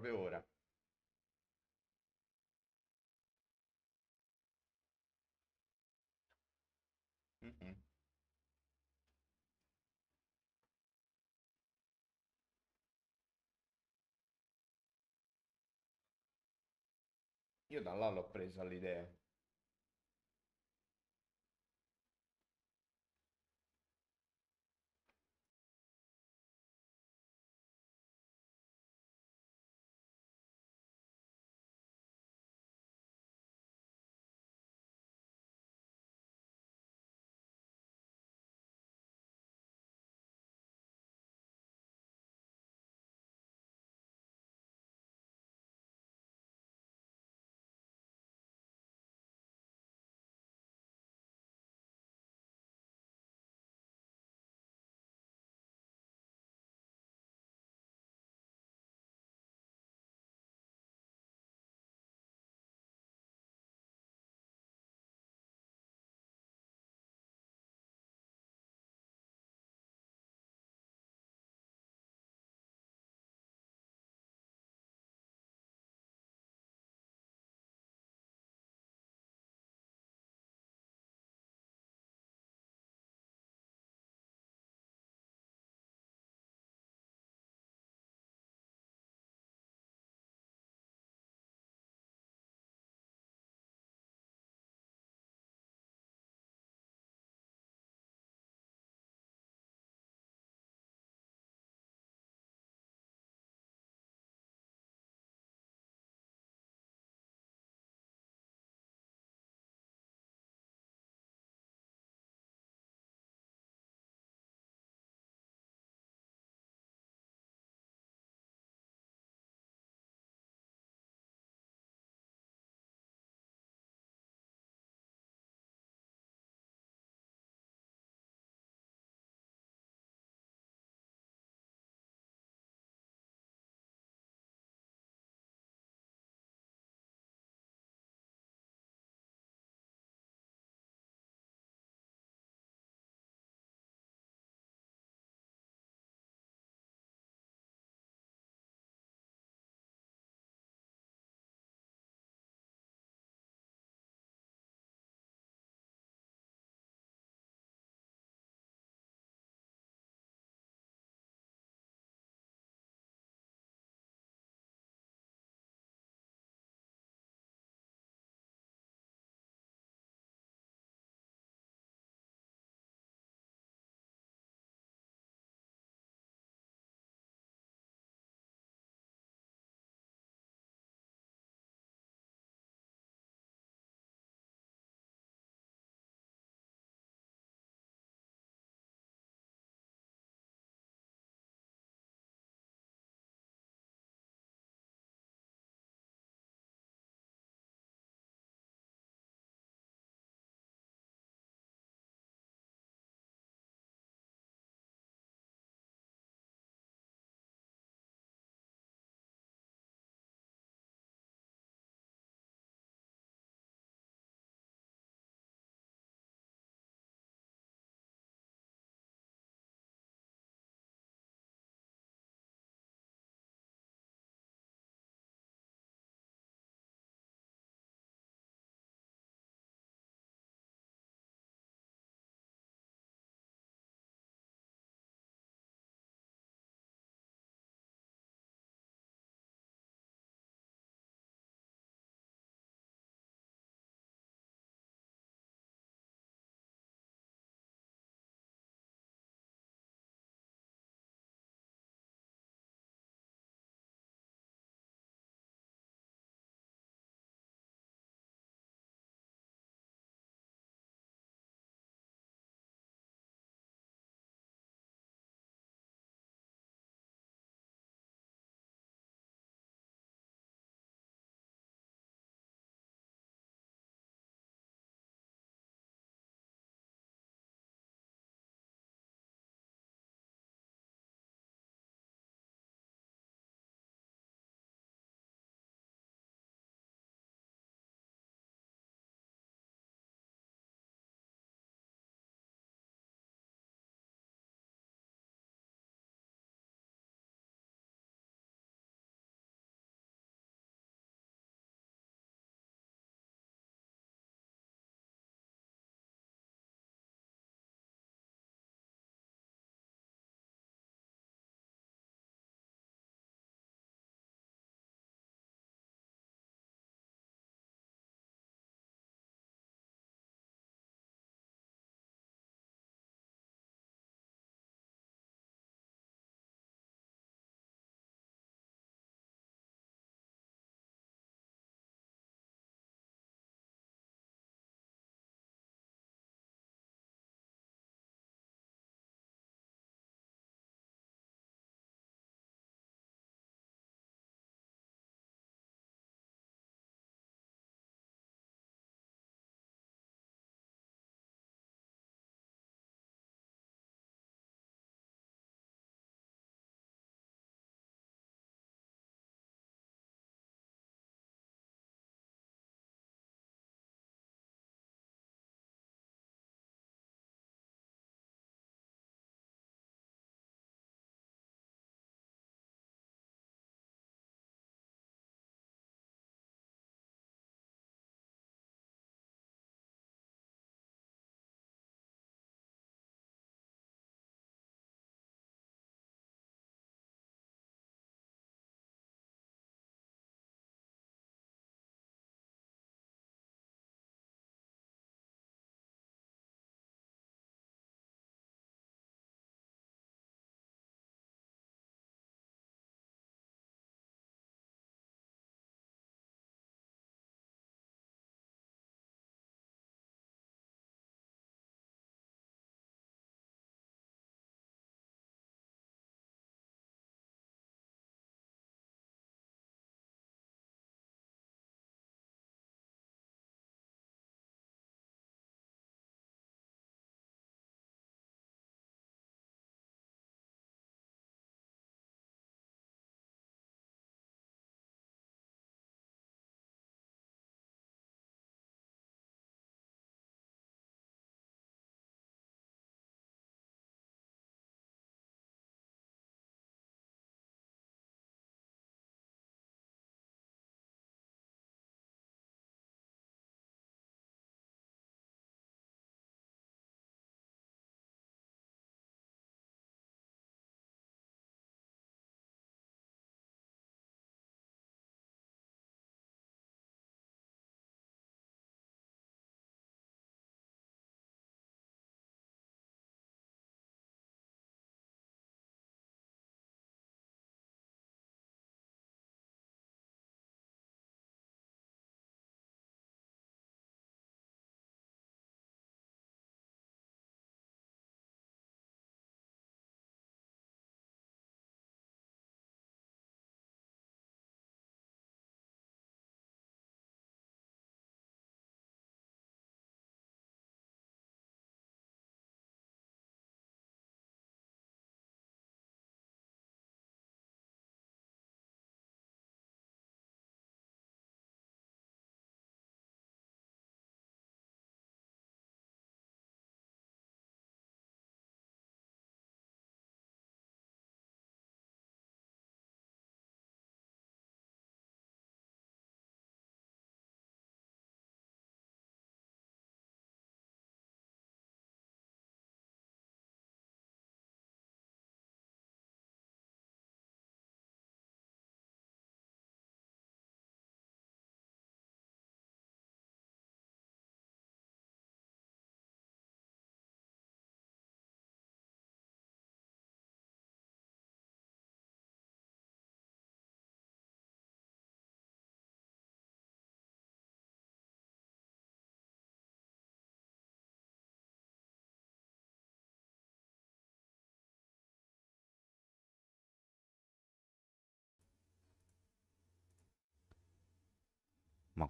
proprio ora. Io da là l'ho presa l'idea.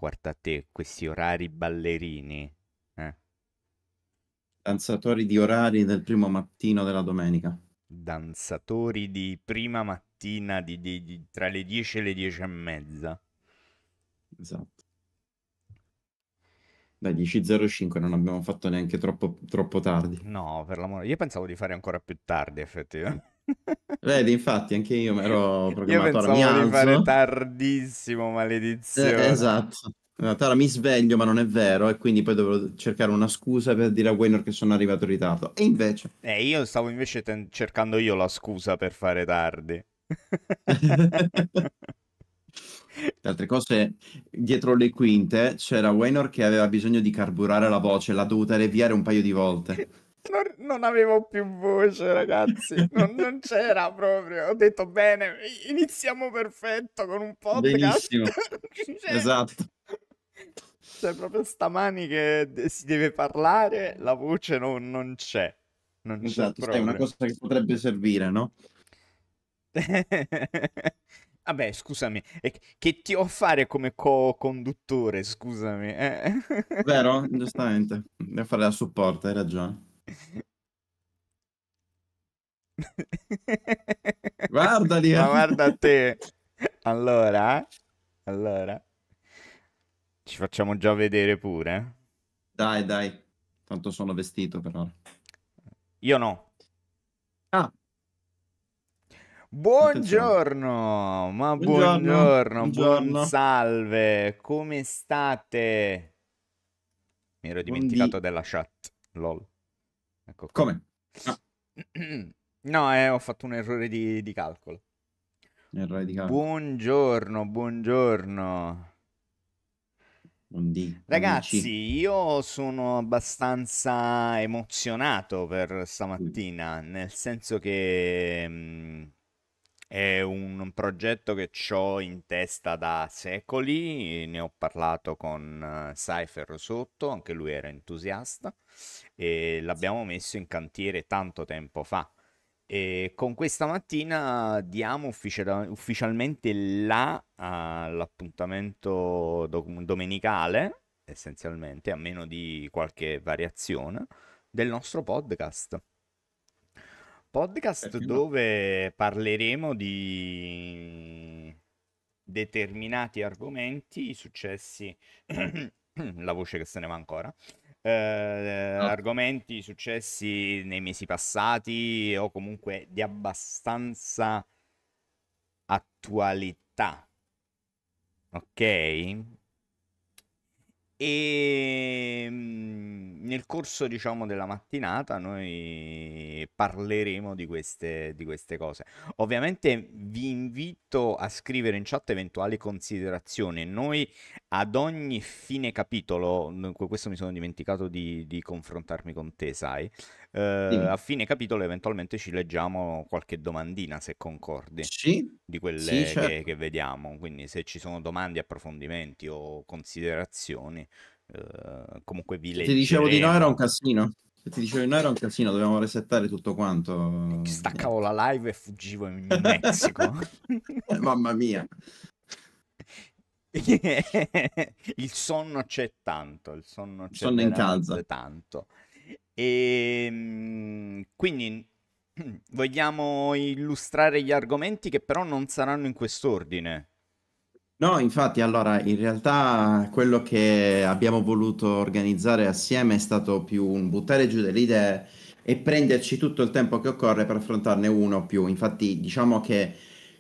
guarda te, questi orari ballerini. Eh? Danzatori di orari del primo mattino della domenica. Danzatori di prima mattina di, di, di, tra le 10 e le 10 e mezza. Esatto. Dai, 10.05 non abbiamo fatto neanche troppo, troppo tardi. No, per l'amore. Io pensavo di fare ancora più tardi, effettivamente. Vedi, infatti, anche io mi ero programmato. Io pensavo di fare tardissimo, maledizione. Eh, esatto. Allora mi sveglio, ma non è vero, e quindi poi dovrò cercare una scusa per dire a Waynor che sono arrivato in ritardo. E invece... Eh, io stavo invece ten- cercando io la scusa per fare tardi. Le altre cose, dietro le quinte c'era Waynor che aveva bisogno di carburare la voce, l'ha dovuta deviare un paio di volte. Non, non, avevo più voce, ragazzi. Non, non, c'era proprio. Ho detto bene, iniziamo perfetto con un podcast. Benissimo. cioè, esatto. Cioè, proprio stamani che si deve parlare, la voce no, non c'è. Non esatto, c'è è una cosa che potrebbe servire, no? Vabbè, scusami, che ti ho a fare come co-conduttore, scusami. Eh? Vero, giustamente. Devo fare la supporta, hai ragione. Guardali. Ma guarda te. Allora, allora. Ci facciamo già vedere pure. Eh? Dai, dai. Tanto sono vestito però. Io no. Ah. Buongiorno, ma buongiorno, buongiorno, buongiorno. buon salve, come state? Mi ero dimenticato Buondì. della chat, lol. Ecco Come? Ah. No, eh, ho fatto un errore di, di calcolo. Errore di calcolo. Buongiorno, buongiorno. Buondì, Ragazzi, amici. io sono abbastanza emozionato per stamattina, mm. nel senso che mh, mm, è un progetto che ho in testa da secoli, ne ho parlato con uh, eh, Cypher sotto, anche lui era entusiasta e l'abbiamo messo in cantiere tanto tempo fa. E con questa mattina diamo uffici- ufficialmente là all'appuntamento do- domenicale, essenzialmente, a meno di qualche variazione, del nostro podcast. Podcast eh, dove parleremo di determinati argomenti, successi, la voce che se ne va ancora, eh, ah. argomenti successi nei mesi passati o comunque di abbastanza attualità. Ok? E ehm, nel corso, diciamo, della mattinata noi parleremo di queste, di queste, cose. Ovviamente vi invito a scrivere in chat eventuali considerazioni. Noi ad ogni fine capitolo, questo mi sono dimenticato di, di confrontarmi con te, sai, eh, a fine capitolo eventualmente ci leggiamo qualche domandina, se concordi, sì. di quelle sì, certo. che, che, vediamo. Quindi se ci sono domande, approfondimenti o considerazioni, eh, comunque vi leggo. Ti dicevo di no era un casino. Se ti dicevo di no era un casino, dovevamo resettare tutto quanto. Eh, staccavo la live e fuggivo in Messico. Mamma mia. il sonno c'è tanto, il sonno c'è il sonno incalza. tanto. E ehm, quindi vogliamo illustrare gli argomenti che però non saranno in quest'ordine. No, infatti, allora, in realtà quello che abbiamo voluto organizzare assieme è stato più un buttare giù delle idee e prenderci tutto il tempo che occorre per affrontarne uno o più. Infatti, diciamo che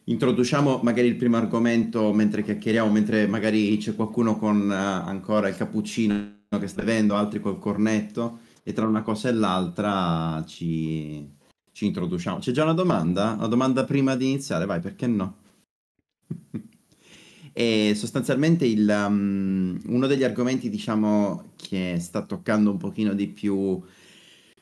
introduciamo magari il primo argomento mentre chiacchieriamo, mentre magari c'è qualcuno con uh, ancora il cappuccino che sta bevendo, altri col cornetto e tra una cosa e l'altra ci, ci introduciamo. C'è già una domanda? Una domanda prima di iniziare, vai, perché no? e sostanzialmente il, um, uno degli argomenti, diciamo, che sta toccando un pochino di più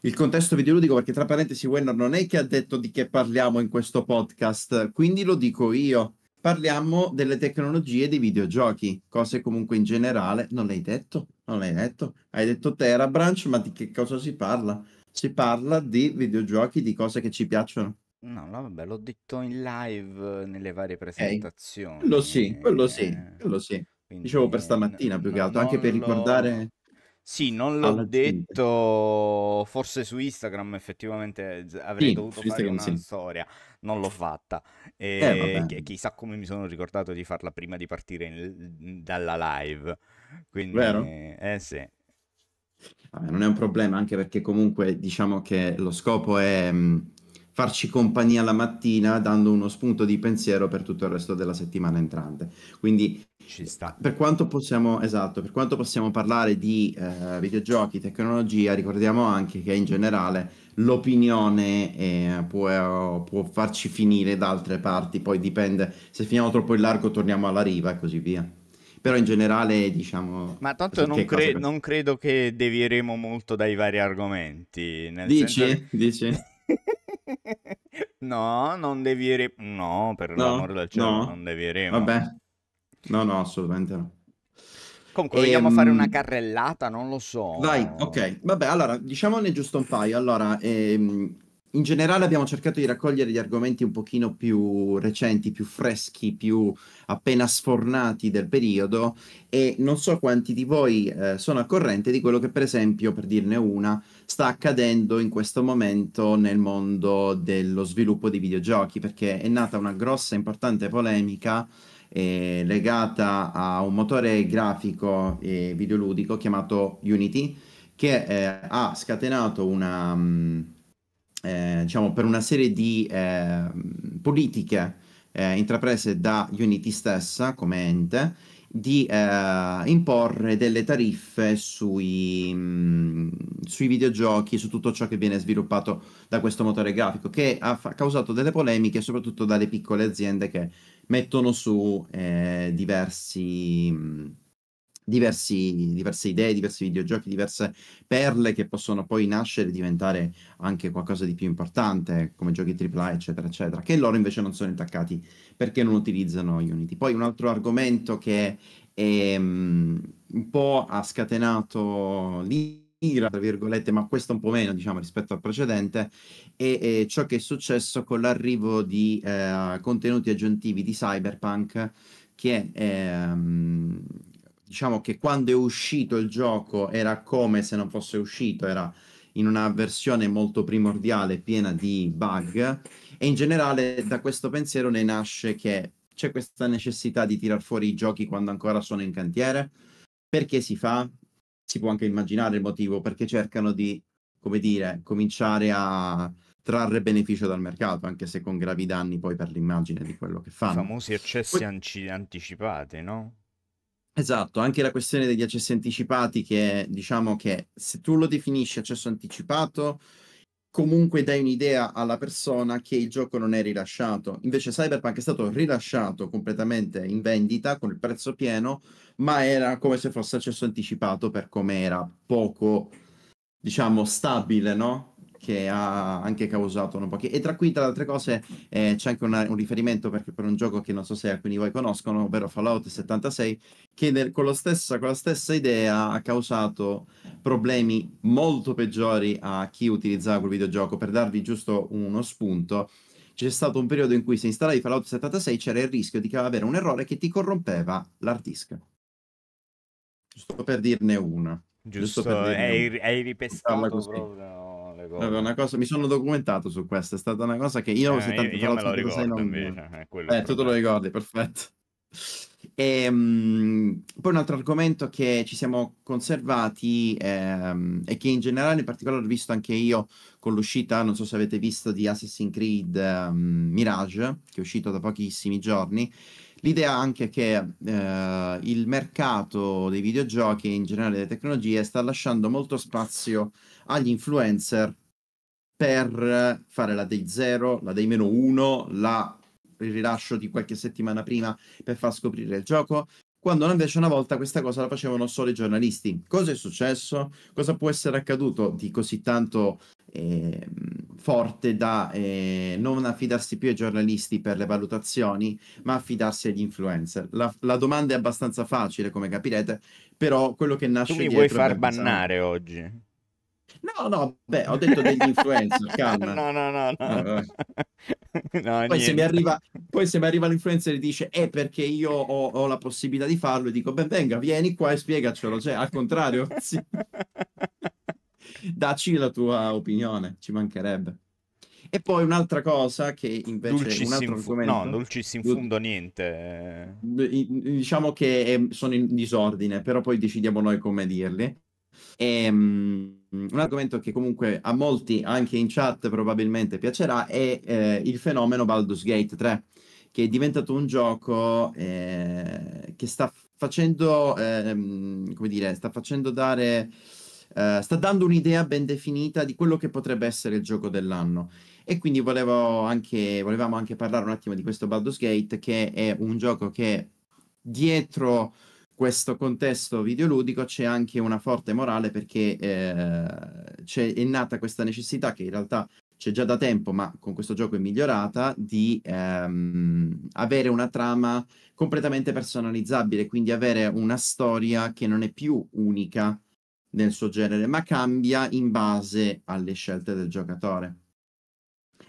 il contesto videoludico, perché tra parentesi Wenner non è che ha detto di che parliamo in questo podcast, quindi lo dico io parliamo delle tecnologie dei videogiochi, cose comunque in generale. Non l'hai detto, non l'hai detto. Hai detto Terra ma di che cosa si parla? Si parla di videogiochi, di cose che ci piacciono. No, no, vabbè, l'ho detto in live eh, nelle varie presentazioni. lo sì, quello sì, eh, quello sì. Quindi, Dicevo per stamattina più che altro, anche per ricordare... Sì, non l'ho detto, gente. forse su Instagram effettivamente avrei sì, dovuto fare Instagram, una sì. storia, non l'ho fatta. E eh, ehm, chissà come mi sono ricordato di farla prima di partire in, dalla live. Quindi, Vero? Eh sì. Vabbè, non è un problema, anche perché comunque diciamo che lo scopo è mh, mm, farci compagnia la mattina dando uno spunto di pensiero per tutto il resto della settimana entrante. Quindi ci sta. Eh, per quanto possiamo, esatto, per quanto possiamo parlare di eh, videogiochi, tecnologia, ricordiamo anche che in generale l'opinione eh, può, può, farci finire da altre parti, poi dipende, se finiamo troppo in largo torniamo alla riva e così via. Però in generale diciamo... Ma tanto non, cre- per... non, credo che devieremo molto dai vari argomenti. Dici? Che... Dici? no, non devieremo... No, per no, l'amor del cielo no. non devieremo. Vabbè. No, no, assolutamente no. Comunque, vogliamo ehm... fare una ehm, carrellata? Non lo so. Vai, ok. Vabbè, allora, diciamone giusto un paio. Allora, ehm, in generale abbiamo cercato di raccogliere gli argomenti un pochino più recenti, più freschi, più appena sfornati del periodo e non so quanti di voi eh, sono a corrente di quello che per esempio, per dirne una, sta accadendo in questo momento nel mondo dello sviluppo di videogiochi, perché è nata una grossa e importante polemica eh, legata a un motore grafico e videoludico chiamato Unity che eh, ha scatenato una, mm, eh, diciamo, per una serie di eh, politiche eh, intraprese da Unity stessa come ente di eh, imporre delle tariffe sui, mh, mm, sui, videogiochi, su tutto ciò che viene sviluppato da questo motore grafico, che ha fa- causato delle polemiche soprattutto dalle piccole aziende che mettono su eh, diversi, diversi, diverse idee, diversi videogiochi, diverse perle che possono poi nascere e diventare anche qualcosa di più importante, come giochi AAA, eccetera, eccetera, che loro invece non sono intaccati perché non utilizzano Unity. Poi un altro argomento che è, um, un po' ha scatenato lì ira, tra virgolette, ma questo un po' meno, diciamo, rispetto al precedente, e, e ciò che è successo con l'arrivo di eh, contenuti aggiuntivi di Cyberpunk, che ehm, diciamo che quando è uscito il gioco era come se non fosse uscito, era in una versione molto primordiale, piena di bug, e in generale da questo pensiero ne nasce che c'è questa necessità di tirar fuori i giochi quando ancora sono in cantiere, perché si fa, si può anche immaginare il motivo, perché cercano di, come dire, cominciare a trarre beneficio dal mercato, anche se con gravi danni poi per l'immagine di quello che fanno. I famosi accessi poi... anticipati, no? Esatto, anche la questione degli accessi anticipati che diciamo che se tu lo definisci accesso anticipato comunque dai un'idea alla persona che il gioco non è rilasciato. Invece Cyberpunk è stato rilasciato completamente in vendita con il prezzo pieno, ma era come se fosse accesso anticipato per come era poco, diciamo, stabile, no? che ha anche causato un po' che... E tra qui, tra le altre cose, eh, c'è anche una, un riferimento per, per, un gioco che non so se alcuni di voi conoscono, ovvero Fallout 76, che nel, con, stessa, con la stessa idea ha causato problemi molto peggiori a chi utilizzava quel videogioco. Per darvi giusto uno spunto, c'è stato un periodo in cui se installavi Fallout 76 c'era il rischio di avere un errore che ti corrompeva l'hard disk. Giusto per dirne una. Giusto, Giusto per dirne hai, una. hai ripescato proprio. Vabbè, una cosa, mi sono documentato su questo, è stata una cosa che io... Eh, 70, io, io me lo ricordo non... invece. Eh, eh tu te lo ricordi, perfetto. E, um, poi un altro argomento che ci siamo conservati ehm, e che in generale in particolare ho visto anche io con l'uscita, non so se avete visto, di Assassin's Creed um, Mirage, che è uscito da pochissimi giorni. L'idea anche che eh, il mercato dei videogiochi e in generale delle tecnologie sta lasciando molto spazio agli influencer per fare la day 0, la day meno 1, la il rilascio di qualche settimana prima per far scoprire il gioco, quando invece una volta questa cosa la facevano solo i giornalisti. Cosa è successo? Cosa può essere accaduto di così tanto eh, forte da eh, non affidarsi più ai giornalisti per le valutazioni, ma affidarsi agli influencer? La, la domanda è abbastanza facile, come capirete, però quello che nasce... Tu mi vuoi far bannare oggi? No, no, beh, ho detto degli influencer, calma. No, no, no, no. no poi, se arriva, poi, se mi arriva, l'influencer e dice è eh, perché io ho, ho, la possibilità di farlo e dico beh, venga, vieni qua e spiegacelo, cioè al contrario. Sì. Dacci la tua opinione, ci mancherebbe. E poi un'altra cosa che invece Dulcis un altro argomento... No, Dulcis in fondo niente. Eh. Diciamo che ehm, sono in disordine, però poi decidiamo noi come dirli. E, ehm, Mm, un argomento che comunque a molti, anche in chat, probabilmente piacerà, è eh, il fenomeno Baldur's Gate 3, che è diventato un gioco eh, che sta facendo, eh, come dire, sta facendo dare... Eh, sta dando un'idea ben definita di quello che potrebbe essere il gioco dell'anno e quindi volevo anche, volevamo anche parlare un attimo di questo Baldur's Gate che è un gioco che dietro questo contesto videoludico c'è anche una forte morale perché eh, è nata questa necessità che in realtà c'è già da tempo, ma con questo gioco è migliorata, di ehm, avere una trama completamente personalizzabile, quindi avere una storia che non è più unica nel suo genere, ma cambia in base alle scelte del giocatore.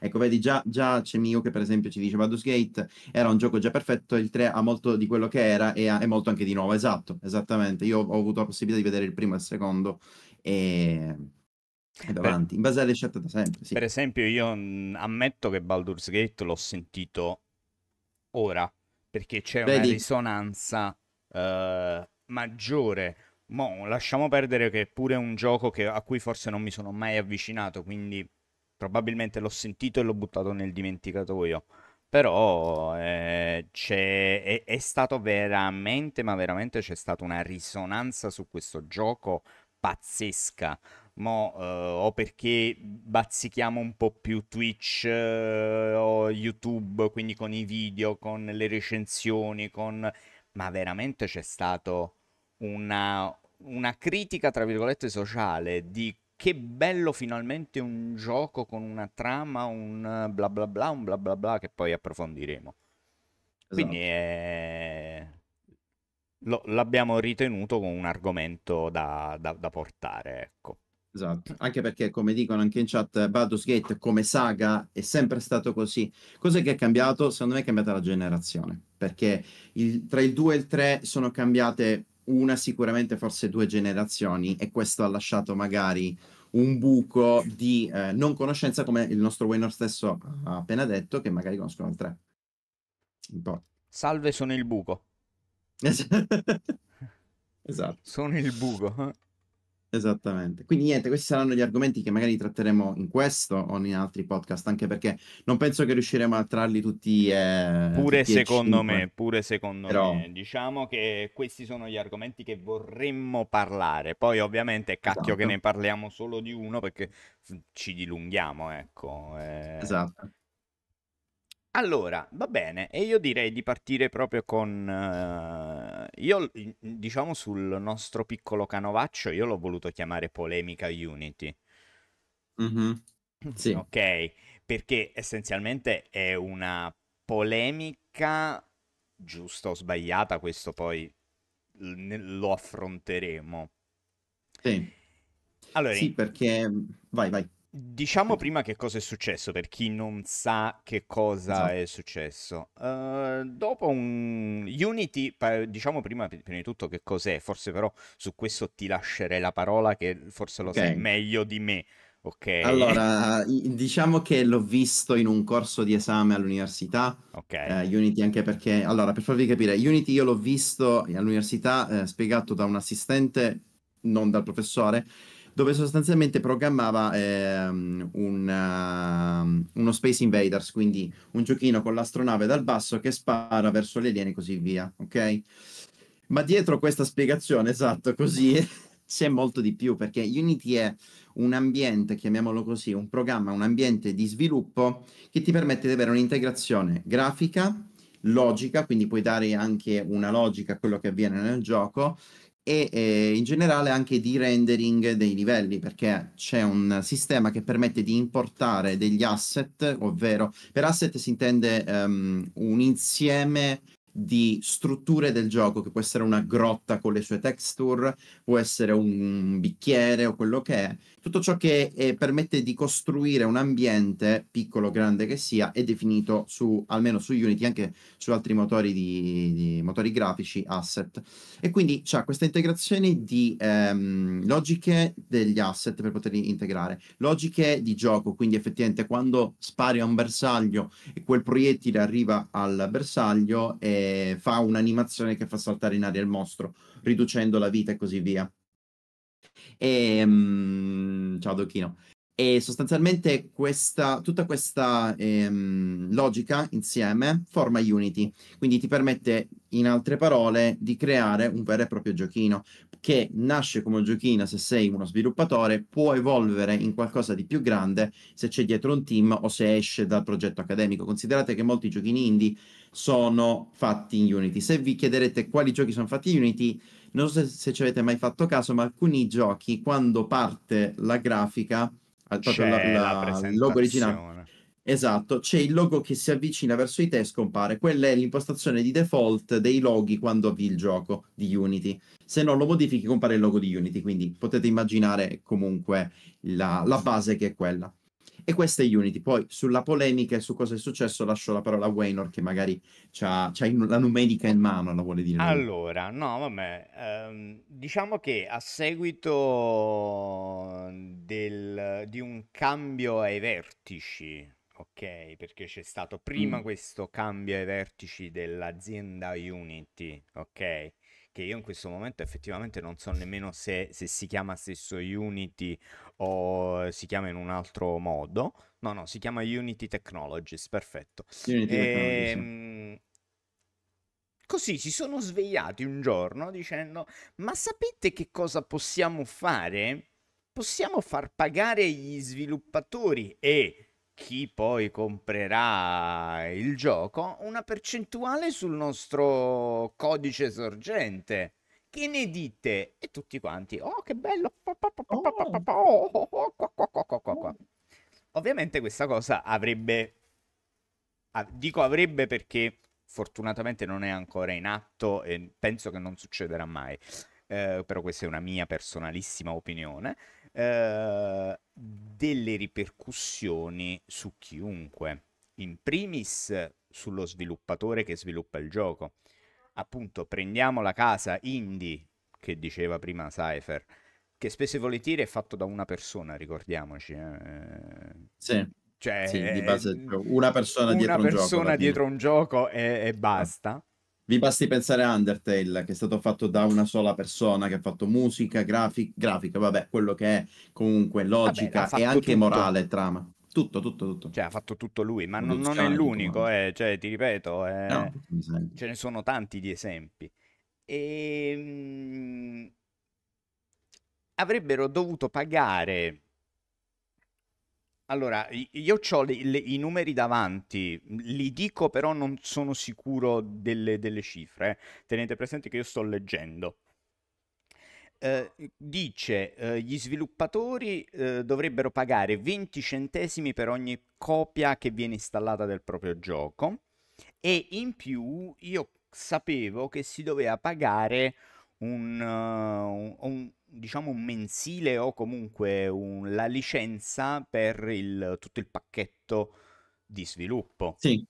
Ecco, vedi, già, già c'è Mio che per esempio ci dice Baldur's Gate era un gioco già perfetto, il 3 ha molto di quello che era e, ha, e molto anche di nuovo, esatto, esattamente. Io ho avuto la possibilità di vedere il primo e il secondo e... e davanti, Beh, in base alle scelte da sempre. Sì. Per esempio, io mm, ammetto che Baldur's Gate l'ho sentito ora perché c'è Vedi? una risonanza uh, maggiore. Mo, lasciamo perdere che è pure un gioco che, a cui forse non mi sono mai avvicinato, quindi probabilmente l'ho sentito e l'ho buttato nel dimenticatoio. Però eh, è, è stato veramente, ma veramente c'è stata una risonanza su questo gioco pazzesca. Mo, eh, o perché bazzichiamo un po' più Twitch eh, o YouTube, quindi con i video, con le recensioni, con... ma veramente c'è stata una, una critica, tra virgolette, sociale di che bello finalmente un gioco con una trama, un bla bla bla, un bla bla bla che poi approfondiremo. Esatto. Quindi è... Lo, l'abbiamo ritenuto come un argomento da, da, da, portare, ecco. Esatto, anche perché come dicono anche in chat, Baldur's Gate come saga è sempre stato così. Cos'è che è cambiato? Secondo me è cambiata la generazione, perché il, tra il 2 e il 3 sono cambiate una sicuramente forse due generazioni e questo ha lasciato magari un buco di eh, non conoscenza come il nostro winner stesso ha ah. appena detto che magari conoscono tre. Un po'. Salve sono il buco. esatto. Sono il buco. Esattamente. Quindi niente, questi saranno gli argomenti che magari tratteremo in questo o in altri podcast, anche perché non penso che riusciremo a trarli tutti. Eh, pure tutti secondo me, pure secondo Però... me. Diciamo che questi sono gli argomenti che vorremmo parlare. Poi ovviamente cacchio esatto. che ne parliamo solo di uno perché ci dilunghiamo, ecco. Eh... Esatto. Allora, va bene, e io direi di partire proprio con... eh, io, diciamo, sul nostro piccolo canovaccio, io l'ho voluto chiamare polemica Unity. Mhm. Sì. Ok, perché essenzialmente è una polemica, giusta o sbagliata, questo poi lo affronteremo. Sì. Allora, Sì, perché... Vai, vai. Diciamo prima che cosa è successo per chi non sa che cosa esatto. è successo. Uh, dopo un Unity, diciamo prima, prima, di tutto che cos'è, forse però su questo ti lascerei la parola che forse lo okay. sai meglio di me. Ok. Allora, diciamo che l'ho visto in un corso di esame all'università. Ok. Eh, Unity anche perché, allora, per farvi capire, Unity io l'ho visto all'università eh, spiegato da un assistente, non dal professore dove sostanzialmente programmava ehm, un, uh, uno Space Invaders, quindi un giochino con l'astronave dal basso che spara verso le alieni e così via, ok? Ma dietro questa spiegazione, esatto, così c'è molto di più perché Unity è un ambiente, chiamiamolo così, un programma, un ambiente di sviluppo che ti permette di avere un'integrazione grafica, logica, quindi puoi dare anche una logica a quello che avviene nel gioco e eh, in generale anche di rendering dei livelli perché c'è un sistema che permette di importare degli asset ovvero per asset si intende um, un insieme di strutture del gioco che può essere una grotta con le sue texture può essere un bicchiere o quello che è tutto ciò che eh, permette di costruire un ambiente, piccolo o grande che sia, è definito su, almeno su Unity, anche su altri motori, di, di motori grafici, asset. E quindi c'è questa integrazione di ehm, logiche degli asset per poterli integrare, logiche di gioco, quindi effettivamente quando spari a un bersaglio e quel proiettile arriva al bersaglio e eh, fa un'animazione che fa saltare in aria il mostro, riducendo la vita e così via. E, um, ciao Dochino. E sostanzialmente questa, tutta questa ehm, logica insieme forma Unity, quindi ti permette, in altre parole, di creare un vero e proprio giochino che nasce come un giochino se sei uno sviluppatore, può evolvere in qualcosa di più grande se c'è dietro un team o se esce dal progetto accademico. Considerate che molti giochini indie sono fatti in Unity. Se vi chiederete quali giochi sono fatti in Unity, non so se, se ci avete mai fatto caso, ma alcuni giochi, quando parte la grafica, proprio la, la, il logo originale, esatto, c'è il logo che si avvicina verso i te e scompare. Quella è l'impostazione di default dei loghi quando avvi il gioco di Unity. Se non lo modifichi, compare il logo di Unity. Quindi potete immaginare comunque la, la base che è quella. E questa è Unity. Poi sulla polemica e su cosa è successo lascio la parola a Waynor che magari c'ha, c'ha in, la numerica in mano, la vuole dire. Allora, no, vabbè, ehm, diciamo che a seguito del, di un cambio ai vertici, ok, perché c'è stato prima mm. questo cambio ai vertici dell'azienda Unity, ok? che io in questo momento effettivamente non so nemmeno se, se si chiama stesso Unity o si chiama in un altro modo. No, no, si chiama Unity Technologies, perfetto. Unity e... Ehm, Technologies. Così si sono svegliati un giorno dicendo, ma sapete che cosa possiamo fare? Possiamo far pagare gli sviluppatori e chi poi comprerà il gioco una percentuale sul nostro codice sorgente. Che ne dite? E tutti quanti, oh che bello! Ovviamente questa cosa avrebbe, dico avrebbe perché fortunatamente non è ancora in atto e penso che non succederà mai, eh, però questa è una mia personalissima opinione eh, delle ripercussioni su chiunque. In primis sullo sviluppatore che sviluppa il gioco. Appunto, prendiamo la casa indie che diceva prima Cypher, che spesso e volentieri è fatto da una persona, ricordiamoci. Eh. eh. Sì. Cioè, sì, di eh, base, cioè, una persona, una dietro, persona un gioco, dietro un gioco e, e basta. Vi basti pensare a Undertale, che è stato fatto da una sola persona che ha fatto musica, grafic- grafica, vabbè, quello che è comunque logica vabbè, e anche tutto. morale, trama. Tutto, tutto, tutto. Cioè, ha fatto tutto lui, ma non, non è l'unico, eh. cioè, ti ripeto, eh, no, ce ne sono tanti di esempi. E... Ehm, avrebbero dovuto pagare allora, io ho i numeri davanti, li dico però non sono sicuro delle, delle cifre. Eh. Tenete presente che io sto leggendo. Eh, dice eh, gli sviluppatori eh, dovrebbero pagare 20 centesimi per ogni copia che viene installata del proprio gioco e in più io sapevo che si doveva pagare un, uh, un diciamo un mensile o comunque un, la licenza per il, tutto il pacchetto di sviluppo. Sì.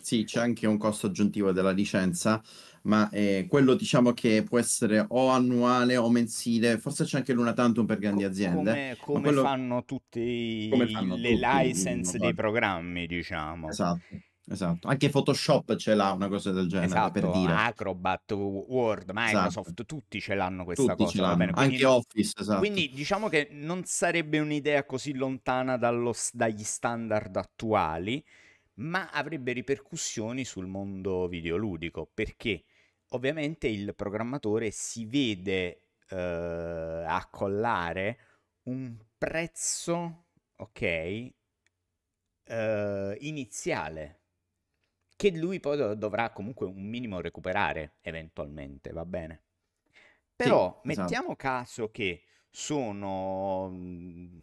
Sì, c'è anche un costo aggiuntivo della licenza, ma eh, quello diciamo che può essere o annuale o mensile, forse c'è anche l'una tantum per grandi aziende. Come, come quello... fanno tutte le tutti, license dei programmi, diciamo. Esatto. Esatto, anche Photoshop ce l'ha una cosa del genere esatto. per dire. Acrobat, Word, Microsoft, esatto. tutti ce l'hanno questa tutti cosa. L'hanno. Anche Office, esatto. Quindi diciamo che non sarebbe un'idea così lontana dallo... dagli standard attuali, ma avrebbe ripercussioni sul mondo videoludico, perché ovviamente il programmatore si vede eh, accollare un prezzo, ok, eh, iniziale che lui poi dovrà comunque un minimo recuperare eventualmente, va bene? Però sì, esatto. mettiamo esatto. caso che sono mhmm,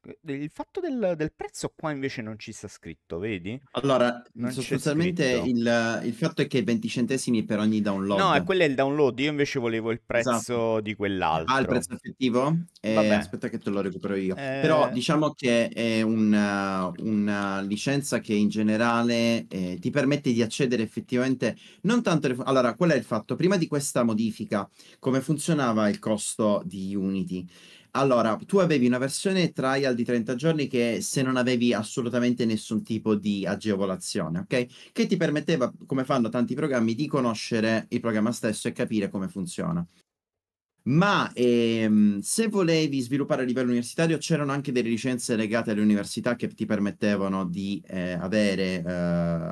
Ehm, il fatto del, del, prezzo qua invece non ci sta scritto, vedi? Allora, non sostanzialmente il, il, fatto è che 20 centesimi per ogni download. No, e quello è il download, io invece volevo il prezzo esatto. di quell'altro. Ah, il prezzo effettivo? Eh, aspetta che te lo recupero io. Eh... Però diciamo che è una, una licenza che in generale eh, ti permette di accedere effettivamente non tanto... Le... Allora, qual è il fatto? Prima di questa modifica, come funzionava il costo di Unity? Allora, tu avevi una versione trial di 30 giorni che se non avevi assolutamente nessun tipo di agevolazione, ok? Che ti permetteva, come fanno tanti programmi, di conoscere il programma stesso e capire come funziona. Ma ehm, se volevi sviluppare a livello universitario c'erano anche delle licenze legate alle università che ti permettevano di eh, avere eh,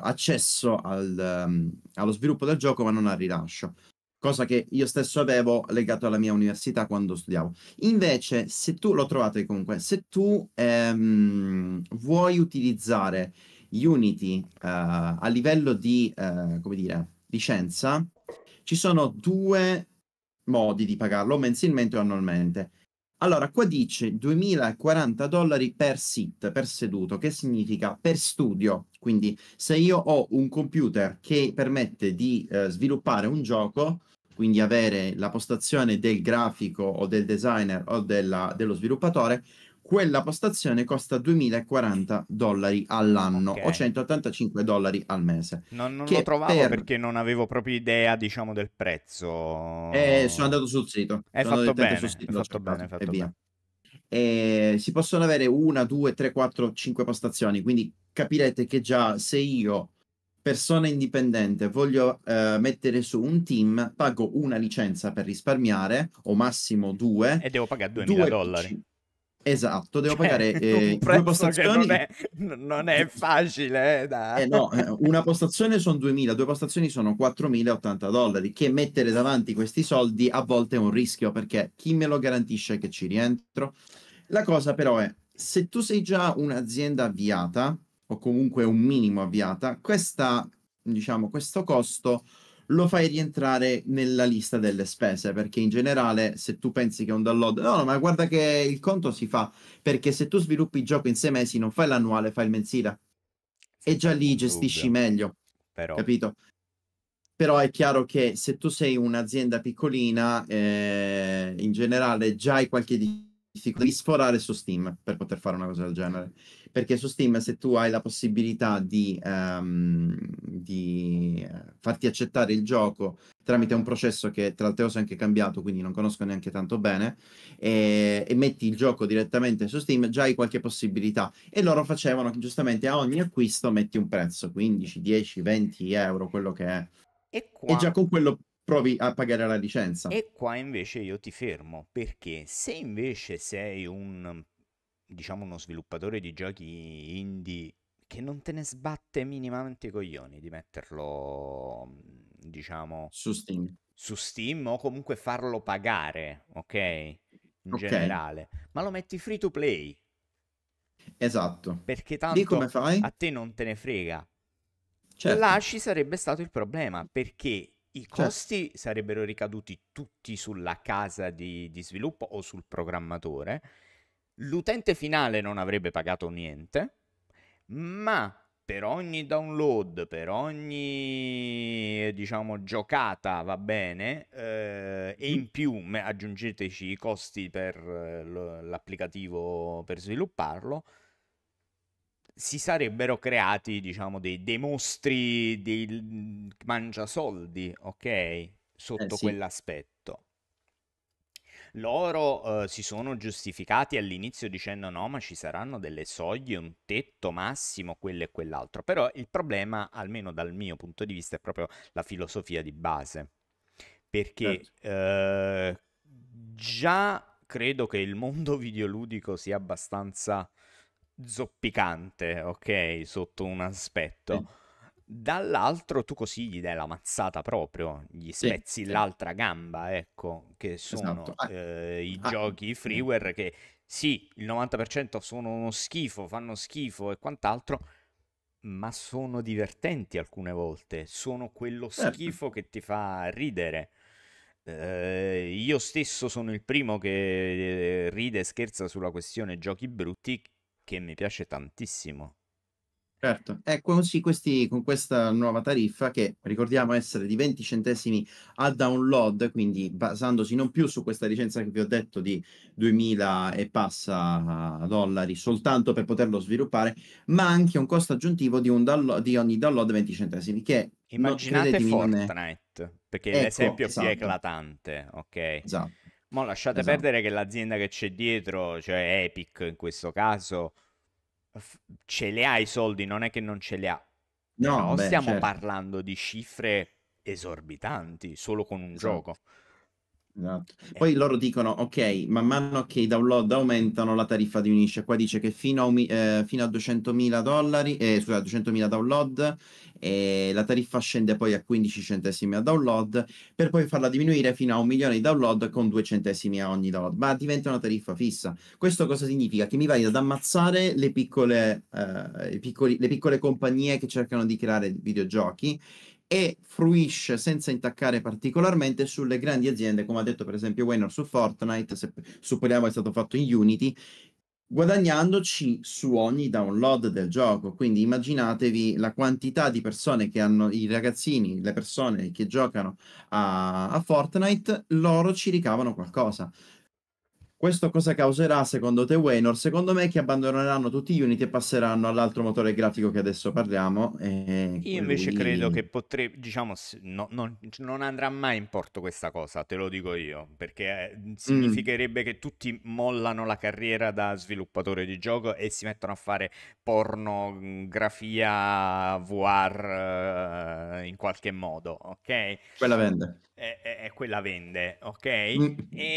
accesso al, um, allo sviluppo del gioco ma non al rilascio cosa che io stesso avevo legato alla mia università quando studiavo. Invece, se tu lo trovate comunque, se tu ehm, vuoi utilizzare Unity eh, a livello di, eh, come dire, licenza, ci sono due modi di pagarlo, mensilmente o annualmente. Allora, qua dice 2040 dollari per sit, per seduto, che significa per studio. Quindi se io ho un computer che permette di eh, sviluppare un gioco, quindi avere la postazione del grafico o del designer o della, dello sviluppatore, quella postazione costa 2040 dollari all'anno okay. o 185 dollari al mese. Non, non lo trovavo per... perché non avevo proprio idea, diciamo, del prezzo. Eh, sono andato sul sito. È sono fatto bene, sul sito, è fatto bene, fatto e bene. E si possono avere una, due, tre, quattro, cinque postazioni, quindi capirete che già se io persona indipendente, voglio eh, mettere su un team, pago una licenza per risparmiare, o massimo due. E devo pagare 2000 due... dollari. Esatto, devo cioè, pagare eh, due postazioni. Non è, non è facile, eh, eh, no, eh, una postazione sono 2000, due postazioni sono 4080 dollari. Che mettere davanti questi soldi a volte è un rischio perché chi me lo garantisce che ci rientro? La cosa però è se tu sei già un'azienda avviata, o comunque un minimo avviata, questa, diciamo, questo costo lo fai rientrare nella lista delle spese perché in generale se tu pensi che è un download no, no ma guarda che il conto si fa perché se tu sviluppi il gioco in sei mesi non fai l'annuale fai il mensile e già lì gestisci dubbio. meglio però. capito però è chiaro che se tu sei un'azienda piccolina eh, in generale già hai qualche difficoltà di sforare su Steam per poter fare una cosa del genere. Perché su Steam, se tu hai la possibilità di, um, di eh, farti accettare il gioco tramite un processo che tra l'altro è anche cambiato, quindi non conosco neanche tanto bene, e, e, metti il gioco direttamente su Steam, già hai qualche possibilità. E loro facevano giustamente a ogni acquisto metti un prezzo, 15, 10, 20 euro, quello che è. E, qua... e già con quello provi a pagare la licenza. E qua invece io ti fermo, perché se invece sei un, diciamo, uno sviluppatore di giochi indie che non te ne sbatte minimamente i coglioni di metterlo, diciamo... Su Steam. Su Steam o comunque farlo pagare, ok? In okay. generale. Ma lo metti free to play. Esatto. Perché tanto a te non te ne frega. Certo. Là ci sarebbe stato il problema, perché i certo. costi certo. sarebbero ricaduti tutti sulla casa di, di sviluppo o sul programmatore, l'utente finale non avrebbe pagato niente, ma per ogni download, per ogni diciamo giocata va bene eh, e mm. in più aggiungeteci i costi per eh, l'applicativo per svilupparlo, si sarebbero creati, diciamo, dei, dei mostri, dei mhmm, mangiasoldi, ok? Eh, Sotto eh sì. quell'aspetto. Loro eh, si sono giustificati all'inizio dicendo no, ma ci saranno delle soglie, un tetto massimo, quello e quell'altro. Però il problema, almeno dal mio punto di vista, è proprio la filosofia di base. Perché certo. eh, già credo che il mondo videoludico sia abbastanza zoppicante, ok, sotto un aspetto. Sì. Dall'altro tu così gli dai la mazzata proprio, gli spezzi sì, l'altra gamba, ecco, che sono esatto. Ah, eh, i ah. giochi mm. freeware che sì, il 90% sono uno schifo, fanno schifo e quant'altro, ma sono divertenti alcune volte, sono quello certo. schifo che ti fa ridere. Eh, io stesso sono il primo che eh, ride e scherza sulla questione giochi brutti che mi piace tantissimo. Certo, e eh, così questi, con questa nuova tariffa che ricordiamo essere di 20 centesimi a download, quindi basandosi non più su questa licenza che vi ho detto di 2000 e passa dollari soltanto per poterlo sviluppare, ma anche un costo aggiuntivo di, download, di ogni download 20 centesimi che immaginate Fortnite, è... perché ecco, l'esempio esatto. più eclatante, ok? Esatto. Ma lasciate esatto. perdere che l'azienda che c'è dietro, cioè Epic in questo caso, f- ce le ha i soldi, non è che non ce le ha. No, no beh, stiamo certo. parlando di cifre esorbitanti solo con un esatto. gioco. Esatto. Eh. Poi loro dicono, ok, man mano che i download aumentano la tariffa diminuisce. Qua dice che fino a, eh, fino a 200.000 dollari, eh, scusa, 200.000 download eh, la tariffa scende poi a 15 centesimi a download per poi farla diminuire fino a un milione di download con 2 centesimi a ogni download. Ma diventa una tariffa fissa. Questo cosa significa? Che mi vai ad ammazzare le piccole, eh, piccoli, le piccole compagnie che cercano di creare videogiochi e fruisce senza intaccare particolarmente sulle grandi aziende, come ha detto per esempio Waynor su Fortnite, se supponiamo è stato fatto in Unity, guadagnandoci su ogni download del gioco. Quindi immaginatevi la quantità di persone che hanno, i ragazzini, le persone che giocano a, a Fortnite, loro ci ricavano qualcosa. Questo cosa causerà secondo te, Waynor? Secondo me che abbandoneranno tutti gli Unity e passeranno all'altro motore grafico che adesso parliamo. Io invece lui... credo che potrebbe, diciamo, no, no, non andrà mai in porto questa cosa, te lo dico io, perché eh, mm. significherebbe mm. che tutti mollano la carriera da sviluppatore di gioco e si mettono a fare pornografia mm, VR eh, in qualche modo, ok? Quella vende è, e quella vende, ok? Mm. E,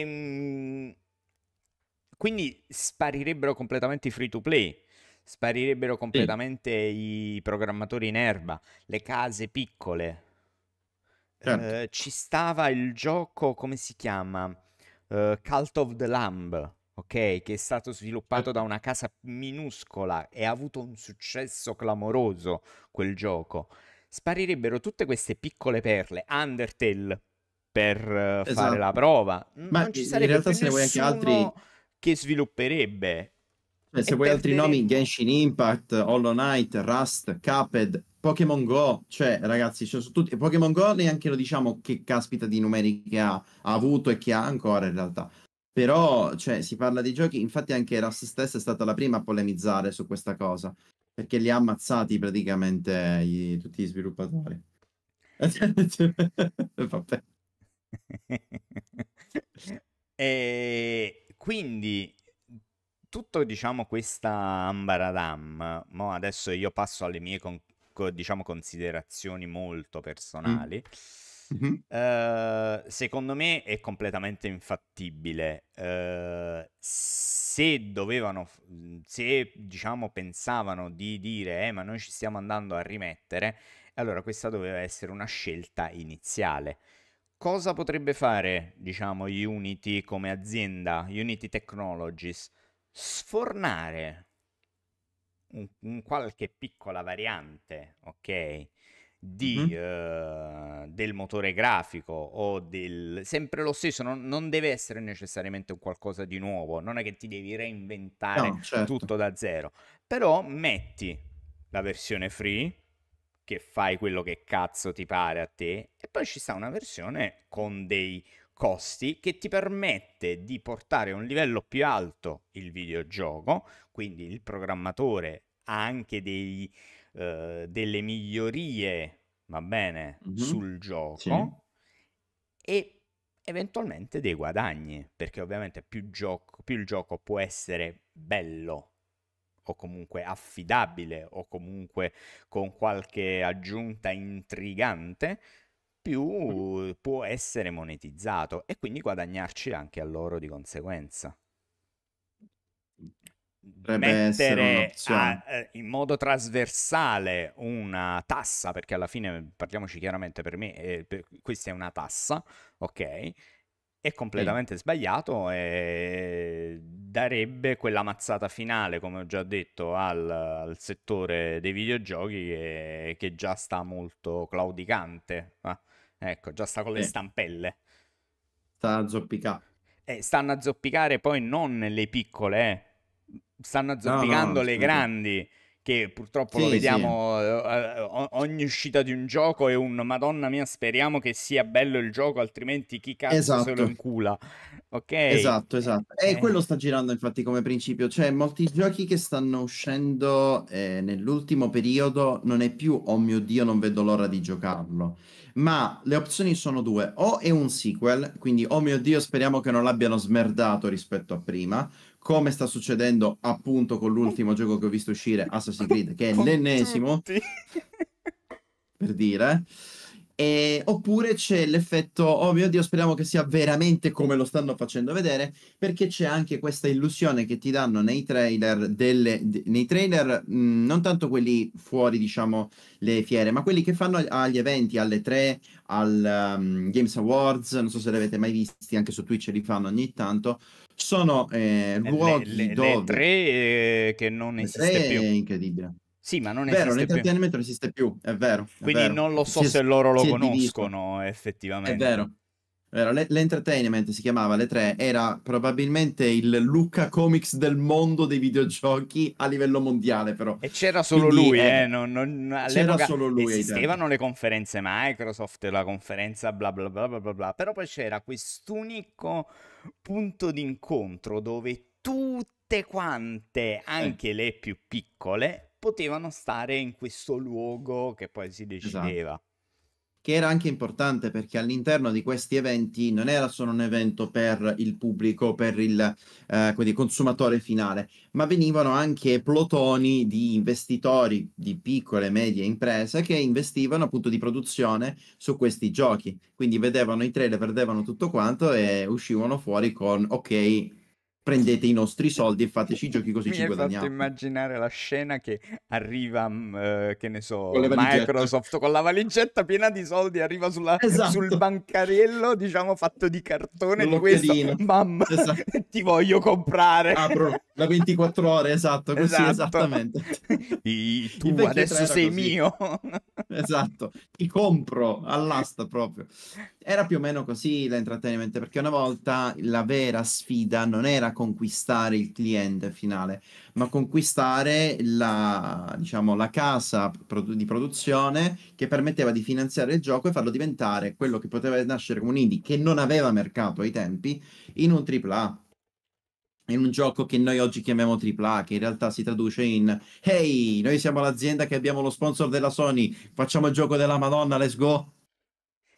ehm, quindi sparirebbero completamente i free to play, sparirebbero completamente sì. i programmatori in erba, le case piccole. Eh, certo. Eh, ci stava il gioco, come si chiama? Uh, Cult of the Lamb ok? Che è stato sviluppato da una casa minuscola e ha avuto un successo clamoroso quel gioco sparirebbero tutte queste piccole perle, Undertale per eh, esatto. fare la prova. Mm, Ma non ci sarebbe in realtà se ne vuoi anche altri che svilupperebbe. Cioè, se vuoi perdere... altri nomi, Genshin Impact, Hollow Knight, Rust, Caped, Pokémon Go, cioè ragazzi, cioè, su tutti... Pokémon Go neanche lo diciamo che caspita di numeri che ha, ha avuto e che ha ancora in realtà. Però, cioè, si parla di giochi, infatti anche Rust stessa è stata la prima a polemizzare su questa cosa perché li ha ammazzati praticamente gli, tutti gli sviluppatori. Vabbè. e quindi tutto diciamo questa ambaradam, mo adesso io passo alle mie con, diciamo, considerazioni molto mm. personali. Mm Mm-hmm. Uh, secondo me è completamente infattibile. Uh, se dovevano, mhmm, se diciamo pensavano di dire, eh, ma noi ci stiamo andando a rimettere, allora questa doveva essere una scelta iniziale. Cosa potrebbe fare, diciamo, Unity come azienda, Unity Technologies? Sfornare un, un qualche piccola variante, ok? di, mm-hmm. uh, del motore grafico o del... sempre lo stesso, non, non, deve essere necessariamente qualcosa di nuovo, non è che ti devi reinventare no, certo. tutto da zero, però metti la versione free che fai quello che cazzo ti pare a te e poi ci sta una versione con dei costi che ti permette di portare a un livello più alto il videogioco, quindi il programmatore ha anche dei Uhm, delle migliorie, va bene, mm-hmm. sul gioco sì. e eventualmente dei guadagni, perché ovviamente più, gioco, più il gioco può essere bello o comunque affidabile o comunque con qualche aggiunta intrigante, più può essere monetizzato e quindi guadagnarci anche a loro di conseguenza mettere a, eh, in modo trasversale una tassa, perché alla fine, parliamoci chiaramente, per me eh, per, questa è una tassa, ok? È completamente sì. sbagliato e darebbe quella mazzata finale, come ho già detto, al, al settore dei videogiochi che, che, già sta molto claudicante. Ah, ecco, già sta con sì. le stampelle. Sta a zoppicare. Eh, stanno a zoppicare poi non le piccole, eh stanno zoppicando no, no, le grandi che purtroppo sì, lo vediamo sì. Eh, eh, ogni uscita di un gioco è un madonna mia speriamo che sia bello il gioco altrimenti chi cazzo esatto. se lo esatto. incula ok esatto esatto eh. e quello sta girando infatti come principio cioè molti giochi che stanno uscendo eh, nell'ultimo periodo non è più oh mio dio non vedo l'ora di giocarlo ma le opzioni sono due o è un sequel quindi oh mio dio speriamo che non l'abbiano smerdato rispetto a prima come sta succedendo appunto con l'ultimo gioco che ho visto uscire, Assassin's Creed, che è l'ennesimo, per dire. E, oppure c'è l'effetto, oh mio Dio, speriamo che sia veramente come lo stanno facendo vedere, perché c'è anche questa illusione che ti danno nei trailer, delle, de, nei trailer mh, mm, non tanto quelli fuori, diciamo, le fiere, ma quelli che fanno agli eventi, alle tre, al um, Games Awards, non so se li avete mai visti, anche su Twitch li fanno ogni tanto, sono eh, eh, luoghi le, le, dove... Le tre eh, che non le esiste tre più. è incredibile. Sì, ma non vero, esiste più. Vero, esiste più, è vero. È Quindi vero. non lo so si se loro lo conoscono diviso. effettivamente. È vero. l'entertainment si chiamava Le Tre, era probabilmente il Luca Comics del mondo dei videogiochi a livello mondiale, però. E c'era solo Quindi, lui, eh. non, non, c'era solo lui. Esistevano le conferenze Microsoft, la conferenza bla bla bla bla, bla però poi c'era quest'unico punto d'incontro dove tutte quante, anche le più piccole, potevano stare in questo luogo che poi si decideva. Esatto che era anche importante perché all'interno di questi eventi non era solo un evento per il pubblico, per il eh, consumatore finale, ma venivano anche plotoni di investitori di piccole e medie imprese che investivano appunto di produzione su questi giochi. Quindi vedevano i trailer, perdevano tutto quanto e uscivano fuori con ok, prendete i nostri soldi e fateci i giochi così Mi ci guadagniamo. Mi fatto immaginare la scena che arriva, uh, che ne so, con Microsoft con la valigetta piena di soldi, arriva sulla, esatto. sul bancariello, diciamo, fatto di cartone di questo. Mamma, esatto. ti voglio comprare. Apro da 24 ore, esatto, così esatto. esattamente. I, tu adesso sei così. mio. esatto, ti compro all'asta proprio. Era più o meno così l'intrattenimento, perché una volta la vera sfida non era conquistare il cliente finale, ma conquistare la, diciamo, la casa di produzione che permetteva di finanziare il gioco e farlo diventare quello che poteva nascere come un indie che non aveva mercato ai tempi in un AAA. In un gioco che noi oggi chiamiamo AAA, che in realtà si traduce in Hey, noi siamo l'azienda che abbiamo lo sponsor della Sony, facciamo il gioco della Madonna, let's go!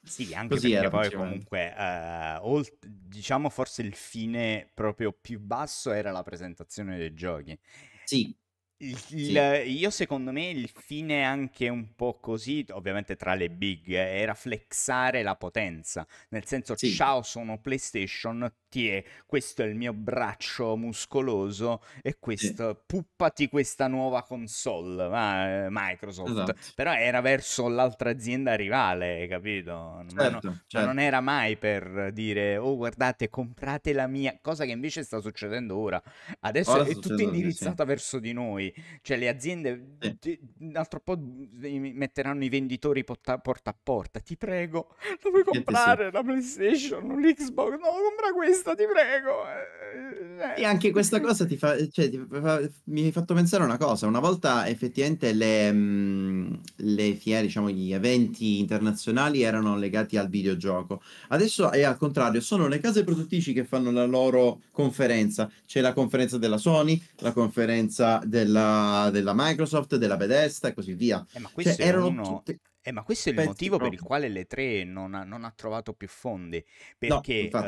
Sì, anche Così perché poi comunque, eh, old, diciamo forse il fine proprio più basso era la presentazione dei giochi. Sì. Il, sì. Io secondo me il fine anche un po' così, ovviamente tra le big, era flexare la potenza, nel senso sì. ciao sono PlayStation, Cartier, questo è il mio braccio muscoloso e questo, sì. puppati questa nuova console, ma, eh, Microsoft. Esatto. Però era verso l'altra azienda rivale, capito? Certo, non, certo. non era mai per dire, oh guardate, comprate la mia, cosa che invece sta succedendo ora. Adesso ora è tutto indirizzato sì. verso di noi, cioè le aziende sì. di, altro po' metteranno i venditori porta, porta a porta, ti prego, la vuoi comprare sì, la PlayStation, Xbox no, compra questo questo, ti prego. Eh, eh, e anche questa eh. cosa ti fa, cioè, ti fa, mi hai fatto pensare a una cosa. Una volta effettivamente le, mm, le fiere, diciamo, gli eventi internazionali erano legati al videogioco. Adesso è al contrario, sono le case produttrici che fanno la loro conferenza. C'è la conferenza della Sony, la conferenza della, della Microsoft, della Bethesda e così via. Eh, ma cioè, questo cioè, erano uno... tutte eh, ma questo è il Pensi motivo proprio. per il quale le 3 non ha, non ha trovato più fondi, perché no,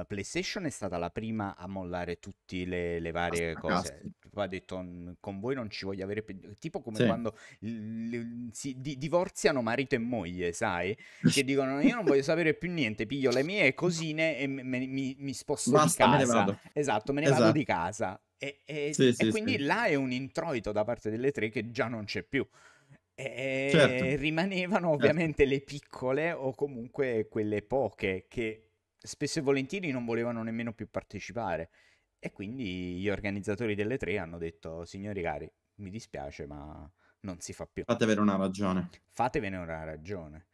uh, PlayStation è stata la prima a mollare tutte le, le, varie Aspetta, cose. Ha detto con voi non ci voglio avere più... Tipo come sì. quando l- l- si di- divorziano marito e moglie, sai? Che dicono io non voglio sapere più niente, piglio le mie cosine e me, me, mi, mi, sposto Basta, di casa. Me ne vado. Esatto, me ne esatto. vado di esatto. casa. E, e, sì, e sì, quindi là è un introito da parte delle tre che già non c'è più. Certo. Eh, certo. Rimanevano ovviamente certo. le piccole o comunque quelle poche che spesso e volentieri non volevano nemmeno più partecipare. E quindi gli organizzatori delle tre hanno detto: Signori cari, mi dispiace, ma non si fa più. Fatevene una ragione. Fatevene una ragione.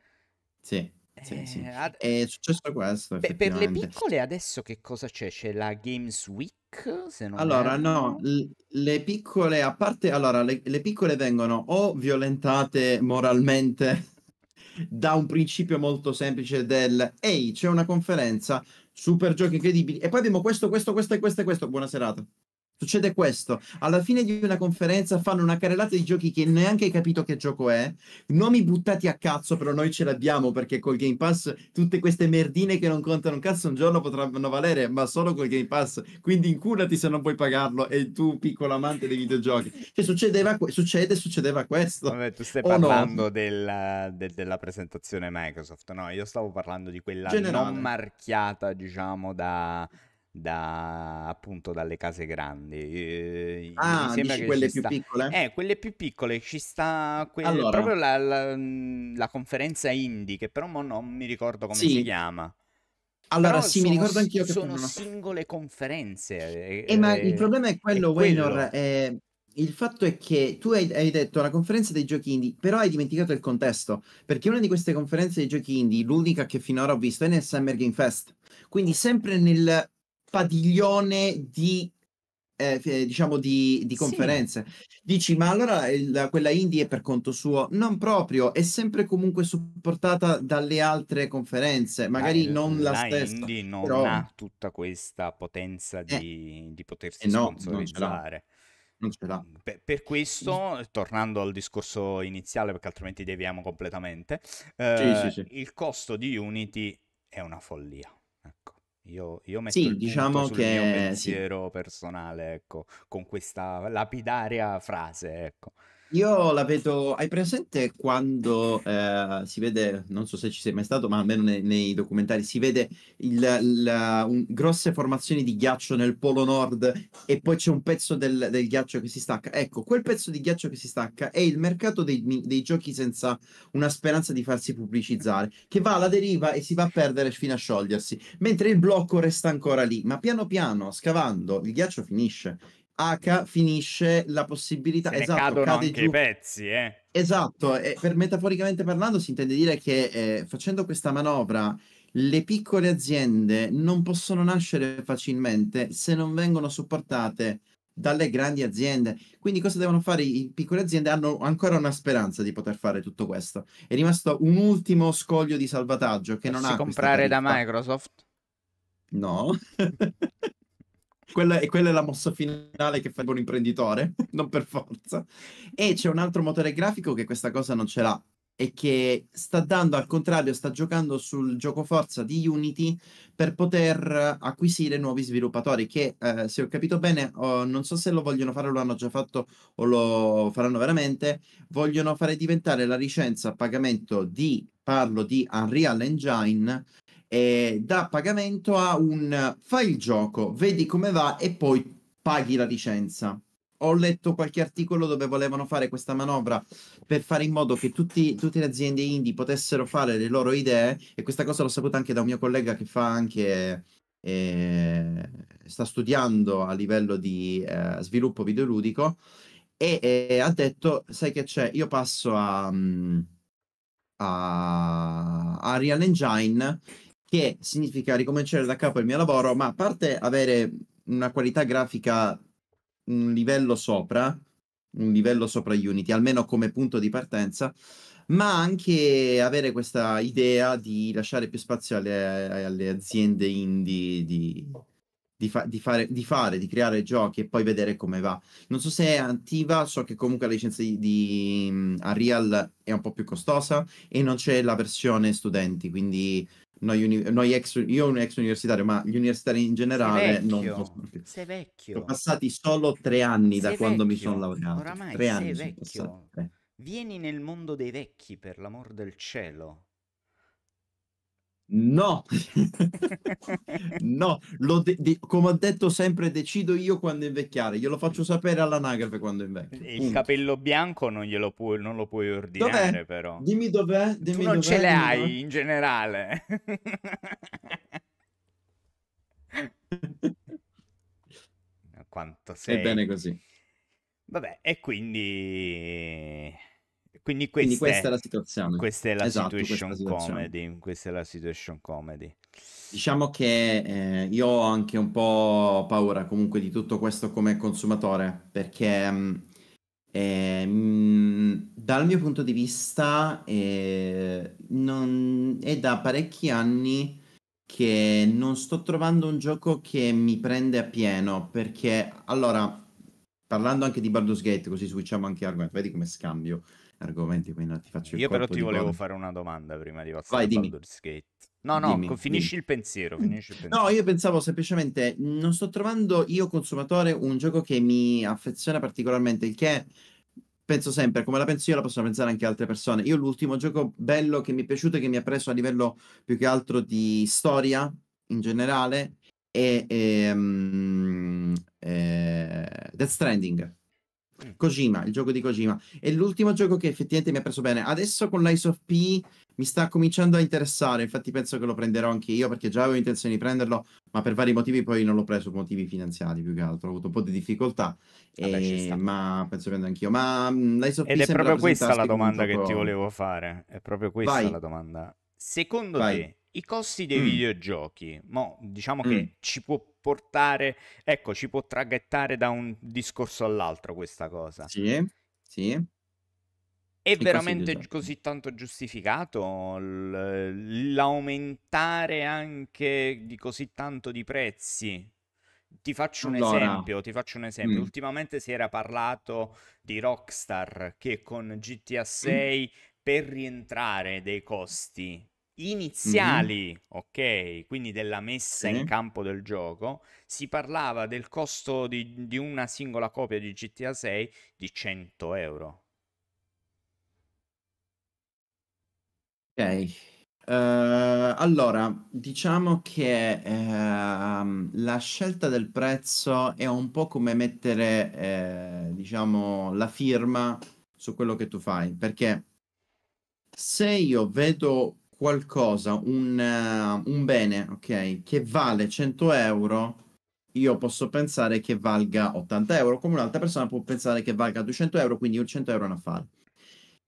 Sì. sì, sì. Eh, ad... È successo questo. Per, per le piccole adesso che cosa c'è? C'è la Games Week se non allora, erano. no, le piccole, a parte, allora, le, le piccole vengono o violentate moralmente da un principio molto semplice del ehi, c'è una conferenza, super giochi incredibili, e poi abbiamo questo, questo, questo e questo e questo, buona serata. Succede questo, alla fine di una conferenza fanno una carrellata di giochi che neanche hai capito che gioco è, nomi buttati a cazzo, però noi ce l'abbiamo perché col Game Pass tutte queste merdine che non contano un cazzo un giorno potranno valere, ma solo col Game Pass, quindi inculati se non puoi pagarlo e tu piccolo amante dei videogiochi. Cioè succedeva, succede, succedeva questo. Vabbè, tu stai parlando no. della, de, della presentazione Microsoft, no? Io stavo parlando di quella Generale. non marchiata, diciamo, da da, appunto dalle case grandi. Eh, ah, quelle più sta... piccole? Eh, quelle più piccole ci sta que... allora. proprio la, la, mhmm, la, conferenza indie, che però non mi ricordo come sì. si chiama. Allora, però sì, mi ricordo anch'io che sono singole conferenze. Eh, eh, ma il eh, problema è quello, Waynor. Eh, il fatto è che tu hai, hai, detto la conferenza dei giochi indie, però hai dimenticato il contesto. Perché una di queste conferenze dei giochi indie, l'unica che finora ho visto, è nel Summer Game Fest. Quindi sempre nel padiglione di eh, eh, diciamo di, di conferenze. Sì. Dici, ma allora il, quella indie è per conto suo? Non proprio, è sempre comunque supportata dalle altre conferenze, magari Dai, eh, non la, la stessa. Indie non però... ha tutta questa potenza eh. di, eh, di potersi eh no, sponsorizzare. Non ce Per, per, questo, tornando al discorso iniziale, perché altrimenti deviamo completamente, eh, sì, sì, il costo di Unity è una follia. Ecco io, io metto sì, diciamo sul che... mio pensiero sì. personale, ecco, con questa lapidaria frase, ecco. Io la vedo, hai presente quando eh, si vede, non so se ci sei mai stato, ma almeno nei, nei documentari, si vede il, la, un, grosse formazioni di ghiaccio nel Polo Nord e poi c'è un pezzo del, del, ghiaccio che si stacca. Ecco, quel pezzo di ghiaccio che si stacca è il mercato dei, dei, giochi senza una speranza di farsi pubblicizzare, che va alla deriva e si va a perdere fino a sciogliersi, mentre il blocco resta ancora lì, ma piano piano, scavando, il ghiaccio finisce. H finisce la possibilità Se esatto, cadono cade anche giù. i pezzi eh. esatto e per metaforicamente parlando si intende dire che eh, facendo questa manovra le piccole aziende non possono nascere facilmente se non vengono supportate dalle grandi aziende. Quindi cosa devono fare? Le piccole aziende hanno ancora una speranza di poter fare tutto questo. È rimasto un ultimo scoglio di salvataggio che Posso non ha... comprare da Microsoft? No. Quella, e quella è la mossa finale che fa un imprenditore, non per forza. E c'è un altro motore grafico che questa cosa non ce l'ha e che sta dando al contrario, sta giocando sul gioco forza di Unity per poter acquisire nuovi sviluppatori che eh, se ho capito bene, oh, non so se lo vogliono fare, o lo hanno già fatto o lo faranno veramente, vogliono fare diventare la licenza a pagamento di, parlo di Unreal Engine, eh, dà pagamento a un fai il gioco, vedi come va e poi paghi la licenza. Ho letto qualche articolo dove volevano fare questa manovra per fare in modo che tutti, tutte le aziende indie potessero fare le loro idee e questa cosa l'ho saputa anche da un mio collega che fa anche eh, sta studiando a livello di eh, sviluppo videoludico e, e, ha detto sai che c'è io passo a, mm, a, a Real Engine che significa ricominciare da capo il mio lavoro, ma a parte avere una qualità grafica un livello sopra, un livello sopra Unity, almeno come punto di partenza, ma anche avere questa idea di lasciare più spazio alle, alle aziende indie di, di, fa, di, fare, di, fare, di creare giochi e poi vedere come va. Non so se è attiva, so che comunque la licenza di, Unreal è un po' più costosa e non c'è la versione studenti, quindi noi, uni- noi ex, io un ex universitario, ma gli universitari in generale sei non sono... Sei vecchio. Sono passati solo tre anni sei da vecchio. quando mi sono laureato. Oramai tre sei anni vecchio. Vieni nel mondo dei vecchi, per l'amor del cielo. No, no, de- de- come ho detto sempre, decido io quando invecchiare. Glielo faccio sapere all'anagrafe quando invecchia. Il Punto. capello bianco non, glielo pu- non lo puoi ordinare, dov'è? però. Dimmi dov'è. Dimmi tu non dov'è, ce l'hai dov'è. in generale. Quanto sei. È bene così. Vabbè, e quindi quindi, quindi questa, è, la situazione. Questa è la esatto, situation questa situazione. comedy. Questa è la situation comedy. Diciamo che eh, io ho anche un po' paura comunque di tutto questo come consumatore, perché mm, eh, mm, dal mio punto di vista eh, non, è da parecchi anni che non sto trovando un gioco che mi prende a pieno, perché allora, parlando anche di Baldur's Gate, così switchiamo anche argomento, vedi come scambio argomenti, quindi non ti faccio Io però ti volevo fare una domanda prima di passare Vai, a Baldur's Gate. No, no, dimmi, finisci, dimmi. Il pensiero, finisci il pensiero. No, io pensavo semplicemente, non sto trovando io consumatore un gioco che mi affeziona particolarmente, il che penso sempre, come la penso io, la possono pensare anche altre persone. Io l'ultimo gioco bello che mi è piaciuto e che mi ha preso a livello più che altro di storia in generale è, è, um, è Death Stranding. Kojima, il gioco di Kojima. È l'ultimo gioco che effettivamente mi ha preso bene. Adesso con l'Ice of P mi sta cominciando a interessare, infatti penso che lo prenderò anche io perché già avevo intenzione di prenderlo, ma per vari motivi poi non l'ho preso, motivi finanziari più che altro, ho avuto un po' di difficoltà, Vabbè, e... ma penso prendo anch'io. Ma mm, l'Ice of P Ed è proprio questa la domanda che ti volevo fare, è proprio questa Vai. la domanda. Secondo Vai. te i costi dei mm. videogiochi, mo, diciamo mm. che ci può portare, ecco, ci può traghettare da un discorso all'altro questa cosa. Sì, sì. È I veramente così tanto giustificato l- l'aumentare anche di così tanto di prezzi? Ti faccio un allora. esempio, ti faccio un esempio. Mm. Ultimamente si era parlato di Rockstar che con GTA 6 mm. per rientrare dei costi iniziali, mm-hmm. ok, quindi della messa sì. in campo del gioco, si parlava del costo di, di, una singola copia di GTA 6 di 100 euro. Ok. Uh, allora, diciamo che uh, la scelta del prezzo è un po' come mettere, uh, diciamo, la firma su quello che tu fai, perché se io vedo qualcosa, un, uh, un bene, ok, che vale 100 euro, io posso pensare che valga 80 euro, come un'altra persona può pensare che valga 200 euro, quindi io 100 euro è un affare.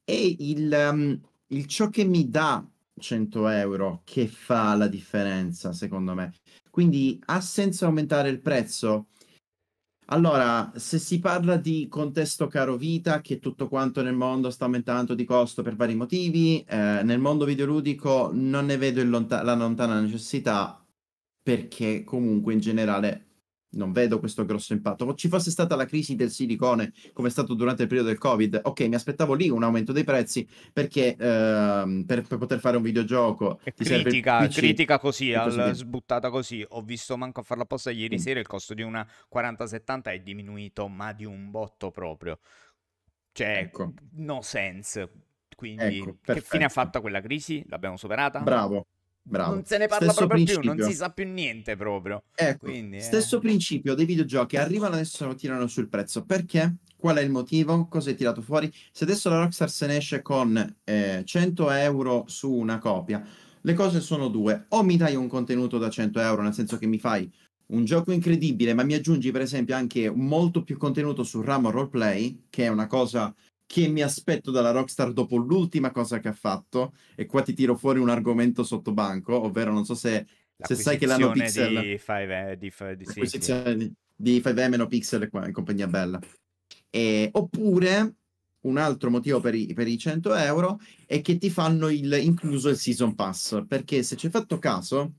E il, um, il ciò che mi dà 100 euro che fa la differenza, secondo me. Quindi ha senso aumentare il prezzo? Allora, se si parla di contesto caro vita, che tutto quanto nel mondo sta aumentando di costo per vari motivi, eh, nel mondo videoludico non ne vedo lonta- la lontana necessità perché comunque in generale non vedo questo grosso impatto. Ci fosse stata la crisi del silicone, come è stato durante il periodo del Covid, ok, mi aspettavo lì un aumento dei prezzi perché ehm, per, per, poter fare un videogioco. critica, critica così, al, sbuttata così. Ho visto manco a farla apposta ieri mm. sera. Il costo di una 4070 è diminuito, ma di un botto proprio. Cioè, ecco. no sense. Quindi, ecco, che fine ha fatto quella crisi? L'abbiamo superata? Bravo. Bravo. Non se ne parla stesso proprio principio. più, non si sa più niente proprio. Ecco, Quindi, eh. stesso principio dei videogiochi, arrivano adesso lo tirano sul prezzo. Perché? Qual è il motivo? Cosa è tirato fuori? Se adesso la Rockstar se ne esce con eh, 100 euro su una copia, le cose sono due. O mi dai un contenuto da 100 euro, nel senso che mi fai un gioco incredibile, ma mi aggiungi per esempio anche molto più contenuto sul ramo roleplay, che è una cosa che mi aspetto dalla Rockstar dopo l'ultima cosa che ha fatto, e qua ti tiro fuori un argomento sottobanco, ovvero non so se, se sai che l'hanno pixel... Di 5M, eh, di, di, sì, sì. di 5M, no pixel qua, in compagnia bella. E, oppure un altro motivo per i, per i, 100 euro è che ti fanno il, incluso il season pass perché se ci hai fatto caso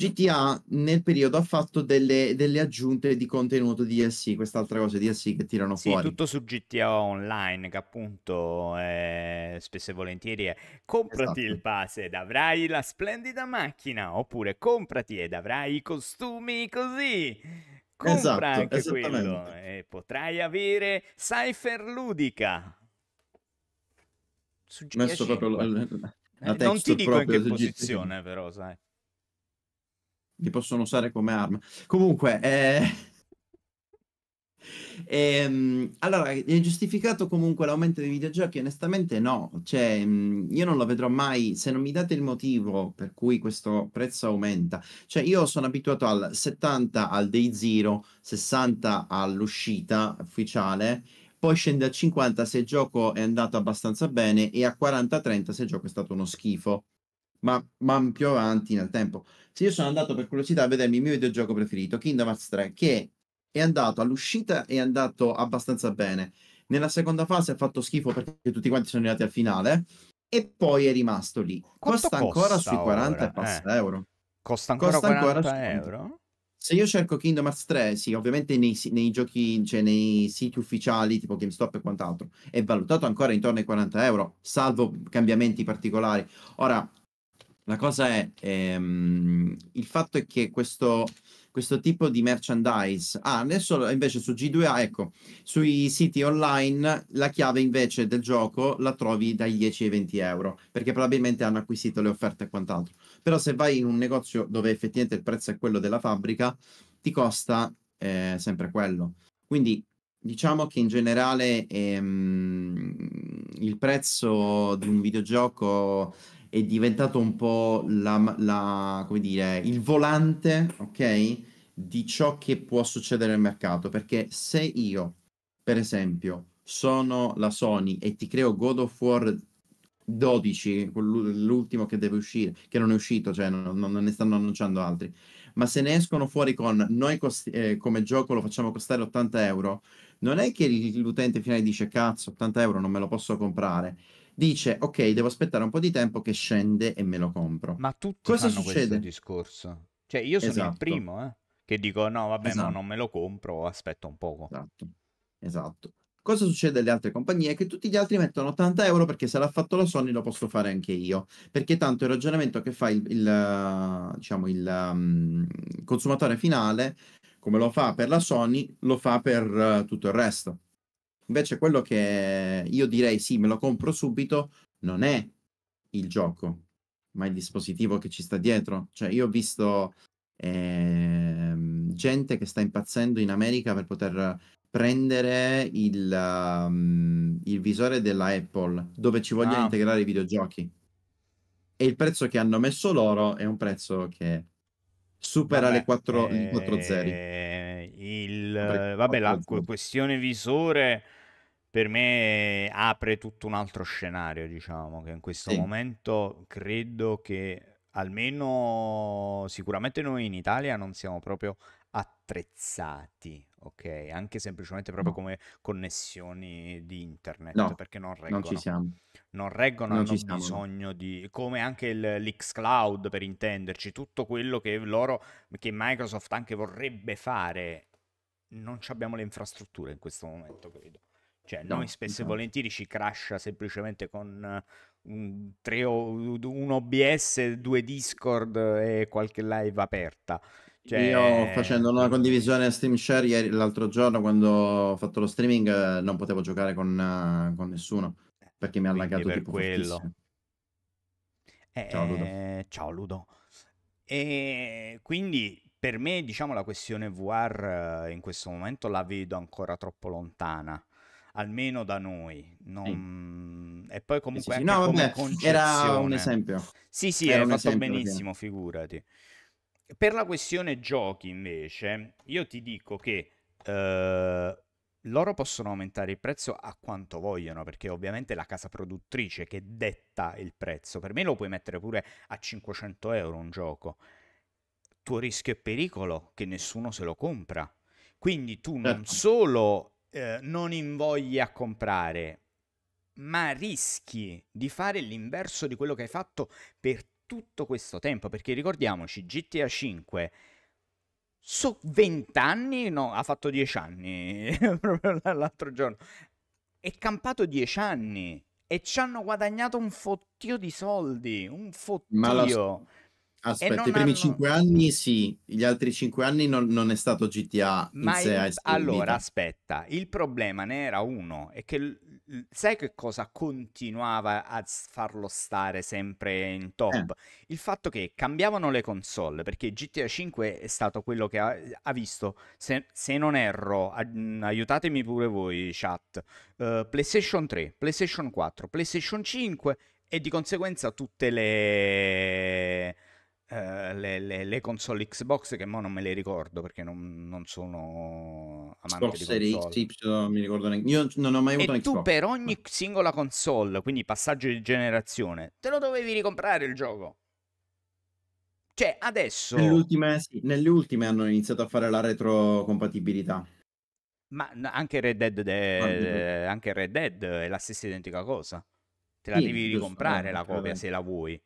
GTA nel periodo ha fatto delle, delle aggiunte di contenuto DLC, quest'altra cosa DLC che tirano sì, fuori. tutto su GTA Online, che appunto eh, spesso e volentieri è comprati esatto. il pass ed avrai la splendida macchina, oppure comprati ed avrai i costumi così. Compra esatto, anche quello e potrai avere Cypher Ludica. Su GTA Messo proprio la, la, la eh, non ti dico in che posizione, però, sai li possono usare come arma. Comunque, eh... ehm, allora, è giustificato comunque l'aumento dei videogiochi? Onestamente no, cioè mm, io non lo vedrò mai se non mi date il motivo per cui questo prezzo aumenta. Cioè io sono abituato al 70 al day zero, 60 all'uscita ufficiale, poi scende a 50 se il gioco è andato abbastanza bene e a 40-30 se il gioco è stato uno schifo. Ma, ma più avanti nel tempo se cioè, io sono andato per curiosità a vedermi il mio videogioco preferito, Kingdom Hearts 3, che è andato all'uscita, è andato abbastanza bene. Nella seconda fase ha fatto schifo perché tutti quanti sono arrivati al finale e poi è rimasto lì. Costa, costa, ancora sui 40 ora? e eh. passa eh. euro. Costa ancora costa 40 ancora euro? Se io cerco Kingdom Hearts 3, sì, ovviamente nei, nei, giochi, cioè nei siti ufficiali tipo GameStop e quant'altro, è valutato ancora intorno ai 40 euro, salvo cambiamenti particolari. Ora, la cosa è, ehm, il fatto è che questo, questo tipo di merchandise. Ah, adesso invece su G2A, ecco, sui siti online la chiave invece del gioco la trovi dai 10 ai 20 euro, perché probabilmente hanno acquisito le offerte e quant'altro. Però se vai in un negozio dove effettivamente il prezzo è quello della fabbrica, ti costa eh, sempre quello. Quindi diciamo che in generale ehm, il prezzo di un videogioco è diventato un po' la, la, come dire, il volante, ok? Di ciò che può succedere nel mercato. Perché se io, per esempio, sono la Sony e ti creo God of War 12, l'ultimo che deve uscire, che non è uscito, cioè non, non ne stanno annunciando altri, ma se ne escono fuori con noi costi- eh, come gioco lo facciamo costare 80 euro, non è che l'utente finale dice cazzo 80 euro non me lo posso comprare dice ok, devo aspettare un po' di tempo che scende e me lo compro. Ma tutti Cosa fanno succede? questo discorso. Cioè io sono esatto. il primo eh, che dico no vabbè esatto. ma non me lo compro, aspetto un poco. Esatto. esatto. Cosa succede alle altre compagnie? Che tutti gli altri mettono 80 euro perché se l'ha fatto la Sony lo posso fare anche io. Perché tanto il ragionamento che fa il, il, diciamo, il um, consumatore finale, come lo fa per la Sony, lo fa per uh, tutto il resto. Invece quello che io direi sì, me lo compro subito, non è il gioco, ma il dispositivo che ci sta dietro. Cioè io ho visto eh, gente che sta impazzendo in America per poter prendere il, um, il visore della Apple dove ci vogliono ah. integrare i videogiochi. E il prezzo che hanno messo loro è un prezzo che supera vabbè, le 4, eh, 4 il, vabbè, la questione visore per me apre tutto un altro scenario, diciamo, che in questo sì. momento credo che almeno sicuramente noi in Italia non siamo proprio attrezzati, ok? Anche semplicemente proprio no. come connessioni di internet, no, perché non reggono. Non ci siamo. Non reggono, non hanno bisogno di... come anche il, Cloud, per intenderci, tutto quello che loro, che Microsoft anche vorrebbe fare, non abbiamo le infrastrutture in questo momento, credo. Cioè, no, noi spesso e no. volentieri ci crasha semplicemente con un, tre, un OBS, due Discord e qualche live aperta. Cioè... Io facendo una condivisione stream share ieri, l'altro giorno quando ho fatto lo streaming non potevo giocare con, con nessuno perché mi ha lagato per tipo quello. Eh, ciao Ludo. Ciao Ludo. E quindi per me diciamo la questione VR eh, in questo momento la vedo ancora troppo lontana almeno da noi. Non... Sì. E poi comunque sì, sì, no, vabbè, era un esempio. Sì, sì, era hai fatto esempio, benissimo, figurati. Per la questione giochi, invece, io ti dico che eh, loro possono aumentare il prezzo a quanto vogliono, perché ovviamente è la casa produttrice che detta il prezzo. Per me lo puoi mettere pure a 500 euro un gioco. Tuo rischio e pericolo che nessuno se lo compra. Quindi tu non certo. solo eh, non invogli a comprare, ma rischi di fare l'inverso di quello che hai fatto per tutto questo tempo, perché ricordiamoci, GTA 5 so 20 anni, no, ha fatto 10 anni proprio l'altro giorno. È campato 10 anni e ci hanno guadagnato un fottio di soldi, un fottio. Aspetta, i primi hanno... 5 anni sì, gli altri cinque anni non, non è stato GTA Ma in sé. Il... Allora, aspetta, il problema ne era uno, è che sai che cosa continuava a farlo stare sempre in top? Eh. Il fatto che cambiavano le console, perché GTA 5 è stato quello che ha, ha visto, se, se, non erro, aiutatemi pure voi chat, uh, PlayStation 3, PlayStation 4, PlayStation 5 e di conseguenza tutte le eh, le, le, le, console Xbox che mo non me le ricordo perché non, non sono amante Xbox di console. X, Y, mi ricordo neanche. Io non ho mai avuto e un tu per ogni singola console, quindi passaggio di generazione, te lo dovevi ricomprare il gioco. Cioè, adesso... Nell'ultime, sì, nelle ultime hanno iniziato a fare la retrocompatibilità. Ma anche Red Dead, de... anche Red Dead è la stessa identica cosa. Te la sì, devi ricomprare la copia se la vuoi.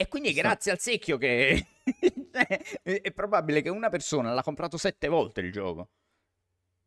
E quindi grazie al secchio che è probabile che una persona l'ha comprato sette volte il gioco.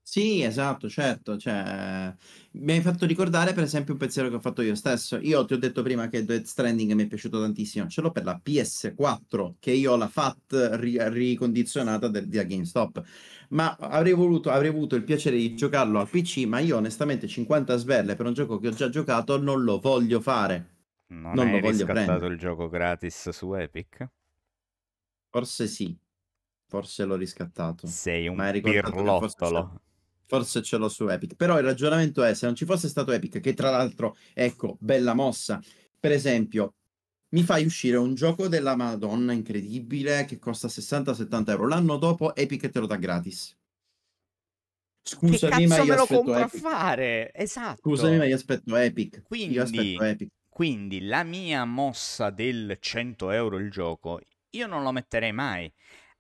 Sì, esatto, certo. Cioè, mi hai fatto ricordare, per esempio, un pensiero che ho fatto io stesso. Io ti ho detto prima che Death Stranding mi è piaciuto tantissimo. Ce l'ho per la PS4, che io ho la FAT ri- ricondizionata de- da GameStop. Ma avrei, voluto, avrei avuto il piacere di giocarlo al PC, ma io onestamente 50 sberle per un gioco che ho già giocato non lo voglio fare. Non, non lo voglio prendere. il gioco gratis su Epic? Forse sì. Forse l'ho riscattato. Sei un pirlottolo. Forse ce l'ho su Epic. Però il ragionamento è, se non ci fosse stato Epic, che tra l'altro, ecco, bella mossa. Per esempio, mi fai uscire un gioco della Madonna incredibile che costa 60-70 euro. L'anno dopo Epic te lo dà gratis. Scusami, ma io me lo compro Epic. a fare? Esatto. Scusami, ma io aspetto Epic. Quindi, io aspetto Epic. Quindi la mia mossa del 100 euro il gioco io non lo metterei mai,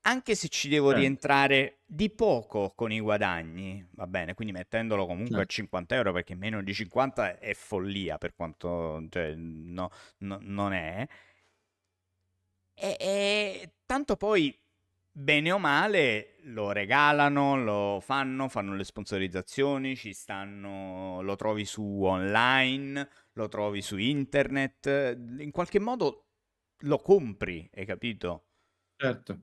anche se ci devo certo. rientrare di poco con i guadagni, va bene, quindi mettendolo comunque certo. a 50 euro perché meno di 50 è follia per quanto cioè, no, no, non è. E, e tanto poi bene o male lo regalano, lo fanno, fanno le sponsorizzazioni, ci stanno, lo trovi su online lo trovi su internet, in qualche modo lo compri, hai capito? Certo.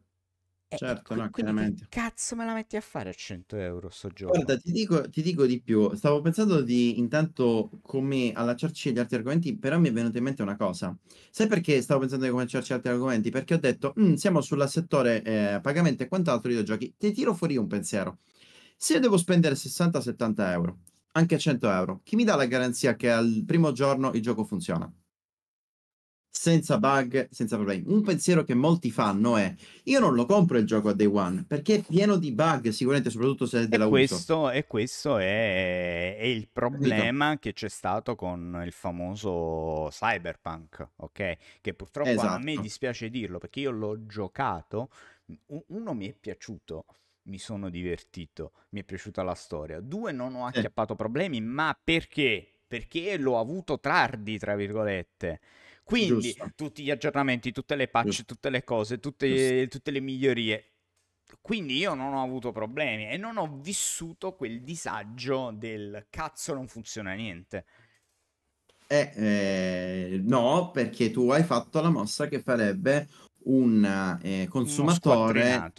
Eh, certo, no, chiaramente. cazzo me la metti a fare a 100 euro sto gioco? Guarda, ti dico, ti dico di più. Stavo pensando di intanto come allacciarci gli altri argomenti, però mi è venuta in mente una cosa. Sai perché stavo pensando di allacciarci altri argomenti? Perché ho detto, mm, siamo sulla settore eh, pagamento e quant'altro videogiochi. Ti tiro fuori un pensiero. Se devo spendere 60-70 euro anche a 100 euro. Chi mi dà la garanzia che al primo giorno il gioco funziona? Senza bug, senza problemi. Un pensiero che molti fanno è: io non lo compro il gioco a day one perché è pieno di bug, sicuramente, soprattutto se è della e questo, E questo è, è il problema Dico. che c'è stato con il famoso Cyberpunk, ok? Che purtroppo esatto. a me esatto. dispiace dirlo perché io l'ho giocato, uno mi è piaciuto mi sono divertito, mi è piaciuta la storia. Due, non ho acchiappato problemi, ma perché? Perché l'ho avuto tardi, tra virgolette. Quindi Giusto. tutti gli aggiornamenti, tutte le patch, Giusto. tutte le cose, tutte, tutte le migliorie. Quindi io non ho avuto problemi e non ho vissuto quel disagio del cazzo non funziona niente. Eh, eh, no, perché tu hai fatto la mossa che farebbe un eh, consumatore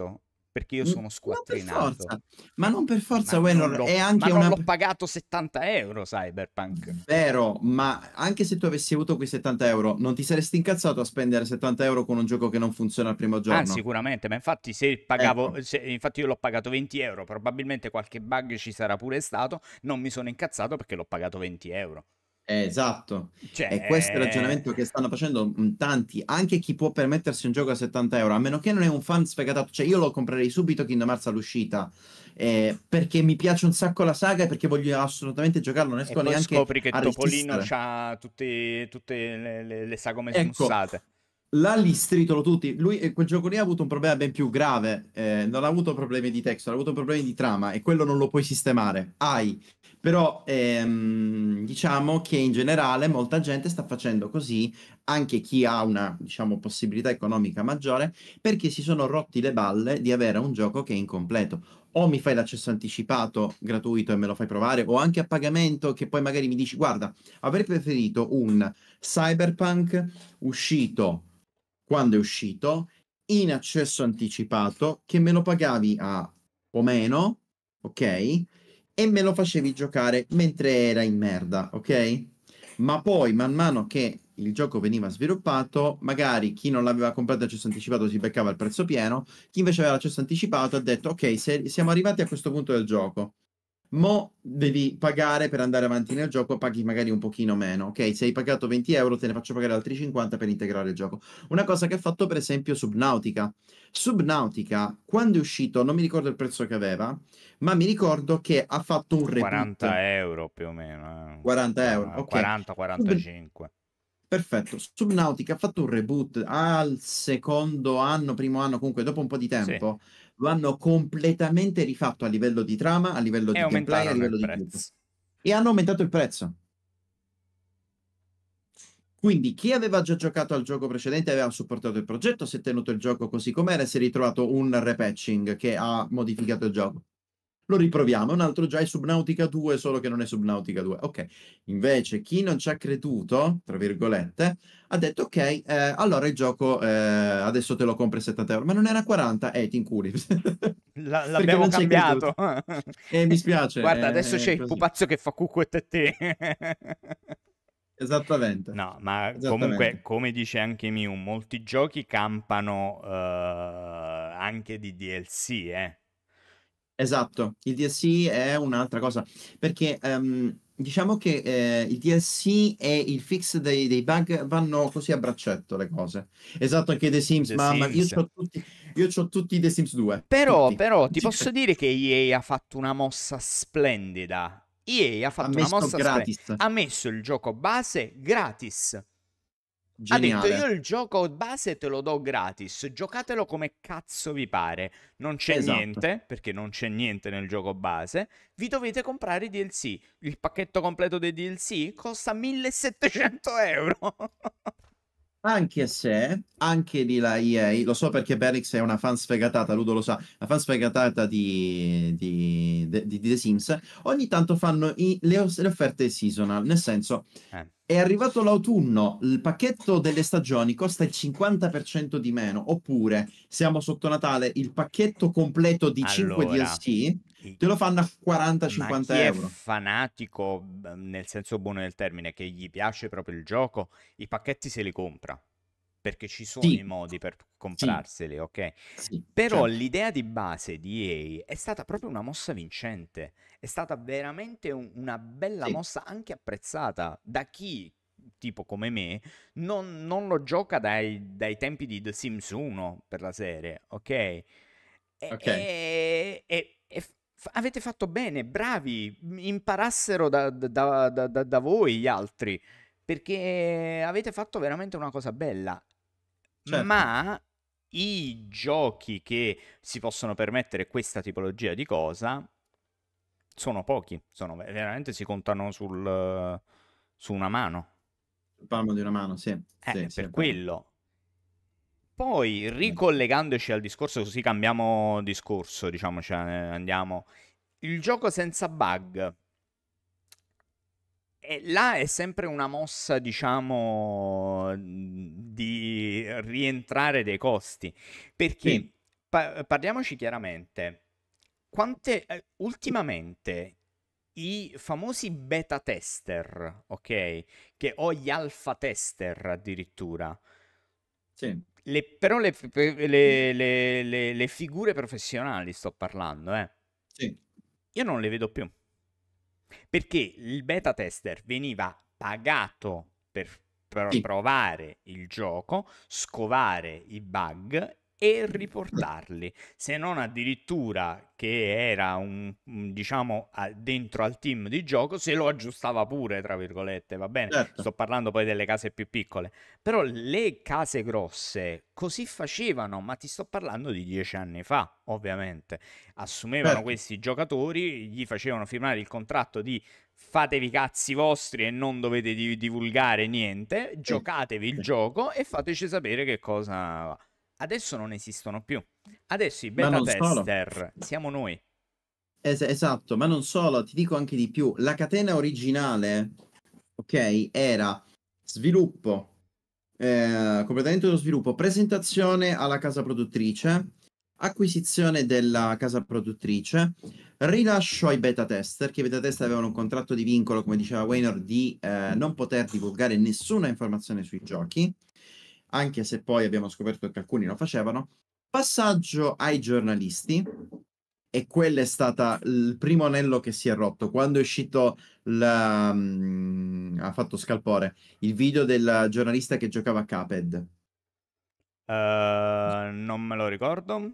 perché io sono squattrinato. Ma, ma non per forza, ma non è anche ma una... l'ho pagato 70 euro Cyberpunk. Vero, ma anche se tu avessi avuto quei 70 euro, non ti saresti incazzato a spendere 70 euro con un gioco che non funziona al primo ah, giorno? Ah, sicuramente, ma infatti se pagavo... Ecco. Se, infatti io l'ho pagato 20 euro, probabilmente qualche bug ci sarà pure stato, non mi sono incazzato perché l'ho pagato 20 euro. Eh, esatto. Cioè... E questo è il eh. ragionamento che stanno facendo mm, tanti, anche chi può permettersi un gioco a 70 euro, a meno che non è un fan sfegatato. Cioè, io lo comprerei subito Kingdom Hearts all'uscita. Eh, perché mi piace un sacco la saga e perché voglio assolutamente giocarlo. Non esco e neanche scopri che Topolino ha tutte, tutte, le, le, le sagome ecco. smussate là li stritolo tutti. Lui, eh, quel gioco lì ha avuto un problema ben più grave. Eh, non ha avuto problemi di texture, ha avuto problemi di trama e quello non lo puoi sistemare. Hai però ehm, diciamo che in generale molta gente sta facendo così, anche chi ha una diciamo, possibilità economica maggiore, perché si sono rotti le balle di avere un gioco che è incompleto. O mi fai l'accesso anticipato gratuito e me lo fai provare, o anche a pagamento che poi magari mi dici guarda, avrei preferito un cyberpunk uscito quando è uscito, in accesso anticipato, che me lo pagavi a o meno, ok? e me lo facevi giocare mentre era in merda, ok? Ma poi, man mano che il gioco veniva sviluppato, magari chi non l'aveva comprato l'accesso anticipato si beccava il prezzo pieno, chi invece aveva l'accesso anticipato ha detto ok, se, siamo arrivati a questo punto del gioco, Mo devi pagare per andare avanti nel gioco, paghi magari un pochino meno, ok? Se hai pagato 20 euro te ne faccio pagare altri 50 per integrare il gioco. Una cosa che ha fatto per esempio Subnautica. Subnautica, quando è uscito, non mi ricordo il prezzo che aveva, ma mi ricordo che ha fatto un reboot. 40 euro più o meno. Eh. 40 euro, ah, ok. 40-45. Sub... Perfetto, Subnautica ha fatto un reboot al secondo anno, primo anno, comunque dopo un po' di tempo. Sì lo hanno completamente rifatto a livello di trama, a livello di gameplay, a livello di prezzo. E hanno aumentato il prezzo. Quindi chi aveva già giocato al gioco precedente aveva supportato il progetto, si è tenuto il gioco così com'era e si è ritrovato un repatching che ha modificato il gioco lo riproviamo, un altro già è Subnautica 2, solo che non è Subnautica 2. Ok, invece chi non ci ha creduto, tra virgolette, ha detto ok, eh, allora il gioco eh, adesso te lo compri 70 euro, ma non era 40, eh, ti inculi. La, l'abbiamo cambiato. E eh, mi spiace. Guarda, eh, adesso c'è così. il pupazzo che fa cucco e te Esattamente. No, ma Esattamente. comunque, come dice anche Mew, molti giochi campano uh, anche di DLC, eh. Esatto, il DLC è un'altra cosa, perché um, diciamo che eh, il DLC e il fix dei, dei, bug vanno così a braccetto le cose. Esatto, anche The Sims, The mamma, Sims. io ho tutti... Io ho tutti i The Sims 2. Però, però, ti cioè posso dire che EA ha fatto una mossa splendida. EA ha fatto ha una mossa gratis. Splendida. Ha messo il gioco base gratis. Geniale. Ha detto io il gioco base te lo do gratis, giocatelo come cazzo vi pare, non c'è esatto. niente, perché non c'è niente nel gioco base, vi dovete comprare i DLC, il pacchetto completo dei DLC costa 1700 euro. Anche se, anche di la EA, lo so perché Berix è una fan sfegatata, Ludo lo sa, una fan sfegatata di, di, di, di The Sims, ogni tanto fanno i, le, le, offerte seasonal, nel senso... Eh. È arrivato l'autunno, il pacchetto delle stagioni costa il 50% di meno, oppure siamo sotto Natale, il pacchetto completo di allora, 5 DLC te lo fanno a 40-50 euro. È fanatico mhmm, nel senso buono del termine, che gli piace proprio il gioco, i pacchetti se li compra perché ci sono sì. i modi per comprarseli, sì. ok? Sì, Però certo. l'idea di base di EA è stata proprio una mossa vincente, è stata veramente un, una bella mossa anche apprezzata da chi, tipo come me, non, non lo gioca dai, dai, tempi di The Sims 1 per la serie, ok? E, okay. E, e, F- avete fatto bene, bravi, imparassero da, da, da, da voi gli altri, perché avete fatto veramente una cosa bella. Certo. Ma i giochi che si possono permettere questa tipologia di cosa sono pochi, sono veramente si contano sul, su una mano. Palmo di una mano, sì. Eh, sì per sì, quello. Poi, mm. ricollegandoci al discorso, così cambiamo discorso, diciamo, cioè, andiamo. Il gioco senza bug. E là è sempre una mossa, diciamo, di rientrare dei costi. Perché, sì. pa- parliamoci chiaramente, quante, eh, ultimamente i famosi beta tester, ok? Che, o gli alpha tester addirittura. Sì. Le, però le, le, le, figure professionali sto parlando, eh. Sì. Io non le vedo più. Perché il beta tester veniva pagato per, per sì. provare il gioco, scovare i bug e riportarli, se non addirittura che era un, mm, diciamo dentro al team di gioco, se lo aggiustava pure, tra virgolette, va bene? Certo. Sto parlando poi delle case più piccole, però le case grosse così facevano, ma ti sto parlando di dieci anni fa, ovviamente. Assumevano certo. questi giocatori, gli facevano firmare il contratto di fatevi i cazzi vostri e non dovete divulgare niente, giocatevi il gioco e fateci sapere che cosa va adesso non esistono più. Adesso i beta tester solo. siamo noi. Es- esatto, ma non solo, ti dico anche di più. La catena originale, ok, era sviluppo, eh, completamento dello sviluppo, presentazione alla casa produttrice, acquisizione della casa produttrice, rilascio ai beta tester, che i beta tester avevano un contratto di vincolo, come diceva Waynor, di eh, non poter divulgare nessuna informazione sui giochi, anche se poi abbiamo scoperto che alcuni lo facevano. Passaggio ai giornalisti, e quello è stato il primo anello che si è rotto quando è uscito la, um, ha fatto scalpore il video del giornalista che giocava a Caped uh, eh, non me lo ricordo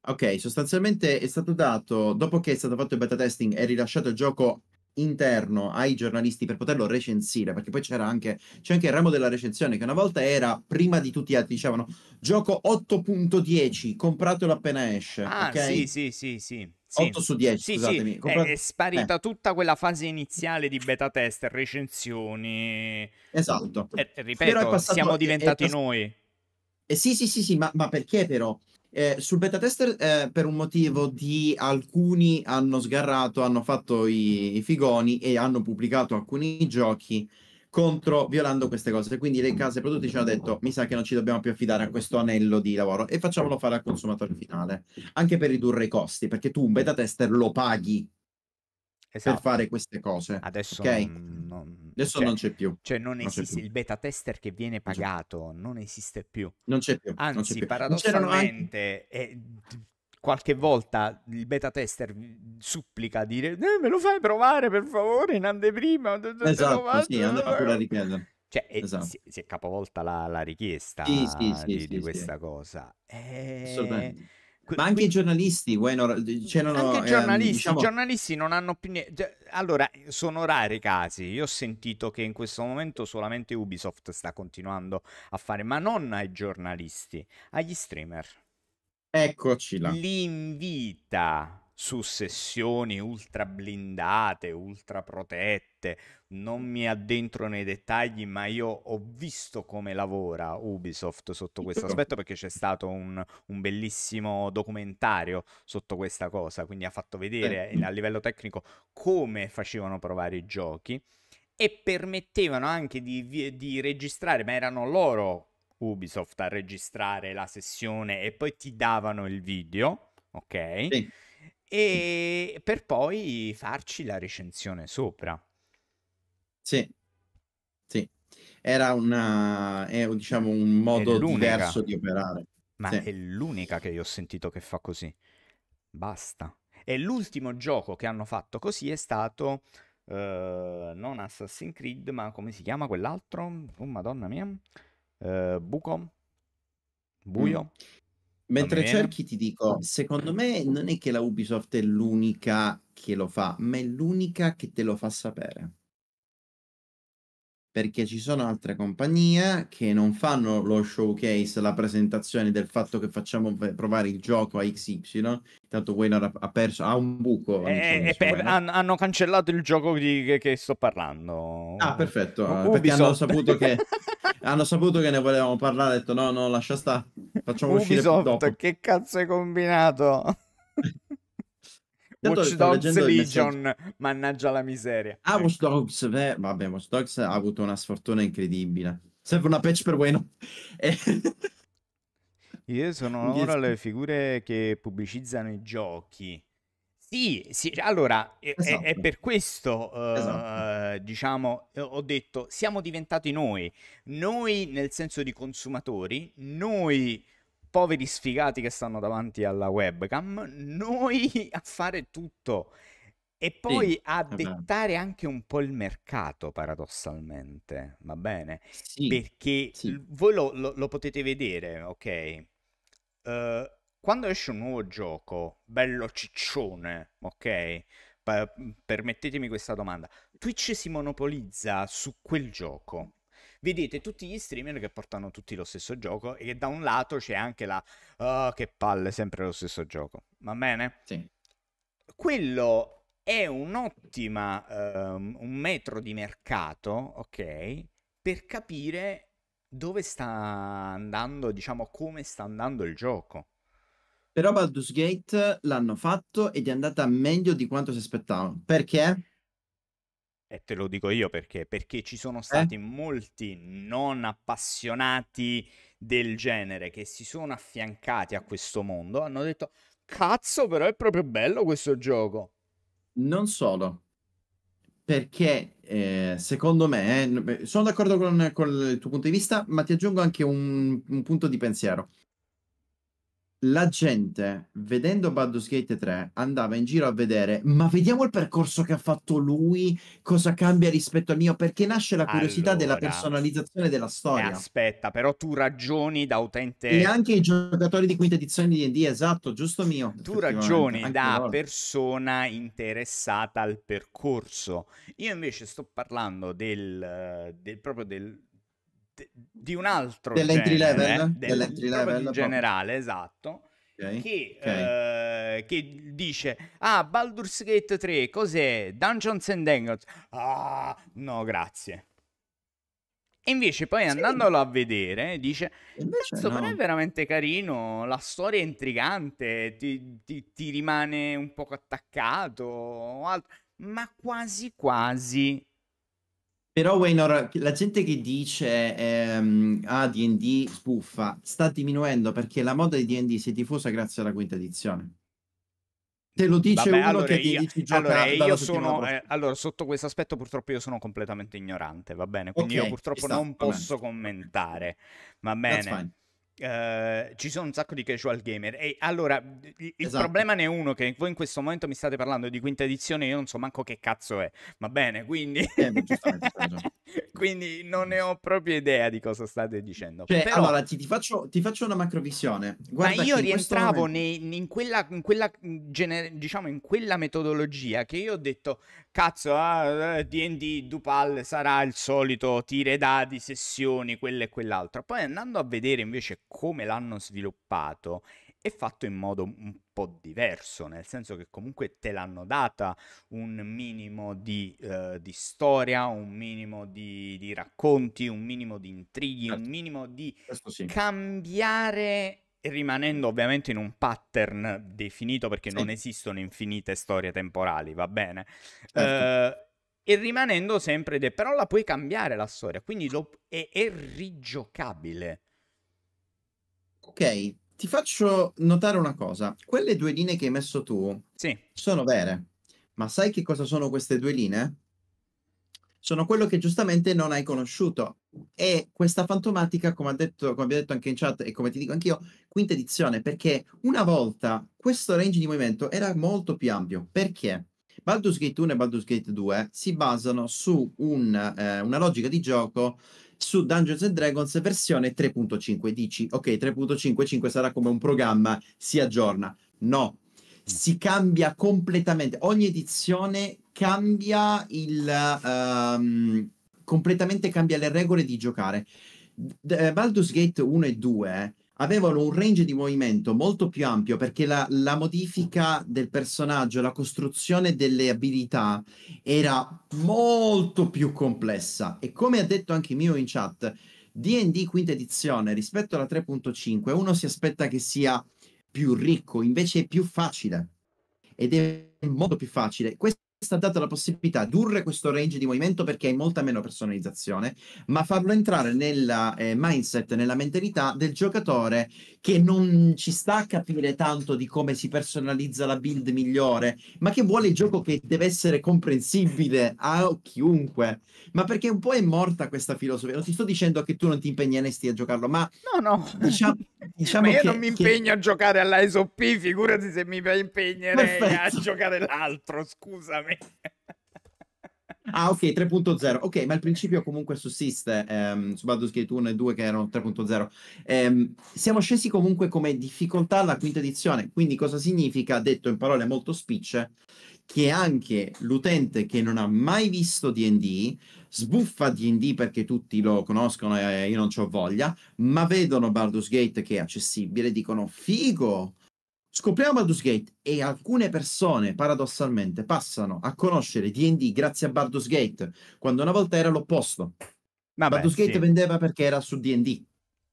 ok sostanzialmente è stato dato dopo che è stato fatto il beta testing e rilasciato il gioco interno ai giornalisti per poterlo recensire, perché poi c'era anche, c'è anche il ramo della recensione che una volta era prima di tutti gli altri, dicevano gioco 8.10, compratelo appena esce. Ah, okay? sì, sì, sì, sì. Sì. 8 su 10, sì, scusatemi. Sì. Comprat- è sparita eh. tutta quella fase iniziale di beta test, recensioni. Esatto. E, ripeto, passato, siamo diventati è, è noi. Eh, sì, sì, sì, sì ma, ma perché però? Eh, sul beta tester, eh, per un motivo mm. di alcuni hanno sgarrato, hanno fatto i, i, figoni e hanno pubblicato alcuni giochi contro violando queste cose. Quindi le case produttrici hanno detto: Mi sa che non ci dobbiamo più affidare a questo anello di lavoro e facciamolo fare al consumatore finale anche per ridurre i costi, perché tu un beta tester lo paghi esatto. per fare queste cose. Adesso okay? non, non Adesso cioè, non c'è più. Cioè non, non esiste il beta tester che viene pagato, non, non esiste più. Non c'è più. Anzi, c'è più. paradossalmente, è, eh, qualche volta il beta tester supplica a dire eh, me lo fai provare per favore in anteprima. Esatto, sì, andava pure a eh". richiedere. Cioè, eh, esatto. si, si, è capovolta la, la richiesta sì, sì, sì, di, di questa cosa. E... Assolutamente. Ma anche i giornalisti, c'erano, cioè, anche eh, giornalisti, ehm, diciamo... i giornalisti non hanno più niente. Cioè, allora, sono rari i casi. Io ho sentito che in questo momento solamente Ubisoft sta continuando a fare, ma non ai giornalisti, agli streamer. Eccoci là. Li su sessioni ultra blindate, ultra protette, non mi addentro nei dettagli, ma io ho visto come lavora Ubisoft sotto questo certo. aspetto perché c'è stato un, un bellissimo documentario sotto questa cosa, quindi ha fatto vedere a livello tecnico come facevano provare i giochi e permettevano anche di, di registrare, ma erano loro Ubisoft a registrare la sessione e poi ti davano il video, ok? Sì e per poi farci la recensione sopra. Sì, sì. Era una, è, diciamo, un modo diverso di operare. Ma sì. è l'unica che io ho sentito che fa così. Basta. E l'ultimo gioco che hanno fatto così è stato uh, non Assassin's Creed, ma come si chiama quell'altro? Oh, madonna mia. Uh, eh, Buco? Buio? Mm. Mentre cerchi ti dico, secondo me non è che la Ubisoft è l'unica che lo fa, ma è l'unica che te lo fa sapere perché ci sono altre compagnie che non fanno lo showcase, la presentazione del fatto che facciamo provare il gioco a XY. Tanto Waynor ha perso, ha un buco. Eh, eh per, hanno cancellato il gioco di, che, che, sto parlando. Ah, perfetto. Ubisoft. Perché hanno saputo, che, hanno saputo che ne volevamo parlare. ha detto no, no, lascia sta. Facciamo Ubisoft, uscire dopo. Che cazzo hai combinato? Tanto Watch Dogs Legion, mannaggia la miseria. Ah, Watch Dogs, beh, vabbè, Watch Dogs ha avuto una sfortuna incredibile. Serve una patch per Wayne. Eh. Io sono ora le figure che pubblicizzano i giochi. Sì, sì, allora esatto. è, è, per questo, uh, esatto. diciamo, eh, ho detto, siamo diventati noi, noi nel senso di consumatori, noi poveri sfigati che stanno davanti alla webcam, noi a fare tutto e poi sì, a dettare anche un po' il mercato, paradossalmente, va bene? Sì, Perché sì. voi lo, lo, lo, potete vedere, ok? Uh, quando esce un nuovo gioco, bello ciccione, ok? Pa- permettetemi questa domanda. Twitch si monopolizza su quel gioco, vedete tutti gli streamer che portano tutti lo stesso gioco e da un lato c'è anche la oh, che palle, sempre lo stesso gioco. Va bene? Sì. Quello è un'ottima um, un metro di mercato, ok, per capire dove sta andando, diciamo come sta andando il gioco. Però Baldur's Gate l'hanno fatto ed è andata meglio di quanto si aspettavano. Perché? E te lo dico io perché, perché ci sono eh? stati eh? molti non appassionati del genere che si sono affiancati a questo mondo, hanno detto cazzo però è proprio bello questo gioco. Non solo, perché eh, secondo me, eh, sono d'accordo con, con, il tuo punto di vista, ma ti aggiungo anche un, un punto di pensiero la gente, vedendo Baldur's Gate 3, andava in giro a vedere, ma vediamo il percorso che ha fatto lui, cosa cambia rispetto al mio, perché nasce la curiosità allora, della personalizzazione della storia. Eh, aspetta, però tu ragioni da utente... E anche i giocatori di quinta edizione di D&D, esatto, giusto mio. Tu ragioni da loro. persona interessata al percorso. Io invece sto parlando del, eh, del proprio del di un altro dell'entry genere, level, eh, del, dell'entry level in generale, esatto. Okay, che, okay. Uh, che, dice ah Baldur's Gate 3 cos'è Dungeons and Dragons ah no grazie e invece poi sì, andandolo a vedere dice questo no. è veramente carino la storia è intrigante ti, ti, ti rimane un poco attaccato ma quasi quasi però Waynor, la gente che dice ehm, ah D&D spuffa, sta diminuendo perché la moda di D&D si è diffusa grazie alla quinta edizione. Te lo dice Vabbè, uno allora che io, dici allora, io sono, eh, allora, sotto questo aspetto purtroppo io sono completamente ignorante, va bene? Quindi okay, io purtroppo sta, non posso commentare, va bene? Uh, ci sono un sacco di casual gamer. E allora il esatto. problema ne è uno: che voi in questo momento mi state parlando di quinta edizione, io non so manco che cazzo è. Va bene, quindi, eh, quindi non ne ho proprio idea di cosa state dicendo. Cioè, Però... Allora ti, ti, faccio, ti, faccio, una macrovisione. Guarda Ma io rientravo momento... nei, in, quella, in quella gener- diciamo in quella metodologia che io ho detto cazzo, ah, DD, eh, Dupal sarà il solito tire dadi, sessioni, quello e quell'altro. Poi andando a vedere invece come l'hanno sviluppato, è fatto in modo un po' diverso, nel senso che comunque te l'hanno data un minimo di, eh, di storia, un minimo di, di, racconti, un minimo di intrighi, un certo. minimo di sì. cambiare e rimanendo ovviamente in un pattern definito perché sì. non esistono infinite storie temporali, va bene. Certo. Uh, e rimanendo sempre de- però la puoi cambiare la storia, quindi lo- è-, è rigiocabile. Ok, ti faccio notare una cosa. Quelle due linee che hai messo tu sì. sono vere, ma sai che cosa sono queste due linee? sono quello che giustamente non hai conosciuto. E questa fantomatica, come, ha detto, come abbiamo detto anche in chat e come ti dico anch'io, quinta edizione, perché una volta questo range di movimento era molto più ampio. Perché? Baldur's Gate 1 e Baldur's Gate 2 si basano su un, eh, una logica di gioco su Dungeons and Dragons versione 3.5. Dici, ok, 3.5.5 sarà come un programma, si aggiorna. No, mm. si cambia completamente. Ogni edizione cambia il... Um, completamente cambia le regole di giocare. D- eh, Baldur's Gate 1 e 2 avevano un range di movimento molto più ampio perché la, la, modifica del personaggio, la costruzione delle abilità era molto più complessa e come ha detto anche Mio in chat, D&D quinta edizione rispetto alla 3.5 uno si aspetta che sia più ricco, invece è più facile ed è molto più facile. Questo sta data la possibilità di ridurre questo range di movimento perché hai molta meno personalizzazione, ma farlo entrare nel eh, mindset, nella mentalità del giocatore che non ci sta a capire tanto di come si personalizza la build migliore, ma che vuole il gioco che deve essere comprensibile a chiunque. Ma perché un po' è morta questa filosofia. Non ti sto dicendo che tu non ti impegneresti a giocarlo, ma no, no. Diciamo, diciamo ma io che, non mi impegno che... a giocare alla SOP, figurati se mi impegnerei Perfetto. a giocare l'altro, scusami. Ah, ok, 3.0. Ok, ma il principio comunque sussiste ehm, su Baldur's Gate 1 e 2 che erano 3.0. Ehm, siamo scesi comunque come difficoltà alla quinta edizione, quindi cosa significa, detto in parole molto spicce, che anche l'utente che non ha mai visto D&D sbuffa D&D perché tutti lo conoscono e io non ho voglia, ma vedono Baldur's Gate che è accessibile dicono figo! Scopriamo Baldur's Gate e alcune persone paradossalmente passano a conoscere D&D grazie a Baldur's Gate, quando una volta era l'opposto. Vabbè, Baldur's Gate sì. vendeva perché era su D&D.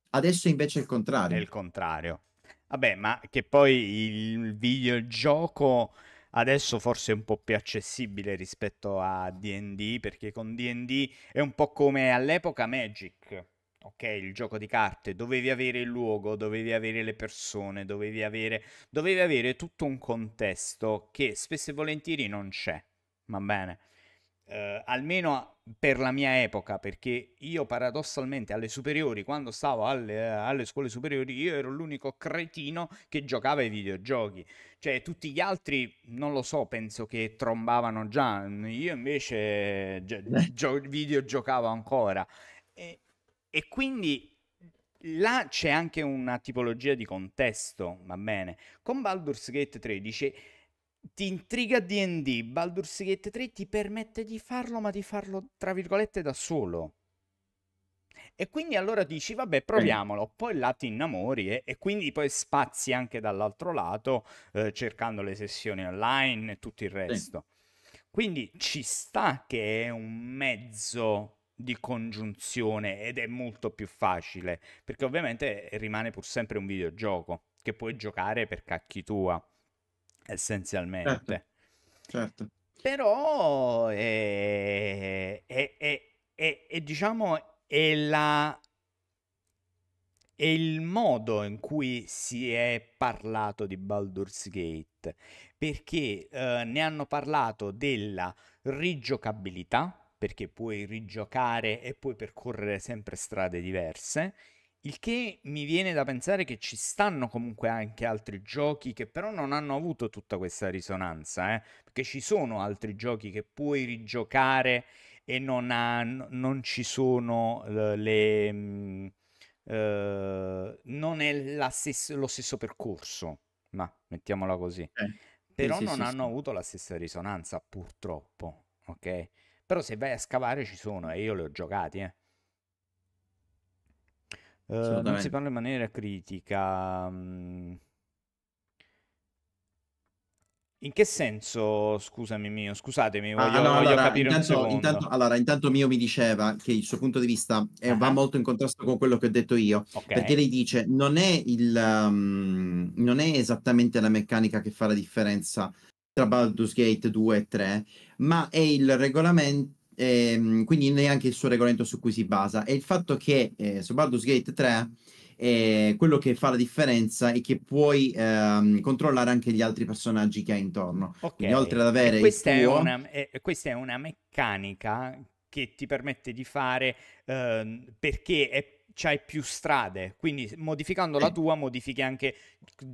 Adesso invece è il contrario. È il contrario. Vabbè, ma che poi il videogioco adesso forse è un po' più accessibile rispetto a D&D, perché con D&D è un po' come all'epoca Magic ok, il gioco di carte, dovevi avere il luogo, dovevi avere le persone, dovevi avere, dovevi avere tutto un contesto che spesso e volentieri non c'è, va bene? Eh, almeno per la mia epoca, perché io paradossalmente alle superiori, quando stavo alle, alle, scuole superiori, io ero l'unico cretino che giocava ai videogiochi. Cioè, tutti gli altri, non lo so, penso che trombavano già. Io invece gi- gio- videogiocavo ancora. E e quindi là c'è anche una tipologia di contesto, va bene. Con Baldur's Gate 13 ti intriga D&D, Baldur's Gate 3 ti permette di farlo, ma di farlo tra virgolette da solo. E quindi allora dici, vabbè, proviamolo, poi là ti innamori eh? e, quindi poi spazi anche dall'altro lato eh, cercando le sessioni online e tutto il resto. Quindi ci sta che è un mezzo di congiunzione ed è molto più facile, perché ovviamente rimane pur sempre un videogioco che puoi giocare per cacchi tua, essenzialmente. Certo. certo. Però eh, è, è, è, è, diciamo è la è il modo in cui si è parlato di Baldur's Gate perché eh, ne hanno parlato della rigiocabilità perché puoi rigiocare e puoi percorrere sempre strade diverse. Il che mi viene da pensare che ci stanno comunque anche altri giochi che però non hanno avuto tutta questa risonanza, eh? perché ci sono altri giochi che puoi rigiocare e non, ha, non ci sono le... Mh, mm, eh, non è stessa, lo stesso percorso, ma mettiamola così. Eh, però sì, non sì, hanno sì. avuto la stessa risonanza, purtroppo, ok? Però se vai a scavare ci sono e eh, io le ho giocati, eh. Uh, non si parla in maniera critica. Mm. In che senso, scusami mio, scusatemi, ah, voglio, ah, no, voglio allora, capire intanto, intanto, allora, intanto mio mi diceva che il suo punto di vista eh, uh-huh. va molto in contrasto con quello che ho detto io, okay. perché lei dice non è, il, um, non è esattamente la meccanica che fa la differenza, tra Baldur's Gate 2 e 3, ma è il regolamento, ehm, quindi neanche il suo regolamento su cui si basa, è il fatto che eh, su Baldur's Gate 3 eh, quello che fa la differenza è che puoi ehm, controllare anche gli altri personaggi che hai intorno. Ok, Quindi oltre ad avere... questa, tuo... è una, eh, questa è una meccanica che ti permette di fare ehm, perché è c'hai più strade, quindi modificando la tua modifichi anche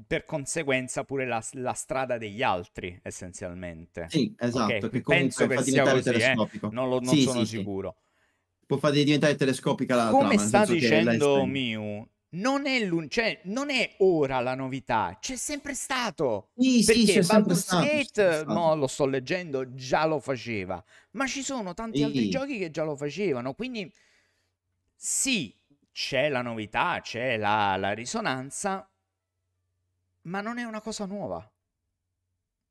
per conseguenza pure la, la strada degli altri essenzialmente. Sì, esatto, okay. che penso che sia così, eh? non, lo, non sì, sono sì, sicuro. Sì. Può far diventare telescopica la Come trama. Come sta dicendo Miu, non è, cioè, non è, ora la novità, c'è sempre stato. Sì, Perché sì, c'è Baldur's Gate, no, lo sto leggendo, già lo faceva, ma ci sono tanti sì. altri giochi che già lo facevano, quindi sì, c'è la novità, c'è la, la risonanza, ma non è una cosa nuova.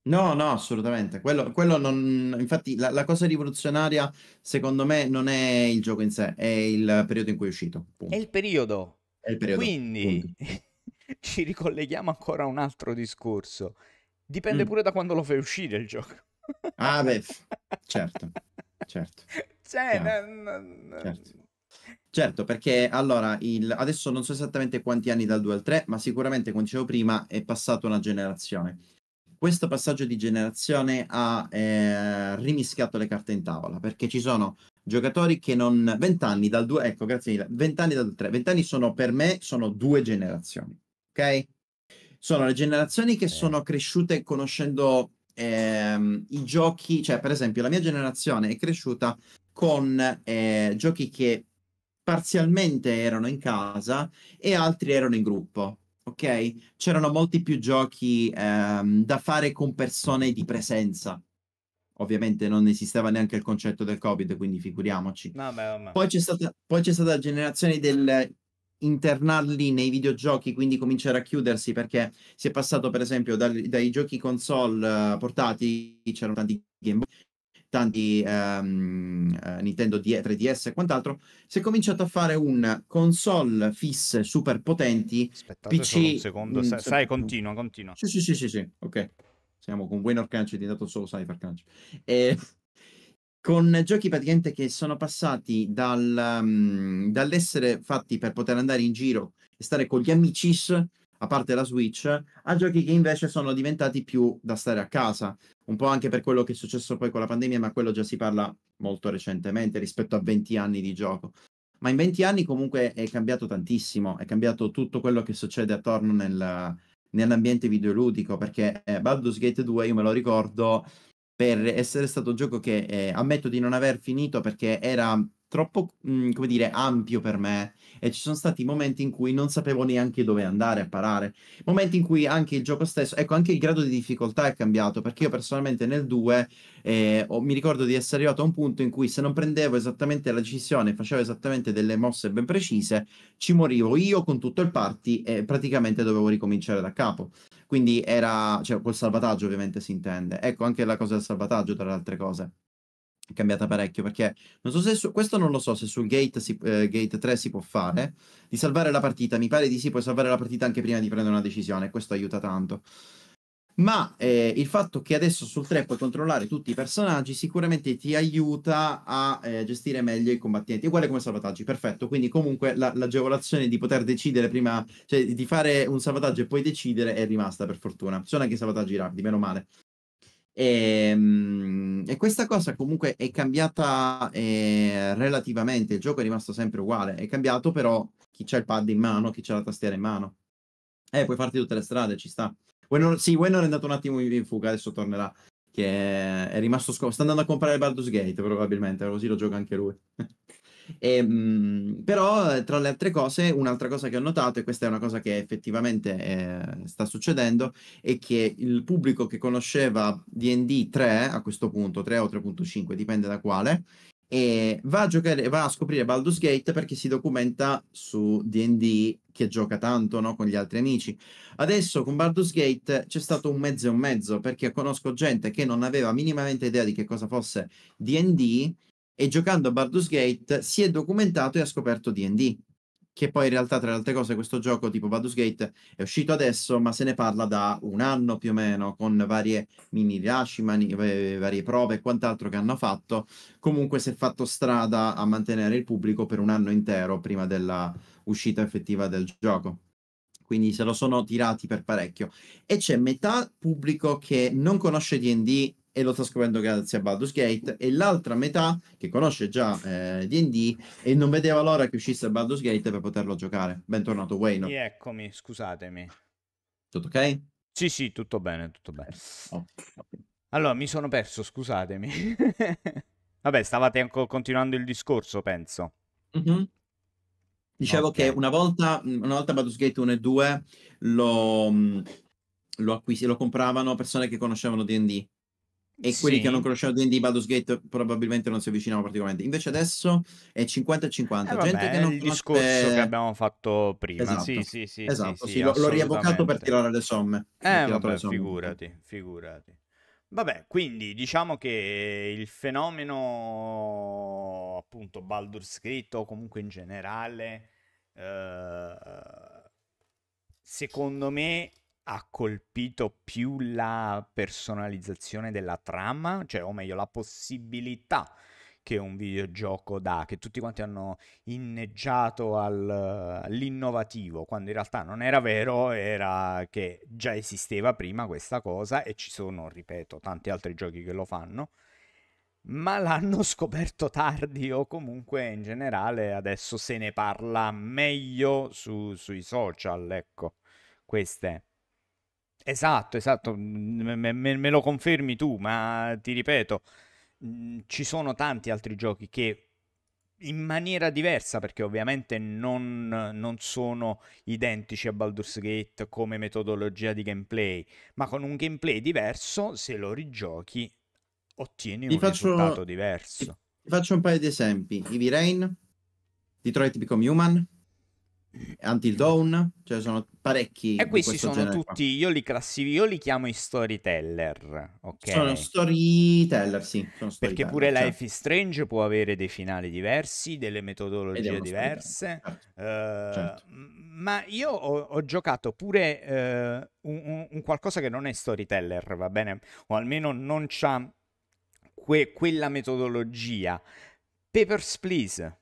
No, no, assolutamente. Quello, quello non... Infatti, la, la, cosa rivoluzionaria, secondo me, non è il gioco in sé, è il periodo in cui è uscito. Punto. È il periodo. È il periodo. Quindi ci ricolleghiamo ancora a un altro discorso. Dipende mm. pure da quando lo fai uscire il gioco. ah, beh, certo, certo. Cioè, no. No, no, certo. Certo, perché allora il... adesso non so esattamente quanti anni dal 2 al 3, ma sicuramente, come dicevo prima, è passata una generazione. Questo passaggio di generazione ha eh, rimischiato le carte in tavola, perché ci sono giocatori che non... 20 anni dal 2, ecco, grazie mille, 20 anni dal 3, 20 anni sono per me, sono due generazioni, ok? Sono le generazioni che sono cresciute conoscendo eh, i giochi, cioè per esempio la mia generazione è cresciuta con eh, giochi che parzialmente erano in casa e altri erano in gruppo. Ok? C'erano molti più giochi ehm, da fare con persone di presenza. Ovviamente non esisteva neanche il concetto del Covid, quindi figuriamoci. No, beh, no. Poi, c'è stata, poi c'è stata la generazione del internarli nei videogiochi, quindi cominciare a chiudersi perché si è passato per esempio dal, dai giochi console uh, portati, c'erano tanti Game Boy, tanti um, Nintendo 3DS e quant'altro, si è cominciato a fare un console fisse super potenti. Aspettate PC... un secondo, mm, sai, sai, continua, continua. Sì, sì, sì, sì, sì, ok. Siamo con Winner Crunch, è diventato solo Cyber Crunch. E con giochi praticamente che sono passati dal, um, dall'essere fatti per poter andare in giro e stare con gli amicis a parte la Switch, a giochi che invece sono diventati più da stare a casa, un po' anche per quello che è successo poi con la pandemia, ma quello già si parla molto recentemente rispetto a 20 anni di gioco. Ma in 20 anni comunque è cambiato tantissimo, è cambiato tutto quello che succede attorno nel, nell'ambiente videoludico, perché eh, Baldur's Gate 2, io me lo ricordo, per essere stato un gioco che eh, ammetto di non aver finito perché era troppo, mh, mm, come dire, ampio per me e ci sono stati momenti in cui non sapevo neanche dove andare a parare, momenti in cui anche il gioco stesso, ecco, anche il grado di difficoltà è cambiato, perché io personalmente nel 2 eh, mi ricordo di essere arrivato a un punto in cui se non prendevo esattamente la decisione, facevo esattamente delle mosse ben precise, ci morivo io con tutto il party e praticamente dovevo ricominciare da capo. Quindi era, cioè col salvataggio ovviamente si intende. Ecco anche la cosa del salvataggio tra le altre cose cambiata parecchio perché non so se su, questo non lo so se sul gate, si, eh, gate 3 si può fare di salvare la partita mi pare di sì puoi salvare la partita anche prima di prendere una decisione questo aiuta tanto ma eh, il fatto che adesso sul 3 puoi controllare tutti i personaggi sicuramente ti aiuta a eh, gestire meglio i combattenti, uguale come salvataggi, perfetto, quindi comunque la, l'agevolazione di poter decidere prima, cioè di fare un salvataggio e poi decidere è rimasta per fortuna, sono anche salvataggi rapidi, meno male, e, ehm, e, questa cosa comunque è cambiata eh, relativamente, il gioco è rimasto sempre uguale, è cambiato però chi c'è il pad in mano, chi c'è la tastiera in mano. Eh, puoi farti tutte le strade, ci sta. Wendor, sì, Wendor è andato un attimo in fuga, adesso tornerà. Che è rimasto scomodo. Sta andando a comprare Baldur's Gate, probabilmente, così lo gioca anche lui. E, ehm, mh, però, tra le altre cose, un'altra cosa che ho notato, e questa è una cosa che effettivamente eh, sta succedendo, è che il pubblico che conosceva DD 3 a questo punto, 3 o 3.5, dipende da quale, e va a, giocare, va a scoprire Baldur's Gate perché si documenta su DD che gioca tanto no? con gli altri amici. Adesso con Baldur's Gate c'è stato un mezzo e un mezzo perché conosco gente che non aveva minimamente idea di che cosa fosse DD e giocando a Bardus Gate si è documentato e ha scoperto D&D che poi in realtà tra le altre cose questo gioco tipo Bardus Gate è uscito adesso ma se ne parla da un anno più o meno con varie mini rilasci, mani, eh, varie prove e quant'altro che hanno fatto comunque si è fatto strada a mantenere il pubblico per un anno intero prima della uscita effettiva del gioco quindi se lo sono tirati per parecchio e c'è metà pubblico che non conosce D&D e lo sta scoprendo grazie a Baldur's Gate e l'altra metà che conosce già eh, D&D e non vedeva l'ora che uscisse Baldur's Gate per poterlo giocare bentornato Wayne sì, eccomi scusatemi tutto ok? sì sì tutto bene tutto bene oh. allora mi sono perso scusatemi vabbè stavate ancora continuando il discorso penso mm-hmm. Dicevo okay. che una volta, mm, una volta Baldur's Gate 1 e 2 lo, mm, lo, acquis- lo compravano persone che conoscevano D&D e sì. quelli che hanno conosciuto D&D Baldur's Gate probabilmente non si avvicinavano particolarmente. Invece adesso è 50 50. Eh, vabbè, gente che non il discorso è... che abbiamo fatto prima. Esatto. Sì, sì, sì, esatto, sì, sì l'ho riavvocato per tirare le somme. Eh, vabbè, le somme. figurati, figurati. Vabbè, quindi diciamo che il fenomeno appunto Baldur's Gate o comunque in generale eh, secondo me ha colpito più la personalizzazione della trama, cioè o meglio la possibilità che un videogioco dà, che tutti quanti hanno inneggiato al, all'innovativo, quando in realtà non era vero, era che già esisteva prima questa cosa e ci sono, ripeto, tanti altri giochi che lo fanno, ma l'hanno scoperto tardi o comunque in generale adesso se ne parla meglio su, sui social, ecco, queste. Esatto, esatto, mm, me, me- me lo confermi tu, ma ti ripeto, mh, mm, ci sono tanti altri giochi che in maniera diversa, perché ovviamente non, non, sono identici a Baldur's Gate come metodologia di gameplay, ma con un gameplay diverso, se lo rigiochi, ottieni ti un faccio, risultato diverso. Ti, ti faccio un paio di esempi. Heavy Rain, Detroit Become Human, Until Dawn, cioè sono parecchi. E questi sono tutti, io li, classifico, io li chiamo i storyteller, ok? Sono storyteller, sì. Sono storyteller, Perché pure cioè. Life is Strange può avere dei finali diversi, delle metodologie diverse. Certo. Uh, certo. Ma io ho, ho giocato pure uh, un, un qualcosa che non è storyteller, va bene? O almeno non c'ha que- quella metodologia. Papers, Please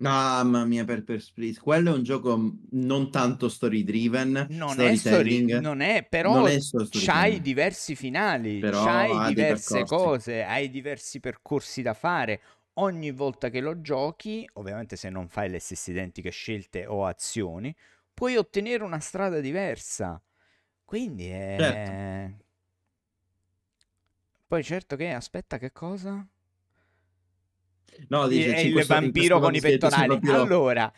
Mamma mia, per, per Split. Quello è un gioco non tanto story driven. Non, è, story, non è, però non è c'hai diversi finali, però c'hai diverse cose, hai diversi percorsi da fare. Ogni volta che lo giochi, ovviamente se non fai le stesse identiche scelte o azioni, puoi ottenere una strada diversa. Quindi è... Certo. Poi certo che aspetta che cosa? No, dice, è il vampiro con i pettorali. Allora,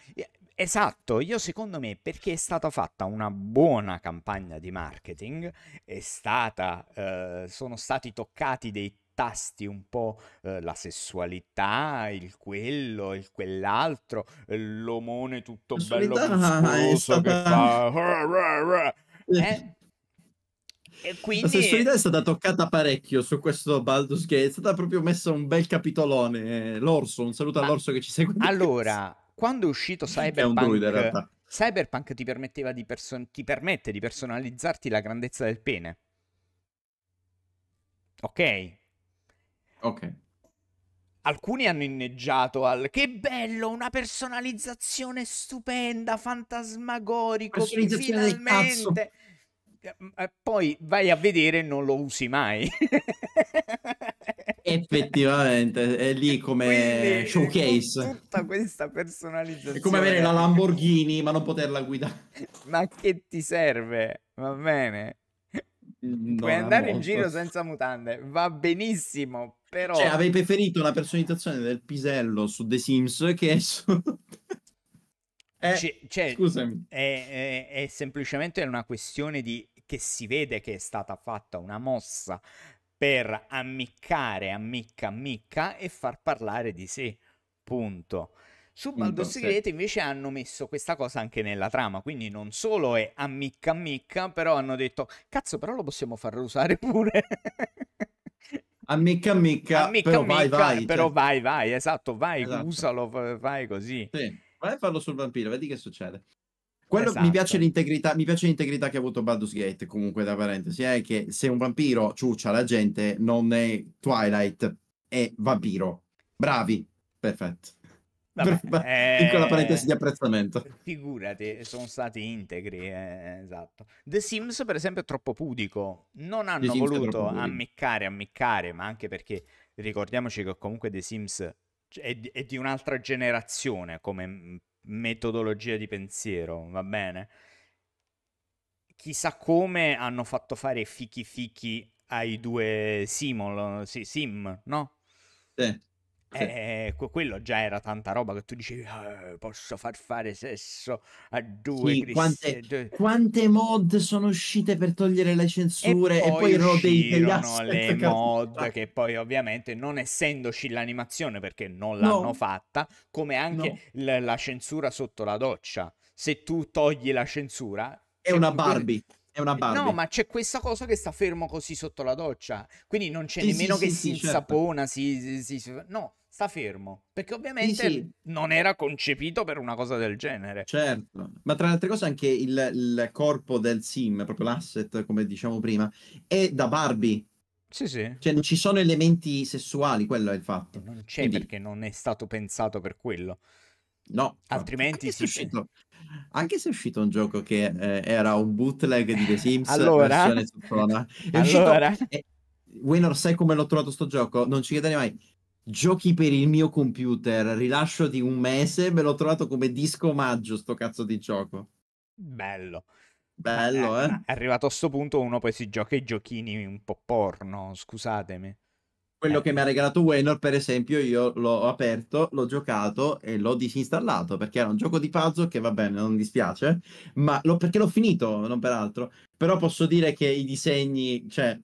Esatto, io secondo me perché è stata fatta una buona campagna di marketing, stata, eh, sono stati toccati dei tasti un po' eh, la sessualità, il quello, il quell'altro, eh, l'omone tutto bello muscoloso stata... che fa... Eh, eh, eh. E quindi... La sessualità è stata toccata parecchio su questo Baldur's Gate, è stata proprio messa un bel capitolone. Eh, l'orso, un saluto Ma... all'orso che ci segue. Allora, quando è uscito Cyberpunk... È druide, in realtà. Cyberpunk ti, permetteva di perso- ti permette di personalizzarti la grandezza del pene. Ok? Ok. Alcuni hanno inneggiato al che bello, una personalizzazione stupenda, fantasmagorico, personalizzazione finalmente. Eh, mm, eh, poi vai a vedere e non lo usi mai. Effettivamente, è lì come Quindi, showcase. Tutta questa personalizzazione. È come avere la Lamborghini ma non poterla guidare. Ma che ti serve? Va bene. Mm, no, Puoi andare molto. in giro senza mutande, va benissimo, però... Cioè, avrei preferito la personalizzazione del pisello su The Sims che è su... Eh, cioè, scusami. È, è, è, semplicemente una questione di che si vede che è stata fatta una mossa per ammiccare, ammicca, ammicca e far parlare di sé. Punto. Su Baldur's Gate invece hanno messo questa cosa anche nella trama, quindi non solo è ammicca ammicca, però hanno detto cazzo però lo possiamo far usare pure. ammicca ammicca, ammicca, però, ammicca vai, vai, però cioè. vai vai, esatto, vai, esatto. usalo, vai così. Sì. Vai a farlo sul vampiro, vedi che succede. Quello esatto. mi, piace l'integrità, mi piace l'integrità che ha avuto Baldur's Gate, comunque, da parentesi, è eh, che se un vampiro ciuccia la gente, non è Twilight, è vampiro. Bravi, perfetto. Vabbè, eh, in quella parentesi di apprezzamento. Figurati, sono stati integri, eh, esatto. The Sims, per esempio, è troppo pudico. Non hanno voluto ammiccare, ammiccare, ma anche perché ricordiamoci che comunque The Sims è di un'altra generazione come metodologia di pensiero, va bene? Chissà come hanno fatto fare fichi fichi ai due Simon, sì, sim, no? Sì. Sì. Eh, quello già era tanta roba che tu dicevi ah, posso far fare sesso a due sì, quante, due... quante mod sono uscite per togliere le censure e poi, e poi rotate le mod che poi ovviamente non essendoci l'animazione perché non l'hanno no. fatta come anche no. la censura sotto la doccia se tu togli la censura è una Barbie è una eh, No, ma c'è questa cosa che sta fermo così sotto la doccia. Quindi non c'è sì, nemmeno sì, che si certo. insapona. Si, si, si, no, sta fermo, perché ovviamente sì, sì. non era concepito per una cosa del genere. Certo, ma tra le altre cose anche il, il corpo del sim, proprio l'asset, come diciamo prima, è da Barbie. Sì, sì. Cioè non ci sono elementi sessuali, quello è il fatto. Non c'è Quindi... perché non è stato pensato per quello. No, altrimenti anche, si... se uscito, anche se è uscito un gioco che eh, era un bootleg di The Sims, allora, è allora... uscito, eh, Winner, sai come l'ho trovato sto gioco? Non ci chiedere mai giochi per il mio computer, rilascio di un mese, me l'ho trovato come disco omaggio sto cazzo di gioco. Bello. Bello, eh. eh. Arrivato a questo punto uno poi si gioca i giochini un po' porno, scusatemi. Quello eh. che mi ha regalato Waynor, per esempio, io l'ho aperto, l'ho giocato e l'ho disinstallato perché era un gioco di puzzle che va bene, non dispiace, ma l'ho, perché l'ho finito, non peraltro. Però posso dire che i disegni, cioè,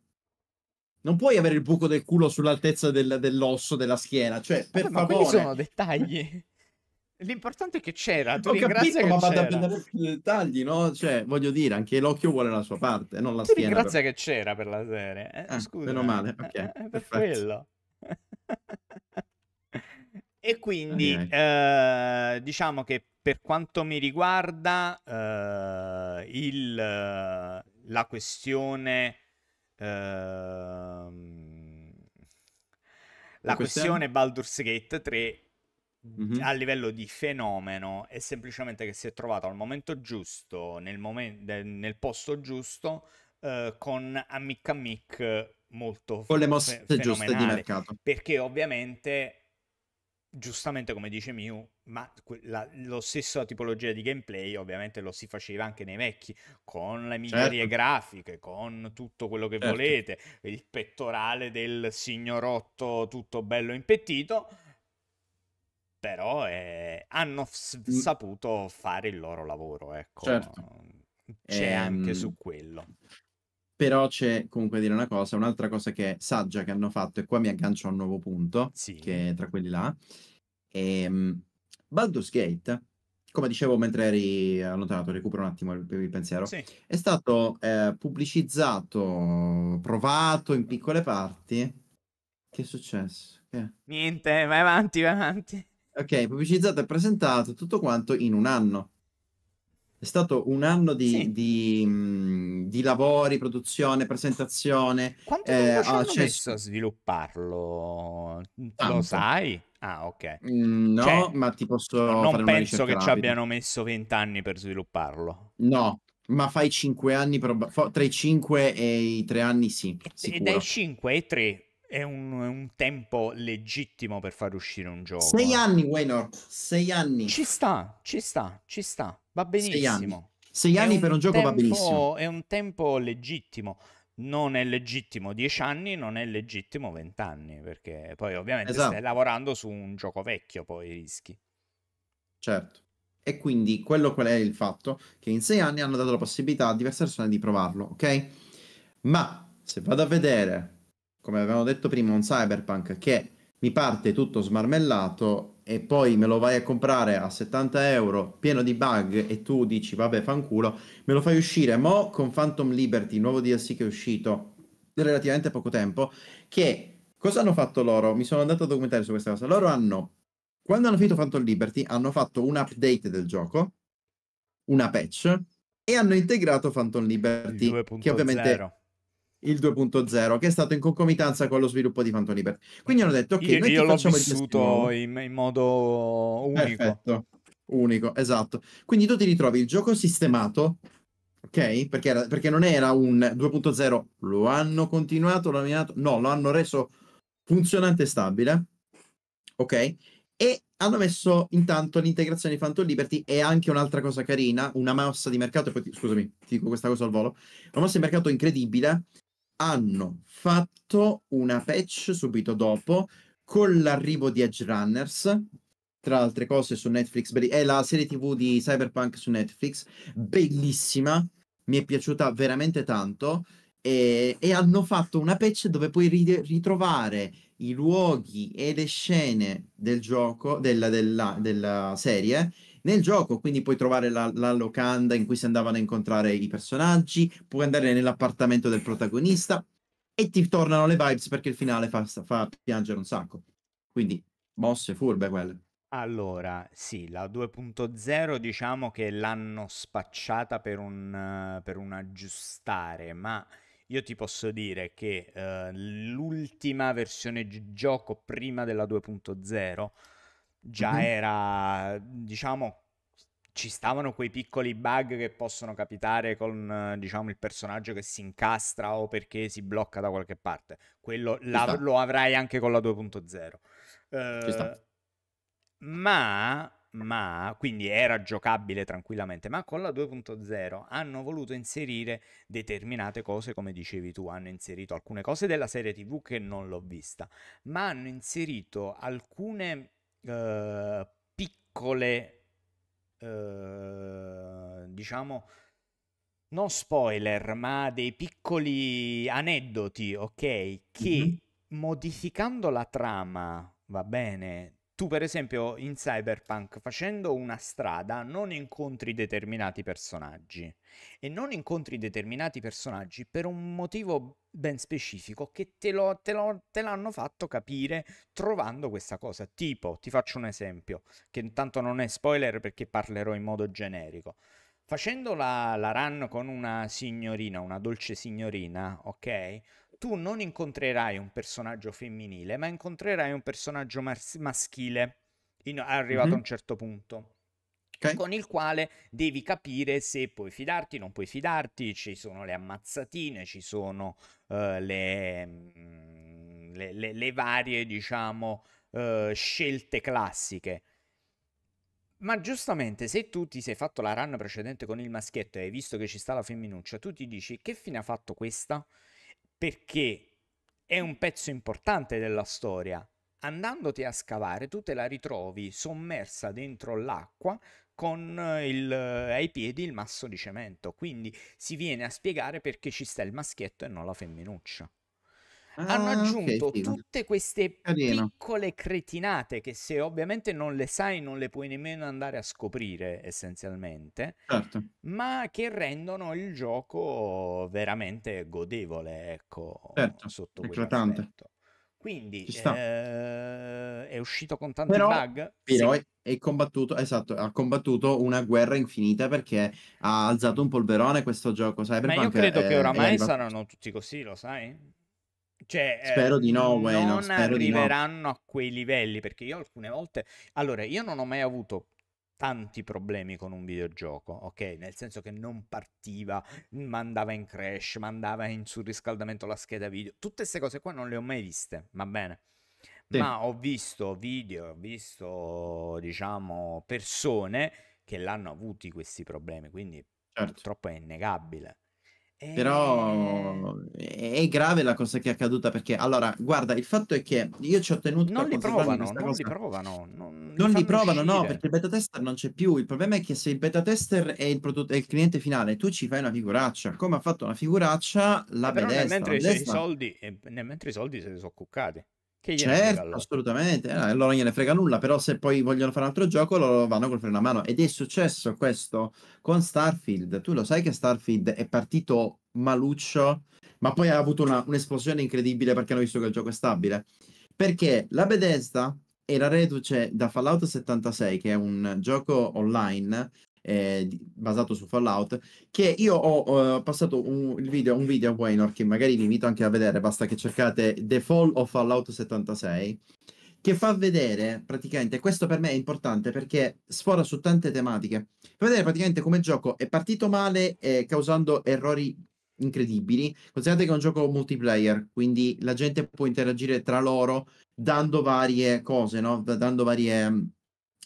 non puoi avere il buco del culo sull'altezza del, dell'osso della schiena. Cioè, ah, per ma favore. Ma sono dettagli. L'importante è che c'era. Tu Ho ringrazia capito, che ma vado a prendere dettagli, no? Cioè, voglio dire, anche l'occhio vuole la sua parte, non la tu schiena. Grazie però. che c'era per la serie. Eh, ah, scusa. Meno male, ok. Eh, eh per perfetto. quello. e quindi, eh, diciamo che per quanto mi riguarda, eh, il, la questione Ehm... La questione Baldur's Gate 3 mm-hmm. a livello di fenomeno è semplicemente che si è trovato al momento giusto, nel, momen- nel posto giusto, eh, con amic amic molto con le mosse fe- giuste di mercato. Perché ovviamente giustamente come dice Mew, ma la, lo stesso tipologia di gameplay ovviamente lo si faceva anche nei vecchi, con le migliorie certo. grafiche, con tutto quello che certo. volete, il pettorale del signorotto tutto bello impettito, però eh, hanno f- mm. saputo fare il loro lavoro, ecco. Certo. C'è ehm... anche su ehm, quello. Però c'è comunque dire una cosa, un'altra cosa che è saggia che hanno fatto, e qua mi aggancio a un nuovo punto, sì. che è tra quelli là, è ehm, Baldur's Gate, come dicevo mentre eri allontanato, recupero un attimo il, il pensiero, sì. è stato eh, pubblicizzato, provato in piccole parti. Che è successo? Che? Niente, vai avanti, vai avanti. Ok, pubblicizzato e presentato tutto quanto in un anno. È stato un anno di, sì. di, mhmm, di lavori, produzione, presentazione. Quanto eh, ci ah, hanno messo a svilupparlo? Tanto. Lo sai? Ah, ok. Mhmm, cioè, no, cioè, ma ti posso. Non penso che rapida. ci abbiano messo 20 anni per svilupparlo. No, ma fai 5 anni, tra i 5 e i 3 anni sì. E, sicuro. dai 5 ai 3 è un, è un, tempo legittimo per far uscire un gioco. 6 eh. anni, Waynor, 6 anni. Ci sta, ci sta, ci sta. Va benissimo. Sei anni, sei anni per un gioco tempo, va benissimo. È un tempo legittimo. Non è legittimo 10 anni, non è legittimo 20 anni, perché poi ovviamente esatto. stai lavorando su un gioco vecchio, poi rischi. Certo. E quindi quello qual è il fatto? Che in 6 anni hanno dato la possibilità a diverse persone di provarlo, ok? Ma se vado a vedere, come avevamo detto prima, un cyberpunk che mi parte tutto smarmellato, e poi me lo vai a comprare a 70 euro pieno di bug e tu dici vabbè fanculo, me lo fai uscire mo con Phantom Liberty, nuovo DLC che è uscito relativamente poco tempo, che cosa hanno fatto loro? Mi sono andato a documentare su questa cosa. Loro hanno, quando hanno finito Phantom Liberty, hanno fatto un update del gioco, una patch, e hanno integrato Phantom Liberty, che ovviamente... 0 il 2.0 che è stato in concomitanza con lo sviluppo di Phantom Liberty. Quindi hanno detto ok, io, noi io l'ho vissuto in, in, modo unico. Perfetto. Unico, esatto. Quindi tu ti ritrovi il gioco sistemato, ok? Perché, era, perché non era un 2.0, lo hanno continuato, lo hanno no, lo hanno reso funzionante e stabile, ok? E hanno messo intanto l'integrazione di Phantom Liberty e anche un'altra cosa carina, una mossa di mercato, e poi ti, scusami, ti dico questa cosa al volo, una mossa di mercato incredibile hanno fatto una patch subito dopo con l'arrivo di Edge Runners. Tra altre cose su Netflix, è la serie TV di Cyberpunk su Netflix, bellissima, mi è piaciuta veramente tanto. E, e hanno fatto una patch dove puoi ri- ritrovare i luoghi e le scene del gioco, della, della, della serie, nel gioco, quindi puoi trovare la, la, locanda in cui si andavano a incontrare i personaggi, puoi andare nell'appartamento del protagonista e ti tornano le vibes perché il finale fa, fa piangere un sacco. Quindi mosse furbe quelle. Allora, sì, la 2.0 diciamo che l'hanno spacciata per un, per un aggiustare, ma io ti posso dire che eh, l'ultima versione di gioco prima della 2.0 già mm-hmm. era, diciamo, ci stavano quei piccoli bug che possono capitare con, diciamo, il personaggio che si incastra o perché si blocca da qualche parte. Quello la, lo avrai anche con la 2.0. Eh, ma ma quindi era giocabile tranquillamente, ma con la 2.0 hanno voluto inserire determinate cose, come dicevi tu, hanno inserito alcune cose della serie TV che non l'ho vista, ma hanno inserito alcune eh, piccole, eh, diciamo, non spoiler, ma dei piccoli aneddoti, ok? Che mm-hmm. modificando la trama, va bene, tu per esempio in Cyberpunk facendo una strada non incontri determinati personaggi e non incontri determinati personaggi per un motivo ben specifico che te, lo, te, lo, te l'hanno fatto capire trovando questa cosa. Tipo, ti faccio un esempio, che intanto non è spoiler perché parlerò in modo generico. Facendo la, la run con una signorina, una dolce signorina, ok? tu non incontrerai un personaggio femminile, ma incontrerai un personaggio mas- maschile in- arrivato mm-hmm. a un certo punto. Okay. Con il quale devi capire se puoi fidarti, non puoi fidarti, ci sono le ammazzatine, ci sono uh, le, mm, le, le, le, varie, diciamo, uh, scelte classiche. Ma giustamente, se tu ti sei fatto la run precedente con il maschietto e hai visto che ci sta la femminuccia, tu ti dici che fine ha fatto questa? perché è un pezzo importante della storia. Andandoti a scavare, tu te la ritrovi sommersa dentro l'acqua con eh, il, eh, ai piedi il masso di cemento. Quindi si viene a spiegare perché ci sta il maschietto e non la femminuccia hanno ah, aggiunto okay, tutte queste Carino. piccole cretinate che se ovviamente non le sai non le puoi nemmeno andare a scoprire essenzialmente, certo. ma che rendono il gioco veramente godevole, ecco, certo, sotto eclatante. Aspetto. Quindi eh, è uscito con tanti però, bug. Però sì. è, combattuto, esatto, ha combattuto una guerra infinita perché ha alzato un polverone questo gioco. Cyberpunk Ma io credo è, che oramai saranno tutti così, lo sai? Cioè, eh, spero di no, Wayne. Non no, arriveranno no. a quei livelli perché io alcune volte. Allora, io non ho mai avuto tanti problemi con un videogioco, ok? Nel senso che non partiva, mm, mandava in crash, mandava in surriscaldamento la scheda video. Tutte queste cose qua non le ho mai viste, va bene. Sì. Ma ho visto video, ho visto, diciamo, persone che l'hanno avuti questi problemi, quindi certo. purtroppo è innegabile. Però ehm è grave la cosa che è accaduta perché allora, guarda, il fatto è che io ci ho tenuto non li provano, non cosa. li provano, non, li, li provano, uscire. no, perché il beta tester non c'è più. Il problema è che se il beta tester è il, prodotto, è il cliente finale, tu ci fai una figuraccia. Come ha fatto una figuraccia eh, la Bethesda? Mentre, eh, mentre i soldi se ne sono cuccati. Che certo, frega, assolutamente. Eh, loro gliene frega nulla, però se poi vogliono fare un altro gioco loro vanno col freno a mano. Ed è successo questo con Starfield. Tu lo sai che Starfield è partito maluccio, ma poi ha avuto una, un'esplosione incredibile perché hanno visto che il gioco è stabile. Perché la Bethesda era reduce da Fallout 76, che è un gioco online eh, basato su Fallout, che io ho eh, passato un video, un video a Waynor che magari vi invito anche a vedere, basta che cercate The Fall of Fallout 76, che fa vedere praticamente, questo per me è importante perché sfora su tante tematiche, fa vedere praticamente come il gioco è partito male eh, causando errori incredibili. Considerate che è un gioco multiplayer, quindi la gente può interagire tra loro dando varie cose, no? dando varie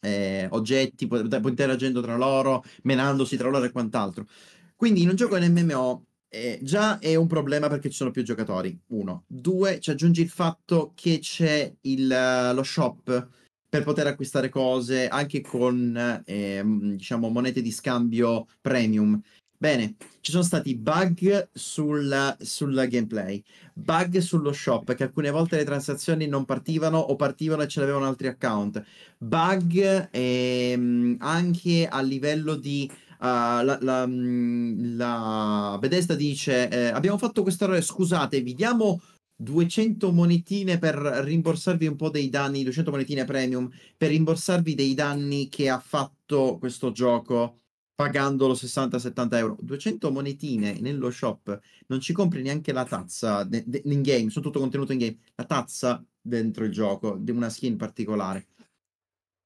eh, oggetti, interagendo tra loro, menandosi tra loro e quant'altro. Quindi in un gioco in MMO eh, già è un problema perché ci sono più giocatori. Uno. Due, ci aggiungi il fatto che c'è il, eh, lo shop per poter acquistare cose anche con eh, ehm, diciamo monete di scambio premium Bene, ci sono stati bug sul, sul, gameplay, bug sullo shop, che alcune volte le transazioni non partivano o partivano e ce l'avevano altri account, bug ehm, anche a livello di... Uh, la, la, mm, la Bethesda dice eh, abbiamo fatto questo errore, scusate, vi diamo 200 monetine per rimborsarvi un po' dei danni, 200 monetine premium per rimborsarvi dei danni che ha fatto questo gioco pagandolo 60-70 euro. 200 monetine nello shop, non ci compri neanche la tazza in game, sono tutto contenuto in game, la tazza dentro il gioco, di una skin particolare.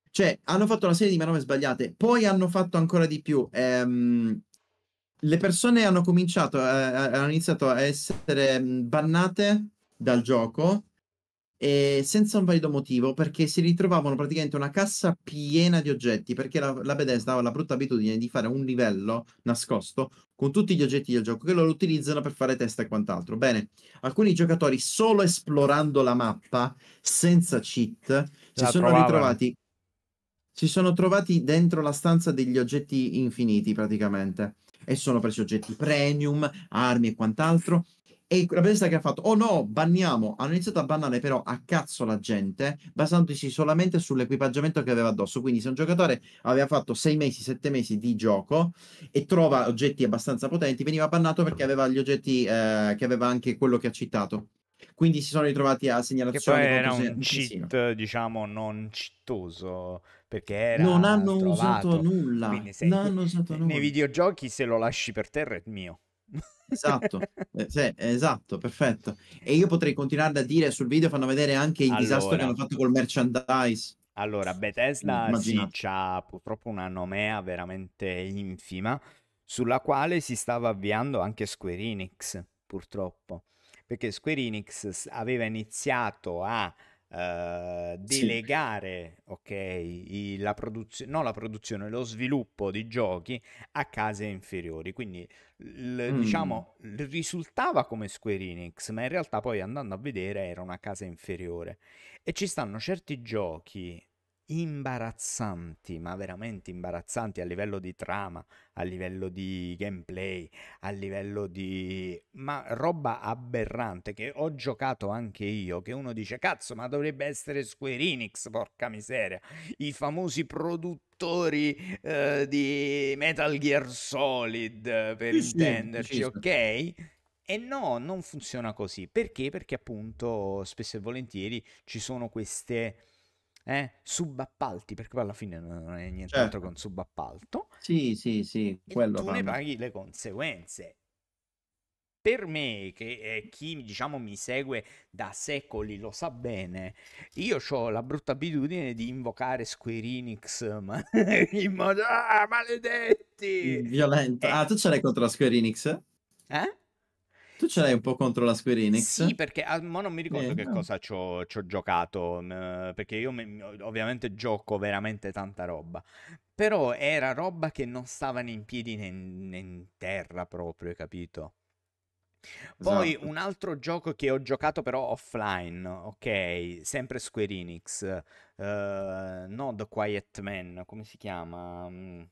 Cioè, hanno fatto una serie di manovre sbagliate, poi hanno fatto ancora di più. Ehm, le persone hanno cominciato, eh, eh hanno iniziato a essere bannate dal gioco e ehm, senza un valido motivo perché si ritrovavano praticamente una cassa piena di oggetti perché la, la Bethesda aveva la brutta abitudine di fare un livello nascosto con tutti gli oggetti del gioco che loro utilizzano per fare test e quant'altro. Bene, alcuni giocatori solo esplorando la mappa senza cheat la si sono trovavano. ritrovati si sono trovati dentro la stanza degli oggetti infiniti praticamente e sono presi oggetti premium, armi e quant'altro e la protesta che ha fatto, oh no, banniamo, hanno iniziato a bannare però a cazzo la gente, basandosi solamente sull'equipaggiamento che aveva addosso. Quindi se un giocatore aveva fatto sei mesi, sette mesi di gioco e trova oggetti abbastanza potenti, veniva bannato perché aveva gli oggetti eh, che aveva anche quello che ha citato. Quindi si sono ritrovati a segnalazioni. Che poi era un cheat, diciamo, non cittoso perché era non hanno trovato. usato nulla. Quindi, se non hanno usato nulla. Nei videogiochi se lo lasci per terra è mio. Esatto, eh, sì, esatto, perfetto. E io potrei continuare a dire sul video, fanno vedere anche il allora, disastro che hanno fatto col merchandise. Allora, Bethesda mm, Immaginate. sì, ha purtroppo una nomea veramente infima, sulla quale si stava avviando anche Square Enix, purtroppo. Perché Square Enix aveva iniziato a eh, delegare sì. okay, i, la produzione, non la produzione, lo sviluppo di giochi a case inferiori. Quindi l- mm. diciamo risultava come Square Enix, ma in realtà poi andando a vedere era una casa inferiore. E ci stanno certi giochi imbarazzanti, ma veramente imbarazzanti a livello di trama, a livello di gameplay, a livello di... ma roba aberrante che ho giocato anche io, che uno dice cazzo ma dovrebbe essere Square Enix, porca miseria, i famosi produttori eh, di Metal Gear Solid per sì, intenderci, sì, ok? E no, non funziona così. Perché? Perché appunto spesso e volentieri ci sono queste eh, subappalti, perché poi alla fine non è nient'altro certo. che un subappalto. Sì, sì, sì, quello. tu ne paghi le conseguenze. Per me, che eh, chi diciamo mi segue da secoli lo sa bene, io ho la brutta abitudine di invocare Square Enix ma... in modo ah, maledetti! Violento. Eh. Ah, tu ce l'hai contro la Square Enix? Eh? Tu ce l'hai un po' contro la Square Enix? Sì, perché ah, ma non mi ricordo eh, che no. Ah. cosa ci ho giocato, mh, mm, perché io mi, ovviamente gioco veramente tanta roba. Però era roba che non stava né in piedi né in, né in terra proprio, capito? Poi esatto. un altro gioco che ho giocato però offline, ok, sempre Square Enix, uh, no The Quiet Man, come si chiama? Mm.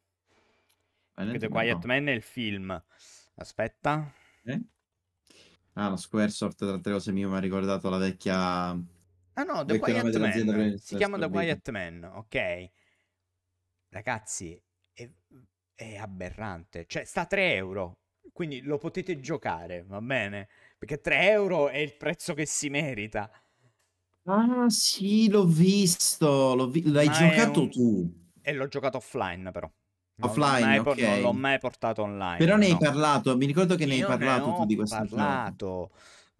The Quiet no. Man è il film, aspetta. Eh? Ah, no, Squaresoft, tra altre cose, mi ha ricordato la vecchia... Ah no, The Quiet Man. Si chiama The Quiet Man, ok. Ragazzi, è, è aberrante. Cioè, sta a 3 euro. Quindi lo potete giocare, va bene? Perché 3 euro è il prezzo che si merita. Ah sì, l'ho visto. L'ho vi- l'hai Ma giocato un... tu. E l'ho giocato offline, però. Offline, non, okay. non l'ho mai portato online. Però ne hai no. parlato, mi ricordo che ne hai parlato ne tu di questo parlato. Gioco.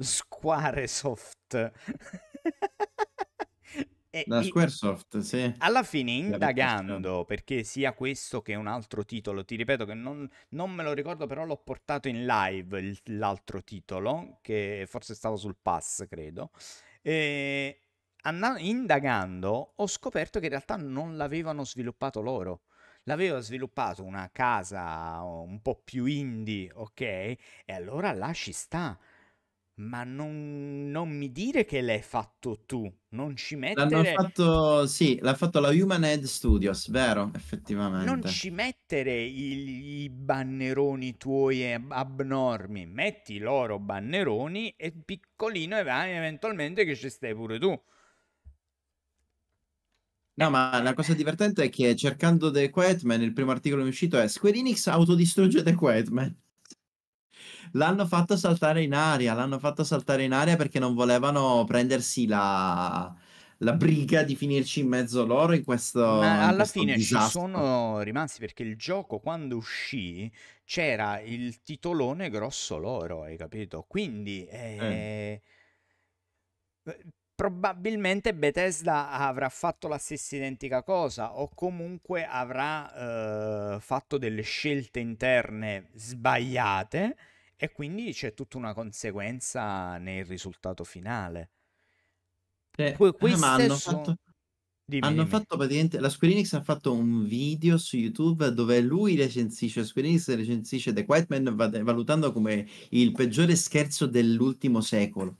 Squaresoft. e Squaresoft, sì. Alla fine indagando, perché sia questo che un altro titolo, ti ripeto che non, non me lo ricordo, però l'ho portato in live il, l'altro titolo, che forse stava sul pass, credo. E andando, indagando ho scoperto che in realtà non l'avevano sviluppato loro l'aveva sviluppato una casa uh, un po' più indie, ok? E allora là ci sta. Ma non, non mi dire che l'hai fatto tu, non ci mettere... L'hanno fatto, sì, l'ha fatto la Human Head Studios, vero, effettivamente. Non ci mettere i, i banneroni tuoi abnormi, metti loro banneroni e piccolino e eventualmente che ci stai pure tu. No, ma la cosa divertente è che cercando The Quiet Man, il primo articolo che è uscito è Square Enix autodistrugge The Quiet Man. L'hanno fatto saltare in aria, l'hanno fatto saltare in aria perché non volevano prendersi la, la briga di finirci in mezzo loro in questo Ma alla questo fine disastro. ci sono rimasti perché il gioco quando uscì c'era il titolone grosso loro, hai capito? Quindi eh, eh probabilmente Bethesda avrà fatto la stessa identica cosa o comunque avrà eh, fatto delle scelte interne sbagliate e quindi c'è tutta una conseguenza nel risultato finale. Eh, que- eh, queste ma hanno, sono... fatto... Dimmi, hanno dimmi. fatto praticamente la Square Enix ha fatto un video su YouTube dove lui recensisce Square Enix recensisce The Quiet Man valutando come il peggiore scherzo dell'ultimo secolo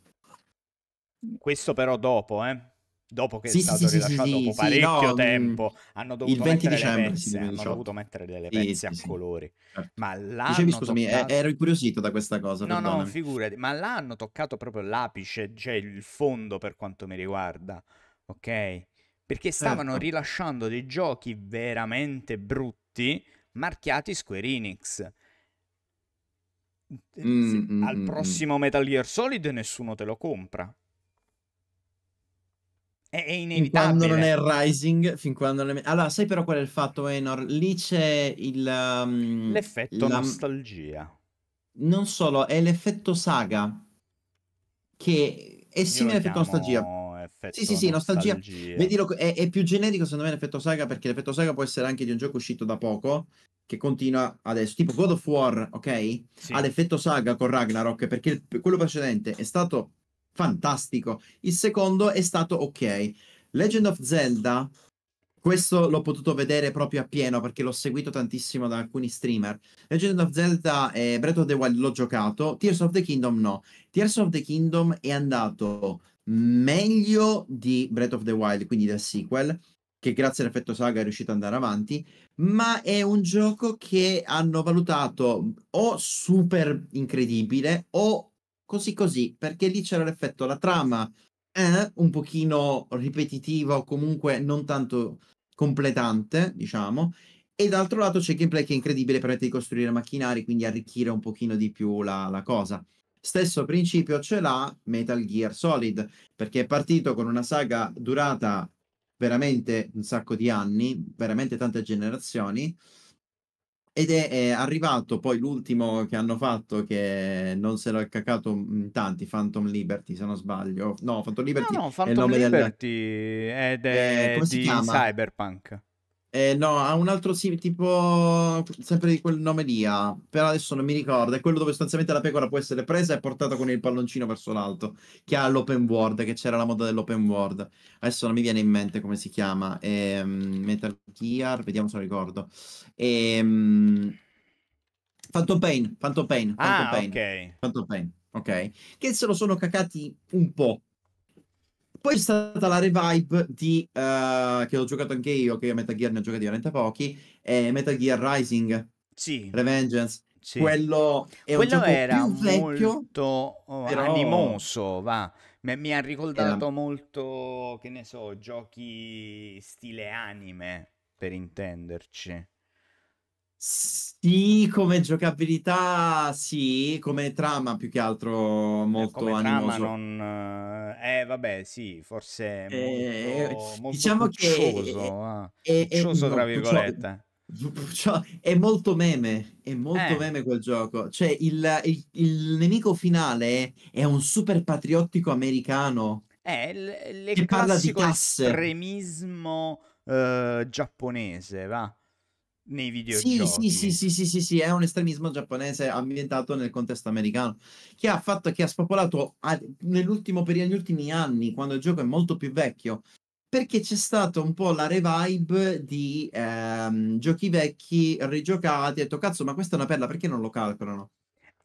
questo però dopo, eh? Dopo che sì, è stato sì, rilasciato, sì, dopo parecchio no, mm, tempo, hanno dovuto mettere dicembre, pezze, hanno diciamo. dovuto mettere delle pezze a colori. Certo. Ma là Dicevi, scusami, eh, toccato... ero incuriosito da questa cosa. No, perdone. no, figurati, ma là hanno toccato proprio l'apice, cioè il fondo per quanto mi riguarda, ok? Perché stavano certo. rilasciando dei giochi veramente brutti, marchiati Square Enix. Mm, mm, al mm, mm, prossimo Metal Gear Solid nessuno te lo compra. È, è inevitabile. Fin quando non è Rising, fin quando non è... Allora, sai però qual è il fatto, Enor? Lì c'è il... Um, l'effetto la... nostalgia. Non solo, è l'effetto saga, che è simile all'effetto nostalgia. Effetto sì, sì, sì, nostalgia. nostalgia. Vedi, è, è più generico secondo me l'effetto saga, perché l'effetto saga può essere anche di un gioco uscito da poco, che continua adesso, tipo God of War, ok? Sì. Ha l'effetto saga con Ragnarok, perché il, quello precedente è stato fantastico. Il secondo è stato ok. Legend of Zelda, questo l'ho potuto vedere proprio a pieno perché l'ho seguito tantissimo da alcuni streamer. Legend of Zelda e Breath of the Wild l'ho giocato, Tears of the Kingdom no. Tears of the Kingdom è andato meglio di Breath of the Wild, quindi del sequel, che grazie all'effetto saga è riuscito ad andare avanti, ma è un gioco che hanno valutato o super incredibile o così così, perché lì c'era l'effetto, la trama è un pochino ripetitiva o comunque non tanto completante, diciamo, e dall'altro lato c'è il gameplay che è incredibile, permette di costruire macchinari, quindi arricchire un pochino di più la, la cosa. Stesso principio ce l'ha Metal Gear Solid, perché è partito con una saga durata veramente un sacco di anni, veramente tante generazioni, ed è, è arrivato poi l'ultimo che hanno fatto che non se l'ha cacato in mhmm, tanti, Phantom Liberty se non sbaglio. No, Phantom Liberty no, no, Phantom è il nome Liberty del... ed eh, è, è di Cyberpunk. Eh, no, ha un altro sim- tipo sempre di quel nome lì ha, però adesso non mi ricordo. È quello dove sostanzialmente la pecora può essere presa e portata con il palloncino verso l'alto, che ha l'open world, che c'era la moda dell'open world. Adesso non mi viene in mente come si chiama. Ehm, Metal Gear, vediamo se lo ricordo. Ehm, Phantom Pain, Phantom Pain, Phantom ah, Pain. Okay. Phantom Pain, ok. Che se lo sono cacati un po' Poi c'è stata la revive di, uh, che ho giocato anche io, che io a Metal Gear ne ho giocati veramente pochi, è Metal Gear Rising. Sì. Revengeance. Sì. Quello, è Quello era vecchio, molto oh, però... animoso, va. Mi, mi ha ricordato la... molto, che ne so, giochi stile anime, per intenderci. Sì, come giocabilità, sì, come trama più che altro eh, molto come animoso. Trama non... Eh, eh, vabbè, sì, forse eh, molto, eh, molto diciamo cuccioso, che ah. è, è, cuccioso, tra virgolette. Cuccio... È molto meme, è molto eh. meme quel gioco. Cioè, il, il, il nemico finale è un super patriottico americano. Eh, l- l- che parla di tasse. estremismo uh, giapponese, va nei videogiochi. Sì, sì, sì, sì, sì, sì, è un estremismo giapponese ambientato nel contesto americano che ha fatto che ha spopolato a, nell'ultimo periodo, negli ultimi anni, quando il gioco è molto più vecchio, perché c'è stata un po' la revive di ehm, giochi vecchi rigiocati e detto cazzo, ma questa è una perla, perché non lo calcolano?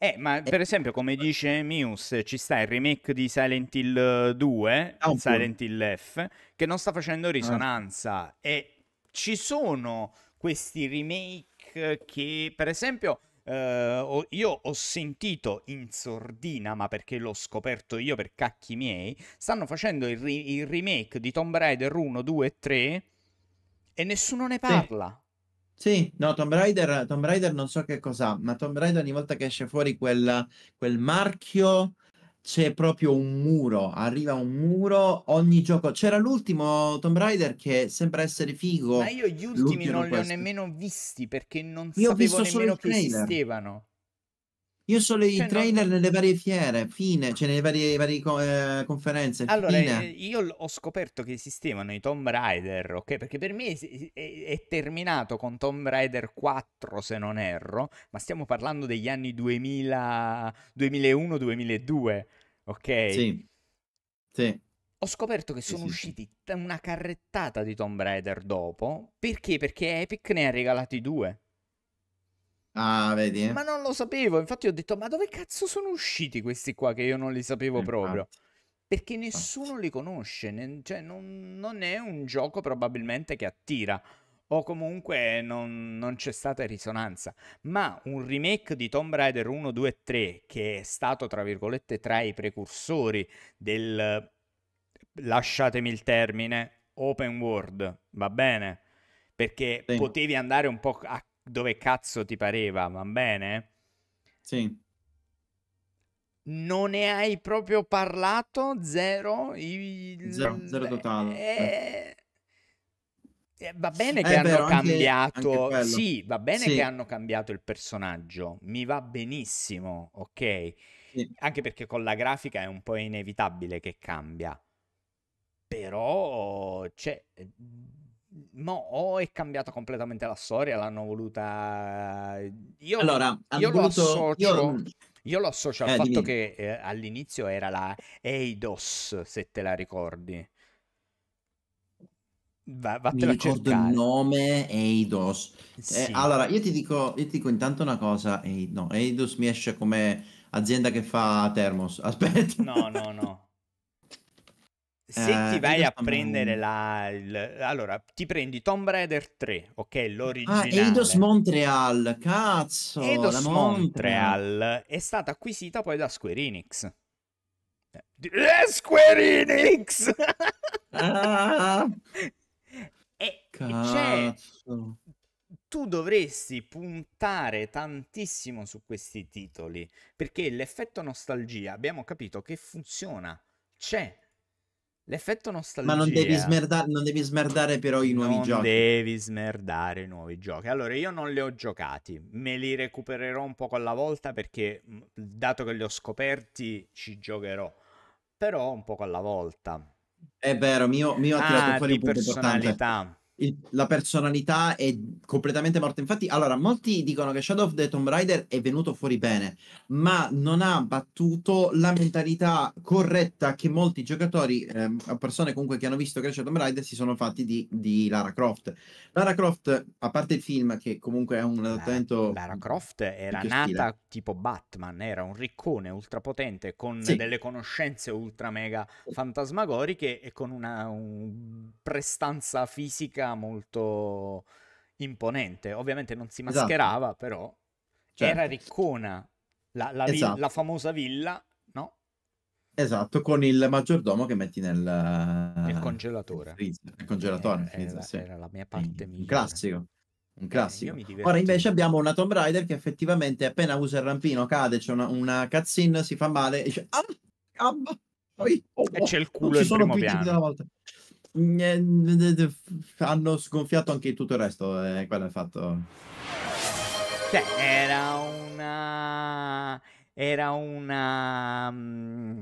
Eh, ma per esempio, come dice Muse, ci sta il remake di Silent Hill 2, ah, Silent Hill F, che non sta facendo ah. risonanza eh. e ci sono questi remake che, per esempio, Uh, io ho sentito in sordina, ma perché l'ho scoperto io per cacchi miei, stanno facendo il, ri- il remake di Tomb Raider 1, 2 e 3 e nessuno ne parla. Sì. sì. no, Tomb Raider, Tomb Raider non so che cos'ha, ma Tomb Raider ogni volta che esce fuori quel, quel marchio c'è proprio un muro, arriva un muro, ogni gioco. C'era l'ultimo Tomb Raider che sembra essere figo. Ma io gli ultimi non li ho nemmeno visti perché non io sapevo nemmeno che esistevano. Io solo i cioè, trailer no... nelle varie fiere, fine, cioè nelle varie, varie co- eh, conferenze. Allora, fine. Eh, io ho scoperto che esistevano i Tomb Raider, ok? Perché per me è, è, terminato con Tomb Raider 4, se non erro, ma stiamo parlando degli anni 2000, 2001-2002 ok? Sì. sì. Ho scoperto che sono sì, usciti una carrettata di Tomb Raider dopo. Perché? Perché Epic ne ha regalati due. Ah, vedi? Eh? Ma non lo sapevo, infatti ho detto, ma dove cazzo sono usciti questi qua che io non li sapevo infatti. proprio? Perché nessuno li conosce, ne- cioè non, non è un gioco probabilmente che attira o comunque non, non, c'è stata risonanza. Ma un remake di Tomb Raider 1, 2 e 3, che è stato tra virgolette tra i precursori del lasciatemi il termine open world, va bene? Perché sì. potevi andare un po' a dove cazzo ti pareva, va bene? Sì. Non ne hai proprio parlato? Zero? Il... Zero, zero totale. Eh eh, va bene che eh, hanno vero, cambiato, anche, anche sì, va bene sì. che hanno cambiato il personaggio, mi va benissimo, ok? Sì. Anche perché con la grafica è un po' inevitabile che cambia. Però, cioè, mm, mo o è cambiata completamente la storia, l'hanno voluta... Io, allora, io lo voluto... associo... Io... Mm, io... lo associo al eh, fatto dimmi. che eh, all'inizio era la Eidos, se te la ricordi Va, mi ricordo il nome Eidos. Eh, sì. Eh, allora, io ti, dico, io ti dico intanto una cosa. Eidos, no, Eidos mi esce come azienda che fa Thermos. Aspetta. No, no, no. Se eh, ti vai a prendere la... Il, allora, ti prendi Tomb Raider 3, ok? Ah, l'originale. Ah, Eidos Montreal, cazzo! Eidos Montreal. Montreal è stata acquisita poi da Square Enix. Eh, eh, Square Enix! ah. Cazzo. tu dovresti puntare tantissimo su questi titoli perché l'effetto nostalgia abbiamo capito che funziona. C'è. L'effetto nostalgia. Ma non devi, smerda- non devi smerdare però i nuovi non giochi. Non devi smerdare i nuovi giochi. Allora, io non li ho giocati, me li recupererò un po' alla volta perché, mm, dato che li ho scoperti, ci giocherò. Però un po' alla volta. È vero, mio, mio ha ah, tirato fuori un punto importante il, la personalità è completamente morta. Infatti, allora, molti dicono che Shadow of the Tomb Raider è venuto fuori bene, ma non ha battuto la mentalità corretta che molti giocatori, eh, persone comunque che hanno visto crescere Tomb Raider, si sono fatti di, di, Lara Croft. Lara Croft, a parte il film, che comunque è un adattamento. Lara, Lara Croft era nata stile. tipo Batman, era un riccone ultrapotente con sì. delle conoscenze ultra mega fantasmagoriche e con una un prestanza fisica molto imponente. Ovviamente non si esatto. mascherava, esatto. però certo. era riccona la, la, esatto. vi- la, famosa villa, no? Esatto, con il maggiordomo che metti nel, nel congelatore. Il congelatore, eh, era, era, sì. era la mia parte migliore. Classico. Un eh, classico. Eh, Ora invece abbiamo una Tomb Raider che effettivamente appena usa il rampino cade, c'è una, una cutscene, si fa male e dice... Ah, ah, oh, oh, e c'è il culo in primo piano hanno sgonfiato anche tutto il resto, eh, quello è il fatto. Cioè, era una... Era una... Mm,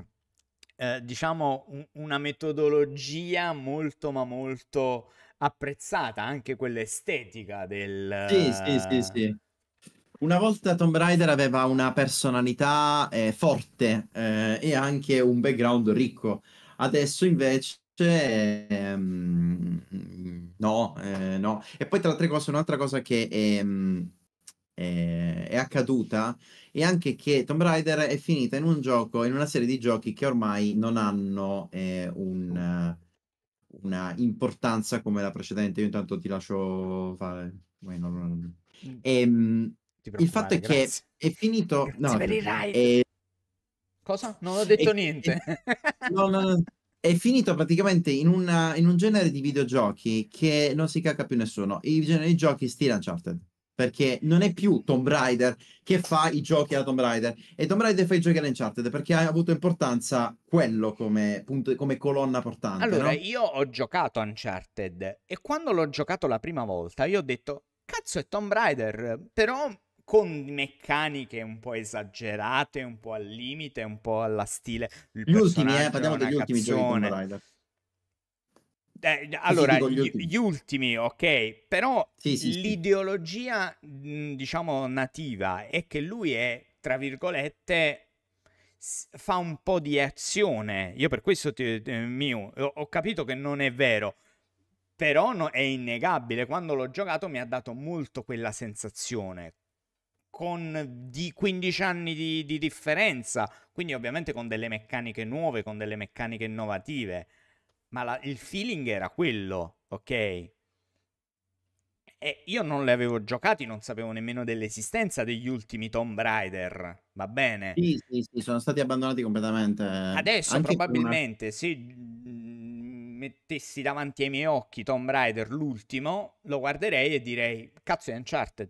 eh, diciamo una metodologia molto ma molto apprezzata, anche quella estetica del... Sì, sì, sì, sì. Una volta Tomb Raider aveva una personalità eh, forte eh, e anche un background ricco. Adesso invece cioè, ehm, mm, no, eh, no. E poi tra le altre cose, un'altra cosa che è, è, mm, eh, è, accaduta è anche che Tomb Raider è finita in un gioco, in una serie di giochi che ormai non hanno eh, un, una importanza come la precedente. Io intanto ti lascio fare. Bueno, non... Mm. ehm, il fatto è grazie. che è finito... Grazie no, per i eh, Cosa? Non ho detto e, niente. E, no, no, no è finito praticamente in, una, in, un genere di videogiochi che non si caga più nessuno. I generi di giochi stile Uncharted. Perché non è più Tomb Raider che fa i giochi alla Tomb Raider. E Tomb Raider fa i giochi alla Uncharted perché ha avuto importanza quello come, punto, come colonna portante. Allora, no? io ho giocato Uncharted e quando l'ho giocato la prima volta io ho detto, cazzo è Tomb Raider, però con meccaniche un po' esagerate, un po' al limite, un po' alla stile. Il gli ultimi, eh, parliamo degli ultimi eh, allora, gli ultimi. gli, ultimi. ok, però sì, sì, l'ideologia, sì. diciamo, nativa è che lui è, tra virgolette, fa un po' di azione. Io per questo ti, eh, mio, ho, ho capito che non è vero, però no, è innegabile. Quando l'ho giocato mi ha dato molto quella sensazione con di 15 anni di, di differenza, quindi ovviamente con delle meccaniche nuove, con delle meccaniche innovative, ma la, il feeling era quello, ok? E io non le avevo giocati, non sapevo nemmeno dell'esistenza degli ultimi Tomb Raider. Va bene? Sì, sì, sì sono stati abbandonati completamente. Adesso Anche probabilmente una... se mm, mettessi davanti ai miei occhi Tomb Raider l'ultimo, lo guarderei e direi: Cazzo, è Uncharted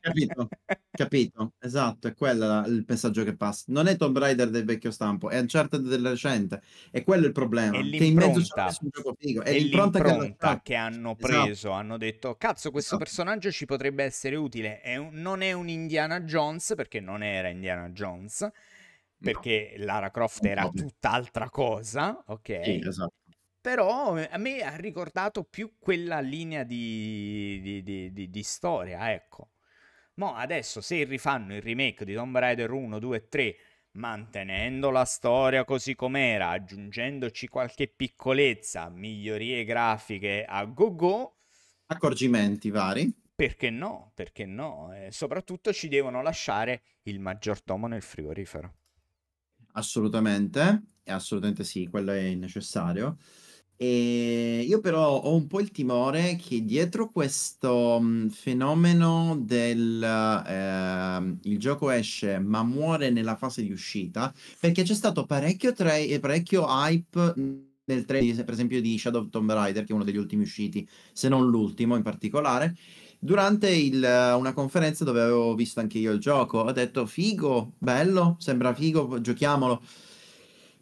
capito, capito, esatto, è quello il messaggio che passa. Non è Tomb Raider del vecchio stampo, è Uncharted del recente, è quello il problema. È che in mezzo c'è un gioco figo, è, è l'impronta, l'impronta che, hanno esatto. preso, esatto. hanno detto, cazzo questo esatto. personaggio ci potrebbe essere utile, è un... non è un Indiana Jones, perché non era Indiana Jones, perché no. Lara Croft era tutt'altra cosa, ok? Sì, esatto però eh, a me ha ricordato più quella linea di, di, di, di, di storia, ecco. Ma adesso se rifanno il remake di Tomb Raider 1, 2 e 3 mantenendo la storia così com'era, aggiungendoci qualche piccolezza, migliorie grafiche a go go, accorgimenti vari. Perché no? Perché no? E soprattutto ci devono lasciare il maggiordomo nel frigorifero. Assolutamente, assolutamente sì, quello è necessario. E io però ho un po' il timore che dietro questo mhmm, fenomeno del ehm, il gioco esce ma muore nella fase di uscita, perché c'è stato parecchio, tra- parecchio hype nel trailer, per esempio, di Shadow of Tomb Raider, che è uno degli ultimi usciti, se non l'ultimo in particolare. Durante il, una conferenza dove avevo visto anche io il gioco, ho detto figo, bello, sembra figo, giochiamolo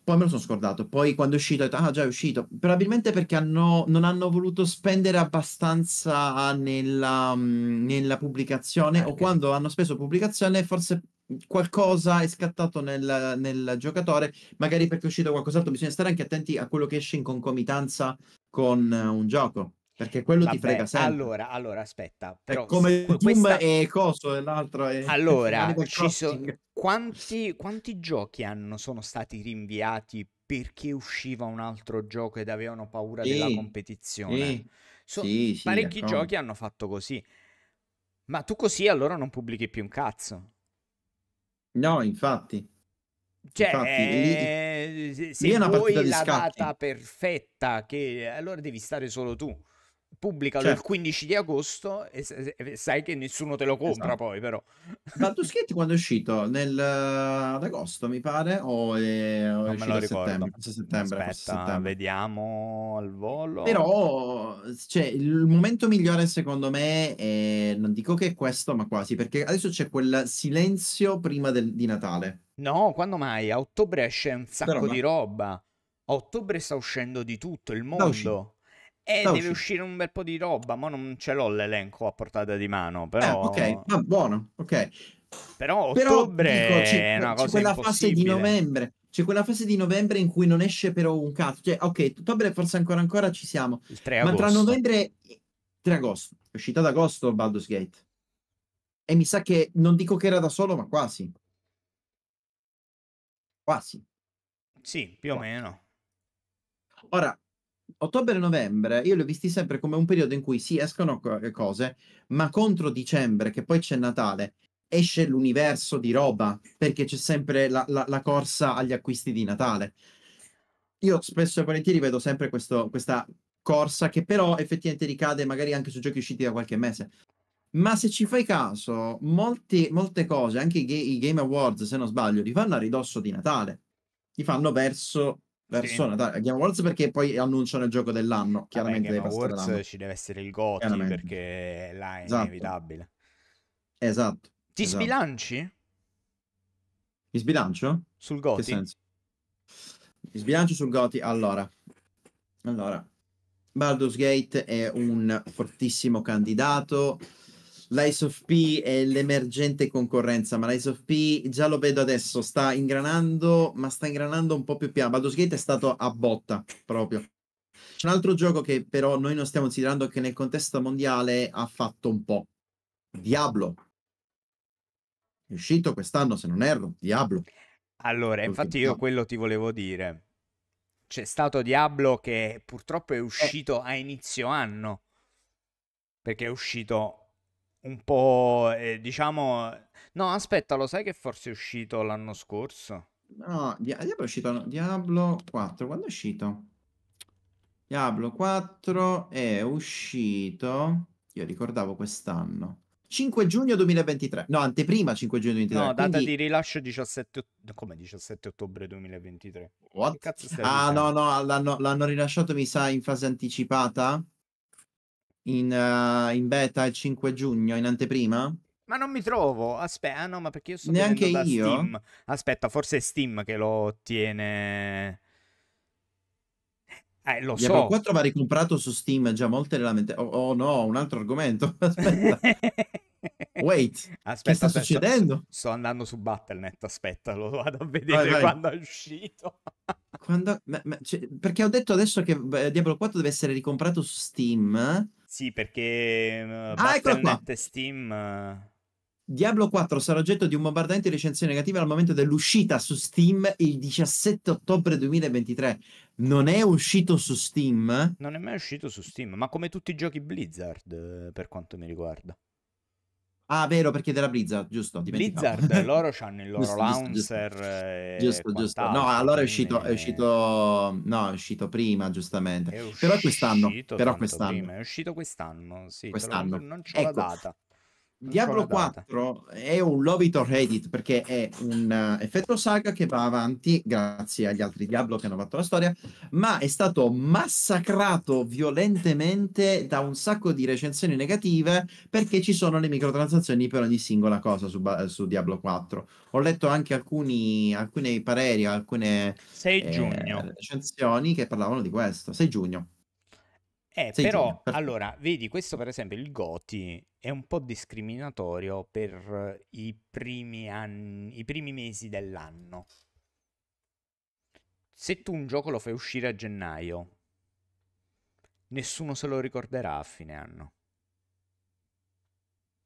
poi me lo sono scordato. Poi quando è uscito ho detto, ah già è uscito. Probabilmente perché hanno, non hanno voluto spendere abbastanza nella, mhmm, nella pubblicazione okay. o quando hanno speso pubblicazione forse qualcosa è scattato nel, nel, giocatore, magari perché è uscito qualcos'altro, bisogna stare anche attenti a quello che esce in concomitanza con eh, un gioco. Perché quello Vabbè, ti frega sempre. Allora, allora aspetta. Però, è come Doom questa... e Coso e l'altro è... Allora, ci so... quanti, quanti giochi hanno, sono stati rinviati perché usciva un altro gioco ed avevano paura sì, della competizione? Sì, so, sì, parecchi giochi hanno fatto così. Ma tu così allora non pubblichi più un cazzo. No, infatti. Cioè, Infatti, lì, eh, se lì è vuoi la scatti. data perfetta, che allora devi stare solo tu pubblicalo certo. il 15 di agosto e, sai che nessuno te lo compra esatto. poi però Baldur's Gate quando è uscito? Nel, ad agosto mi pare o è, o è uscito a settembre, a settembre, Aspetta, settembre. vediamo al volo però cioè, il momento migliore secondo me è, non dico che è questo ma quasi perché adesso c'è quel silenzio prima del, di Natale no quando mai? a ottobre esce un sacco però, ma... di roba a ottobre sta uscendo di tutto il mondo e eh, deve uscire. uscire un bel po' di roba, ma non ce l'ho l'elenco a portata di mano, eh, però... Eh, ok, va ah, buono, ok. Però ottobre però, dico, c'è, c'è quella fase di novembre, c'è quella fase di novembre in cui non esce però un cazzo, cioè ok, ottobre forse ancora ancora ci siamo, Il 3 agosto. ma tra novembre 3 agosto, è uscita ad agosto Baldur's Gate. E mi sa che, non dico che era da solo, ma quasi. Quasi. Sì, più o meno. Ora, ottobre e novembre io li ho visti sempre come un periodo in cui si sì, escono eh, cose, ma contro dicembre, che poi c'è Natale, esce l'universo di roba, perché c'è sempre la, la, la corsa agli acquisti di Natale. Io spesso e volentieri vedo sempre questo, questa corsa che però effettivamente ricade magari anche su giochi usciti da qualche mese. Ma se ci fai caso, molti, molte cose, anche i, Game Awards, se non sbaglio, li fanno a ridosso di Natale. Li fanno verso persona. Sì. Game Awards perché poi annunciano il gioco dell'anno. Chiaramente Vabbè, Game Awards ci deve essere il GOTY perché là è esatto. inevitabile. Esatto. Ti esatto. sbilanci? Mi sbilancio? Sul GOTY? Che senso? Mi sbilancio sul GOTY? Allora. Allora. Baldur's Gate è un fortissimo candidato l'Ice of P è l'emergente concorrenza, ma l'Ice of P già lo vedo adesso, sta ingranando, ma sta ingranando un po' più piano. Baldur's Gate è stato a botta proprio. C'è un altro gioco che però noi non stiamo considerando che nel contesto mondiale ha fatto un po'. Diablo. È uscito quest'anno, se non erro, Diablo. Allora, L'ultimo. infatti io quello ti volevo dire. C'è stato Diablo che purtroppo è eh. uscito eh. a inizio anno. Perché è uscito un po', eh, diciamo... No, aspetta, lo sai che forse è uscito l'anno scorso? No, Dia- Diablo è uscito Diablo 4, quando è uscito? Diablo 4 è uscito, io ricordavo quest'anno, 5 giugno 2023. No, anteprima 5 giugno 2023. No, data quindi... di rilascio 17, come 17 ottobre 2023. What? ah, dicendo? no, no, l'hanno, l'hanno rilasciato mi sa in fase anticipata in, uh, in beta il 5 giugno, in anteprima? Ma non mi trovo, aspetta, ah, no, ma perché io sto Neanche da io? Steam. Aspetta, forse è Steam che lo tiene... Eh, lo Diablo so. 4 va ricomprato su Steam, già molte le lamente... Oh, oh no, un altro argomento, aspetta. Wait, aspetta, sta succedendo? Sto, andando su Battle.net, aspetta, lo vado a vedere vai, vai. quando è uscito. quando, ma, ma, cioè, perché ho detto adesso che eh, Diablo 4 deve essere ricomprato su Steam. Sì, perché uh, ah, Battle.net e Steam... Eh, Diablo 4 sarà oggetto di un bombardamento di recensioni negative al momento dell'uscita su Steam il 17 ottobre 2023. Non è uscito su Steam? Non è mai uscito su Steam, ma come tutti i giochi Blizzard, per quanto mi riguarda. Ah, vero, perché della Blizzard, giusto. Blizzard, loro hanno il loro giusto, launcher. Giusto, giusto. Eh, giusto. No, allora è uscito, è uscito, no, è uscito prima, giustamente. Uscito però quest'anno. Però quest'anno. Prima. È uscito quest'anno, sì. Quest'anno. Però non c'è ecco. la data. Diablo 4 è un love it or hate perché è un eh, effetto saga che va avanti grazie agli altri Diablo che hanno fatto la storia, ma è stato massacrato violentemente da un sacco di recensioni negative perché ci sono le microtransazioni per ogni singola cosa su, su Diablo 4. Ho letto anche alcuni, alcuni pareri, alcune eh, recensioni che parlavano di questo. 6 giugno. Eh, sì, però, sì. allora, vedi, questo per esempio, il Goti è un po' discriminatorio per eh, i primi, anni, i primi mesi dell'anno. Se tu un gioco lo fai uscire a gennaio, nessuno se lo ricorderà a fine anno.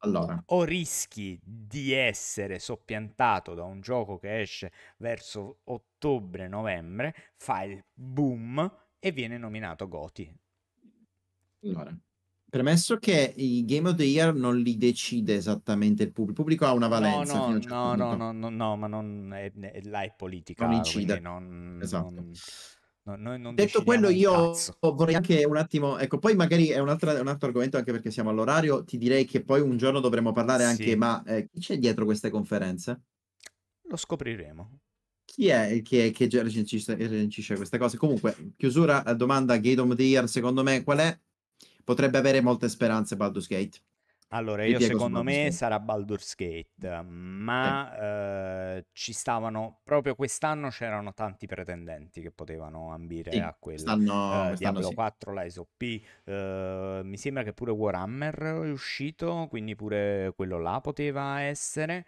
Allora. O rischi di essere soppiantato da un gioco che esce verso ottobre-novembre, fa il boom e viene nominato Goti Mm. Allora, premesso che i Game of the Year non li decide esattamente il pubblico, il pubblico ha una valenza. No, certo no, no, no, no, no, no, ma non è, è, là è politica. Non incide. Non, esatto. Non... No, Detto quello, io cazzo. vorrei anche un attimo, ecco, poi magari è un altro, un altro, argomento anche perché siamo all'orario, ti direi che poi un giorno dovremo parlare sì. anche, ma eh, chi c'è dietro queste conferenze? Lo scopriremo. Chi è che, che recensis- queste cose? Comunque, chiusura, eh, domanda, Gate of the Year, secondo me qual è? potrebbe avere molte speranze Baldur's Gate. Allora, io secondo me Gate. sarà Baldur's Gate, ma eh. Eh, ci stavano, proprio quest'anno c'erano tanti pretendenti che potevano ambire sì, a quello. Stanno, eh, Diablo sì. 4, la SOP, eh, mi sembra che pure Warhammer è uscito, quindi pure quello là poteva essere.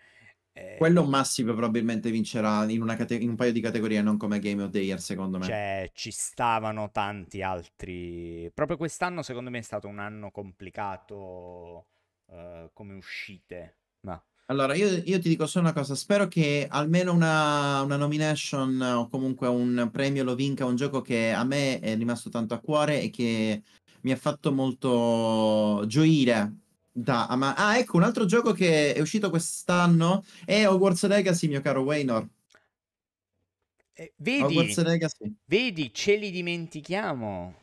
Eh, Quello Massive probabilmente vincerà in, cate- in, un paio di categorie, non come Game of the Year, secondo me. Cioè, ci stavano tanti altri. Proprio quest'anno, secondo me, è stato un anno complicato uh, come uscite. Ma... Allora, io, io, ti dico solo una cosa, spero che almeno una, una, nomination o comunque un premio lo vinca un gioco che a me è rimasto tanto a cuore e che mi ha fatto molto gioire da ama- Ah, ecco, un altro gioco che è uscito quest'anno è Hogwarts Legacy, mio caro Waynor. Eh, vedi, vedi, ce li dimentichiamo.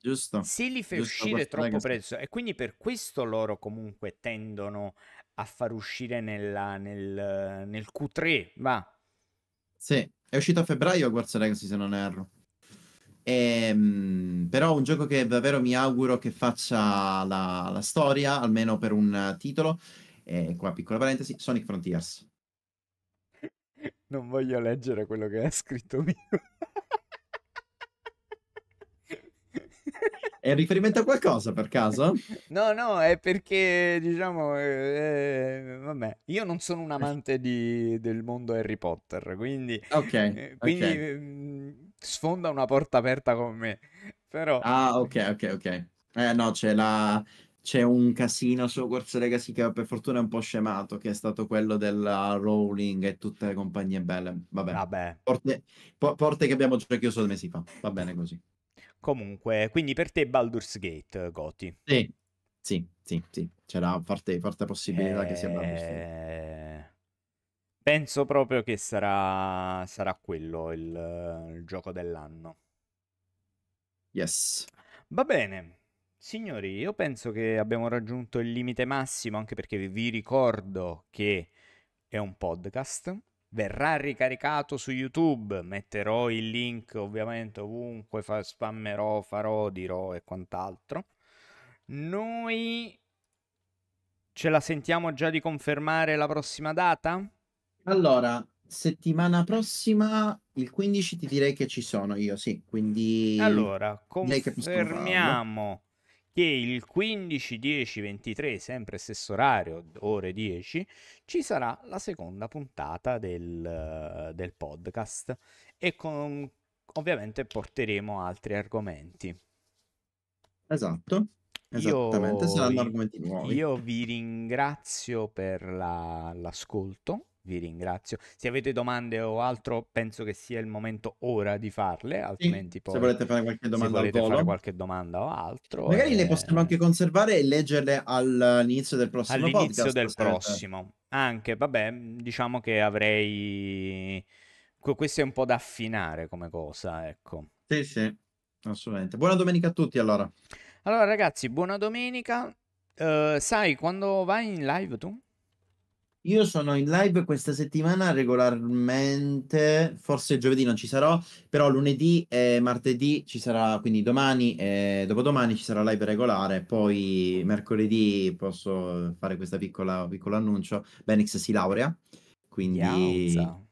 Giusto. Se li fai uscire è troppo Legacy. presto. E quindi per questo loro comunque tendono a far uscire nella, nel, nel Q3, va. Sì, è uscito a febbraio Hogwarts Legacy se non erro. E, ehm, però un gioco che davvero mi auguro che faccia la, la storia, almeno per un titolo, e qua piccola parentesi, Sonic Frontiers. Non voglio leggere quello che è scritto mio. È in riferimento a qualcosa per caso? No, no, è perché diciamo. Eh, eh vabbè, io non sono un amante di, del mondo Harry Potter, quindi. Ok. Eh, quindi okay. Ehm, sfonda una porta aperta con me. Però... Ah, ok, ok, ok. Eh no, c'è, la... c'è un casino su Hogwarts Legacy che per fortuna è un po' scemato, che è stato quello della Rowling e tutte le compagnie belle. Vabbè. Vabbè. Porte... porte che abbiamo già chiuso due mesi fa. Va bene così. Comunque, quindi per te Baldur's Gate, Goti. Sì, sì, sì, sì. C'era forte, forte possibilità e... che sia Baldur's Gate. Eh, Penso proprio che sarà, sarà quello il, il gioco dell'anno. Yes. Va bene. Signori, io penso che abbiamo raggiunto il limite massimo, anche perché vi ricordo che è un podcast verrà ricaricato su YouTube. Metterò il link ovviamente ovunque, fa, spammerò, farò, dirò e quant'altro. Noi ce la sentiamo già di confermare la prossima data? Allora, settimana prossima, il 15, ti direi che ci sono io, sì. Quindi... Allora, confermiamo che il 15, 10, 23, sempre stesso orario, ore 10, ci sarà la seconda puntata del, del podcast e con, ovviamente porteremo altri argomenti. Esatto. Esattamente, io, saranno argomenti nuovi. Io vi ringrazio per la, l'ascolto vi ringrazio. Se avete domande o altro, penso che sia il momento ora di farle, altrimenti sì, poi... Se volete fare qualche domanda volete fare qualche domanda o altro... Magari e... le eh, possiamo anche conservare e leggerle all'inizio del prossimo all'inizio podcast, del prossimo. Anche, vabbè, diciamo che avrei... Questo è un po' da affinare come cosa, ecco. Sì, sì, assolutamente. Buona domenica a tutti, allora. Allora, ragazzi, buona domenica. Uh, sai, quando vai in live tu? Io sono in live questa settimana regolarmente, forse giovedì non ci sarò, però lunedì e martedì ci sarà, quindi domani e dopodomani ci sarà live regolare, poi mercoledì posso fare questo piccolo annuncio, Benix si laurea, quindi... Piazza.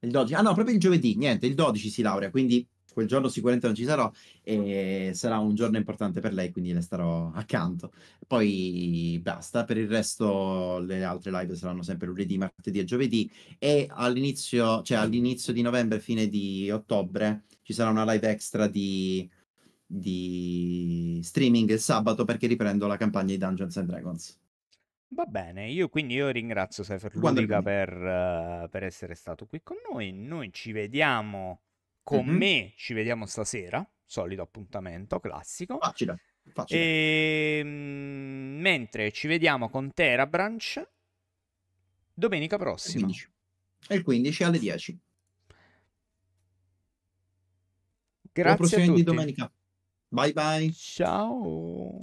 Il 12, ah no, proprio il giovedì, niente, il 12 si laurea, quindi quel giorno sicuramente non ci sarò e sarà un giorno importante per lei, quindi le starò accanto. Poi basta, per il resto le altre live saranno sempre lunedì, martedì e giovedì e all'inizio, cioè all'inizio di novembre, fine di ottobre, ci sarà una live extra di, di streaming il sabato perché riprendo la campagna di Dungeons and Dragons. Va bene, io quindi io ringrazio Cypher Ludica per, uh, per essere stato qui con noi. Noi ci vediamo con mm-hmm. me ci vediamo stasera, solito appuntamento classico. Facile. Facile. E, ehm, mentre ci vediamo con Terra domenica prossima. Il e il 15 alle 10. Grazie. Alla prossima di domenica. Bye bye. Ciao.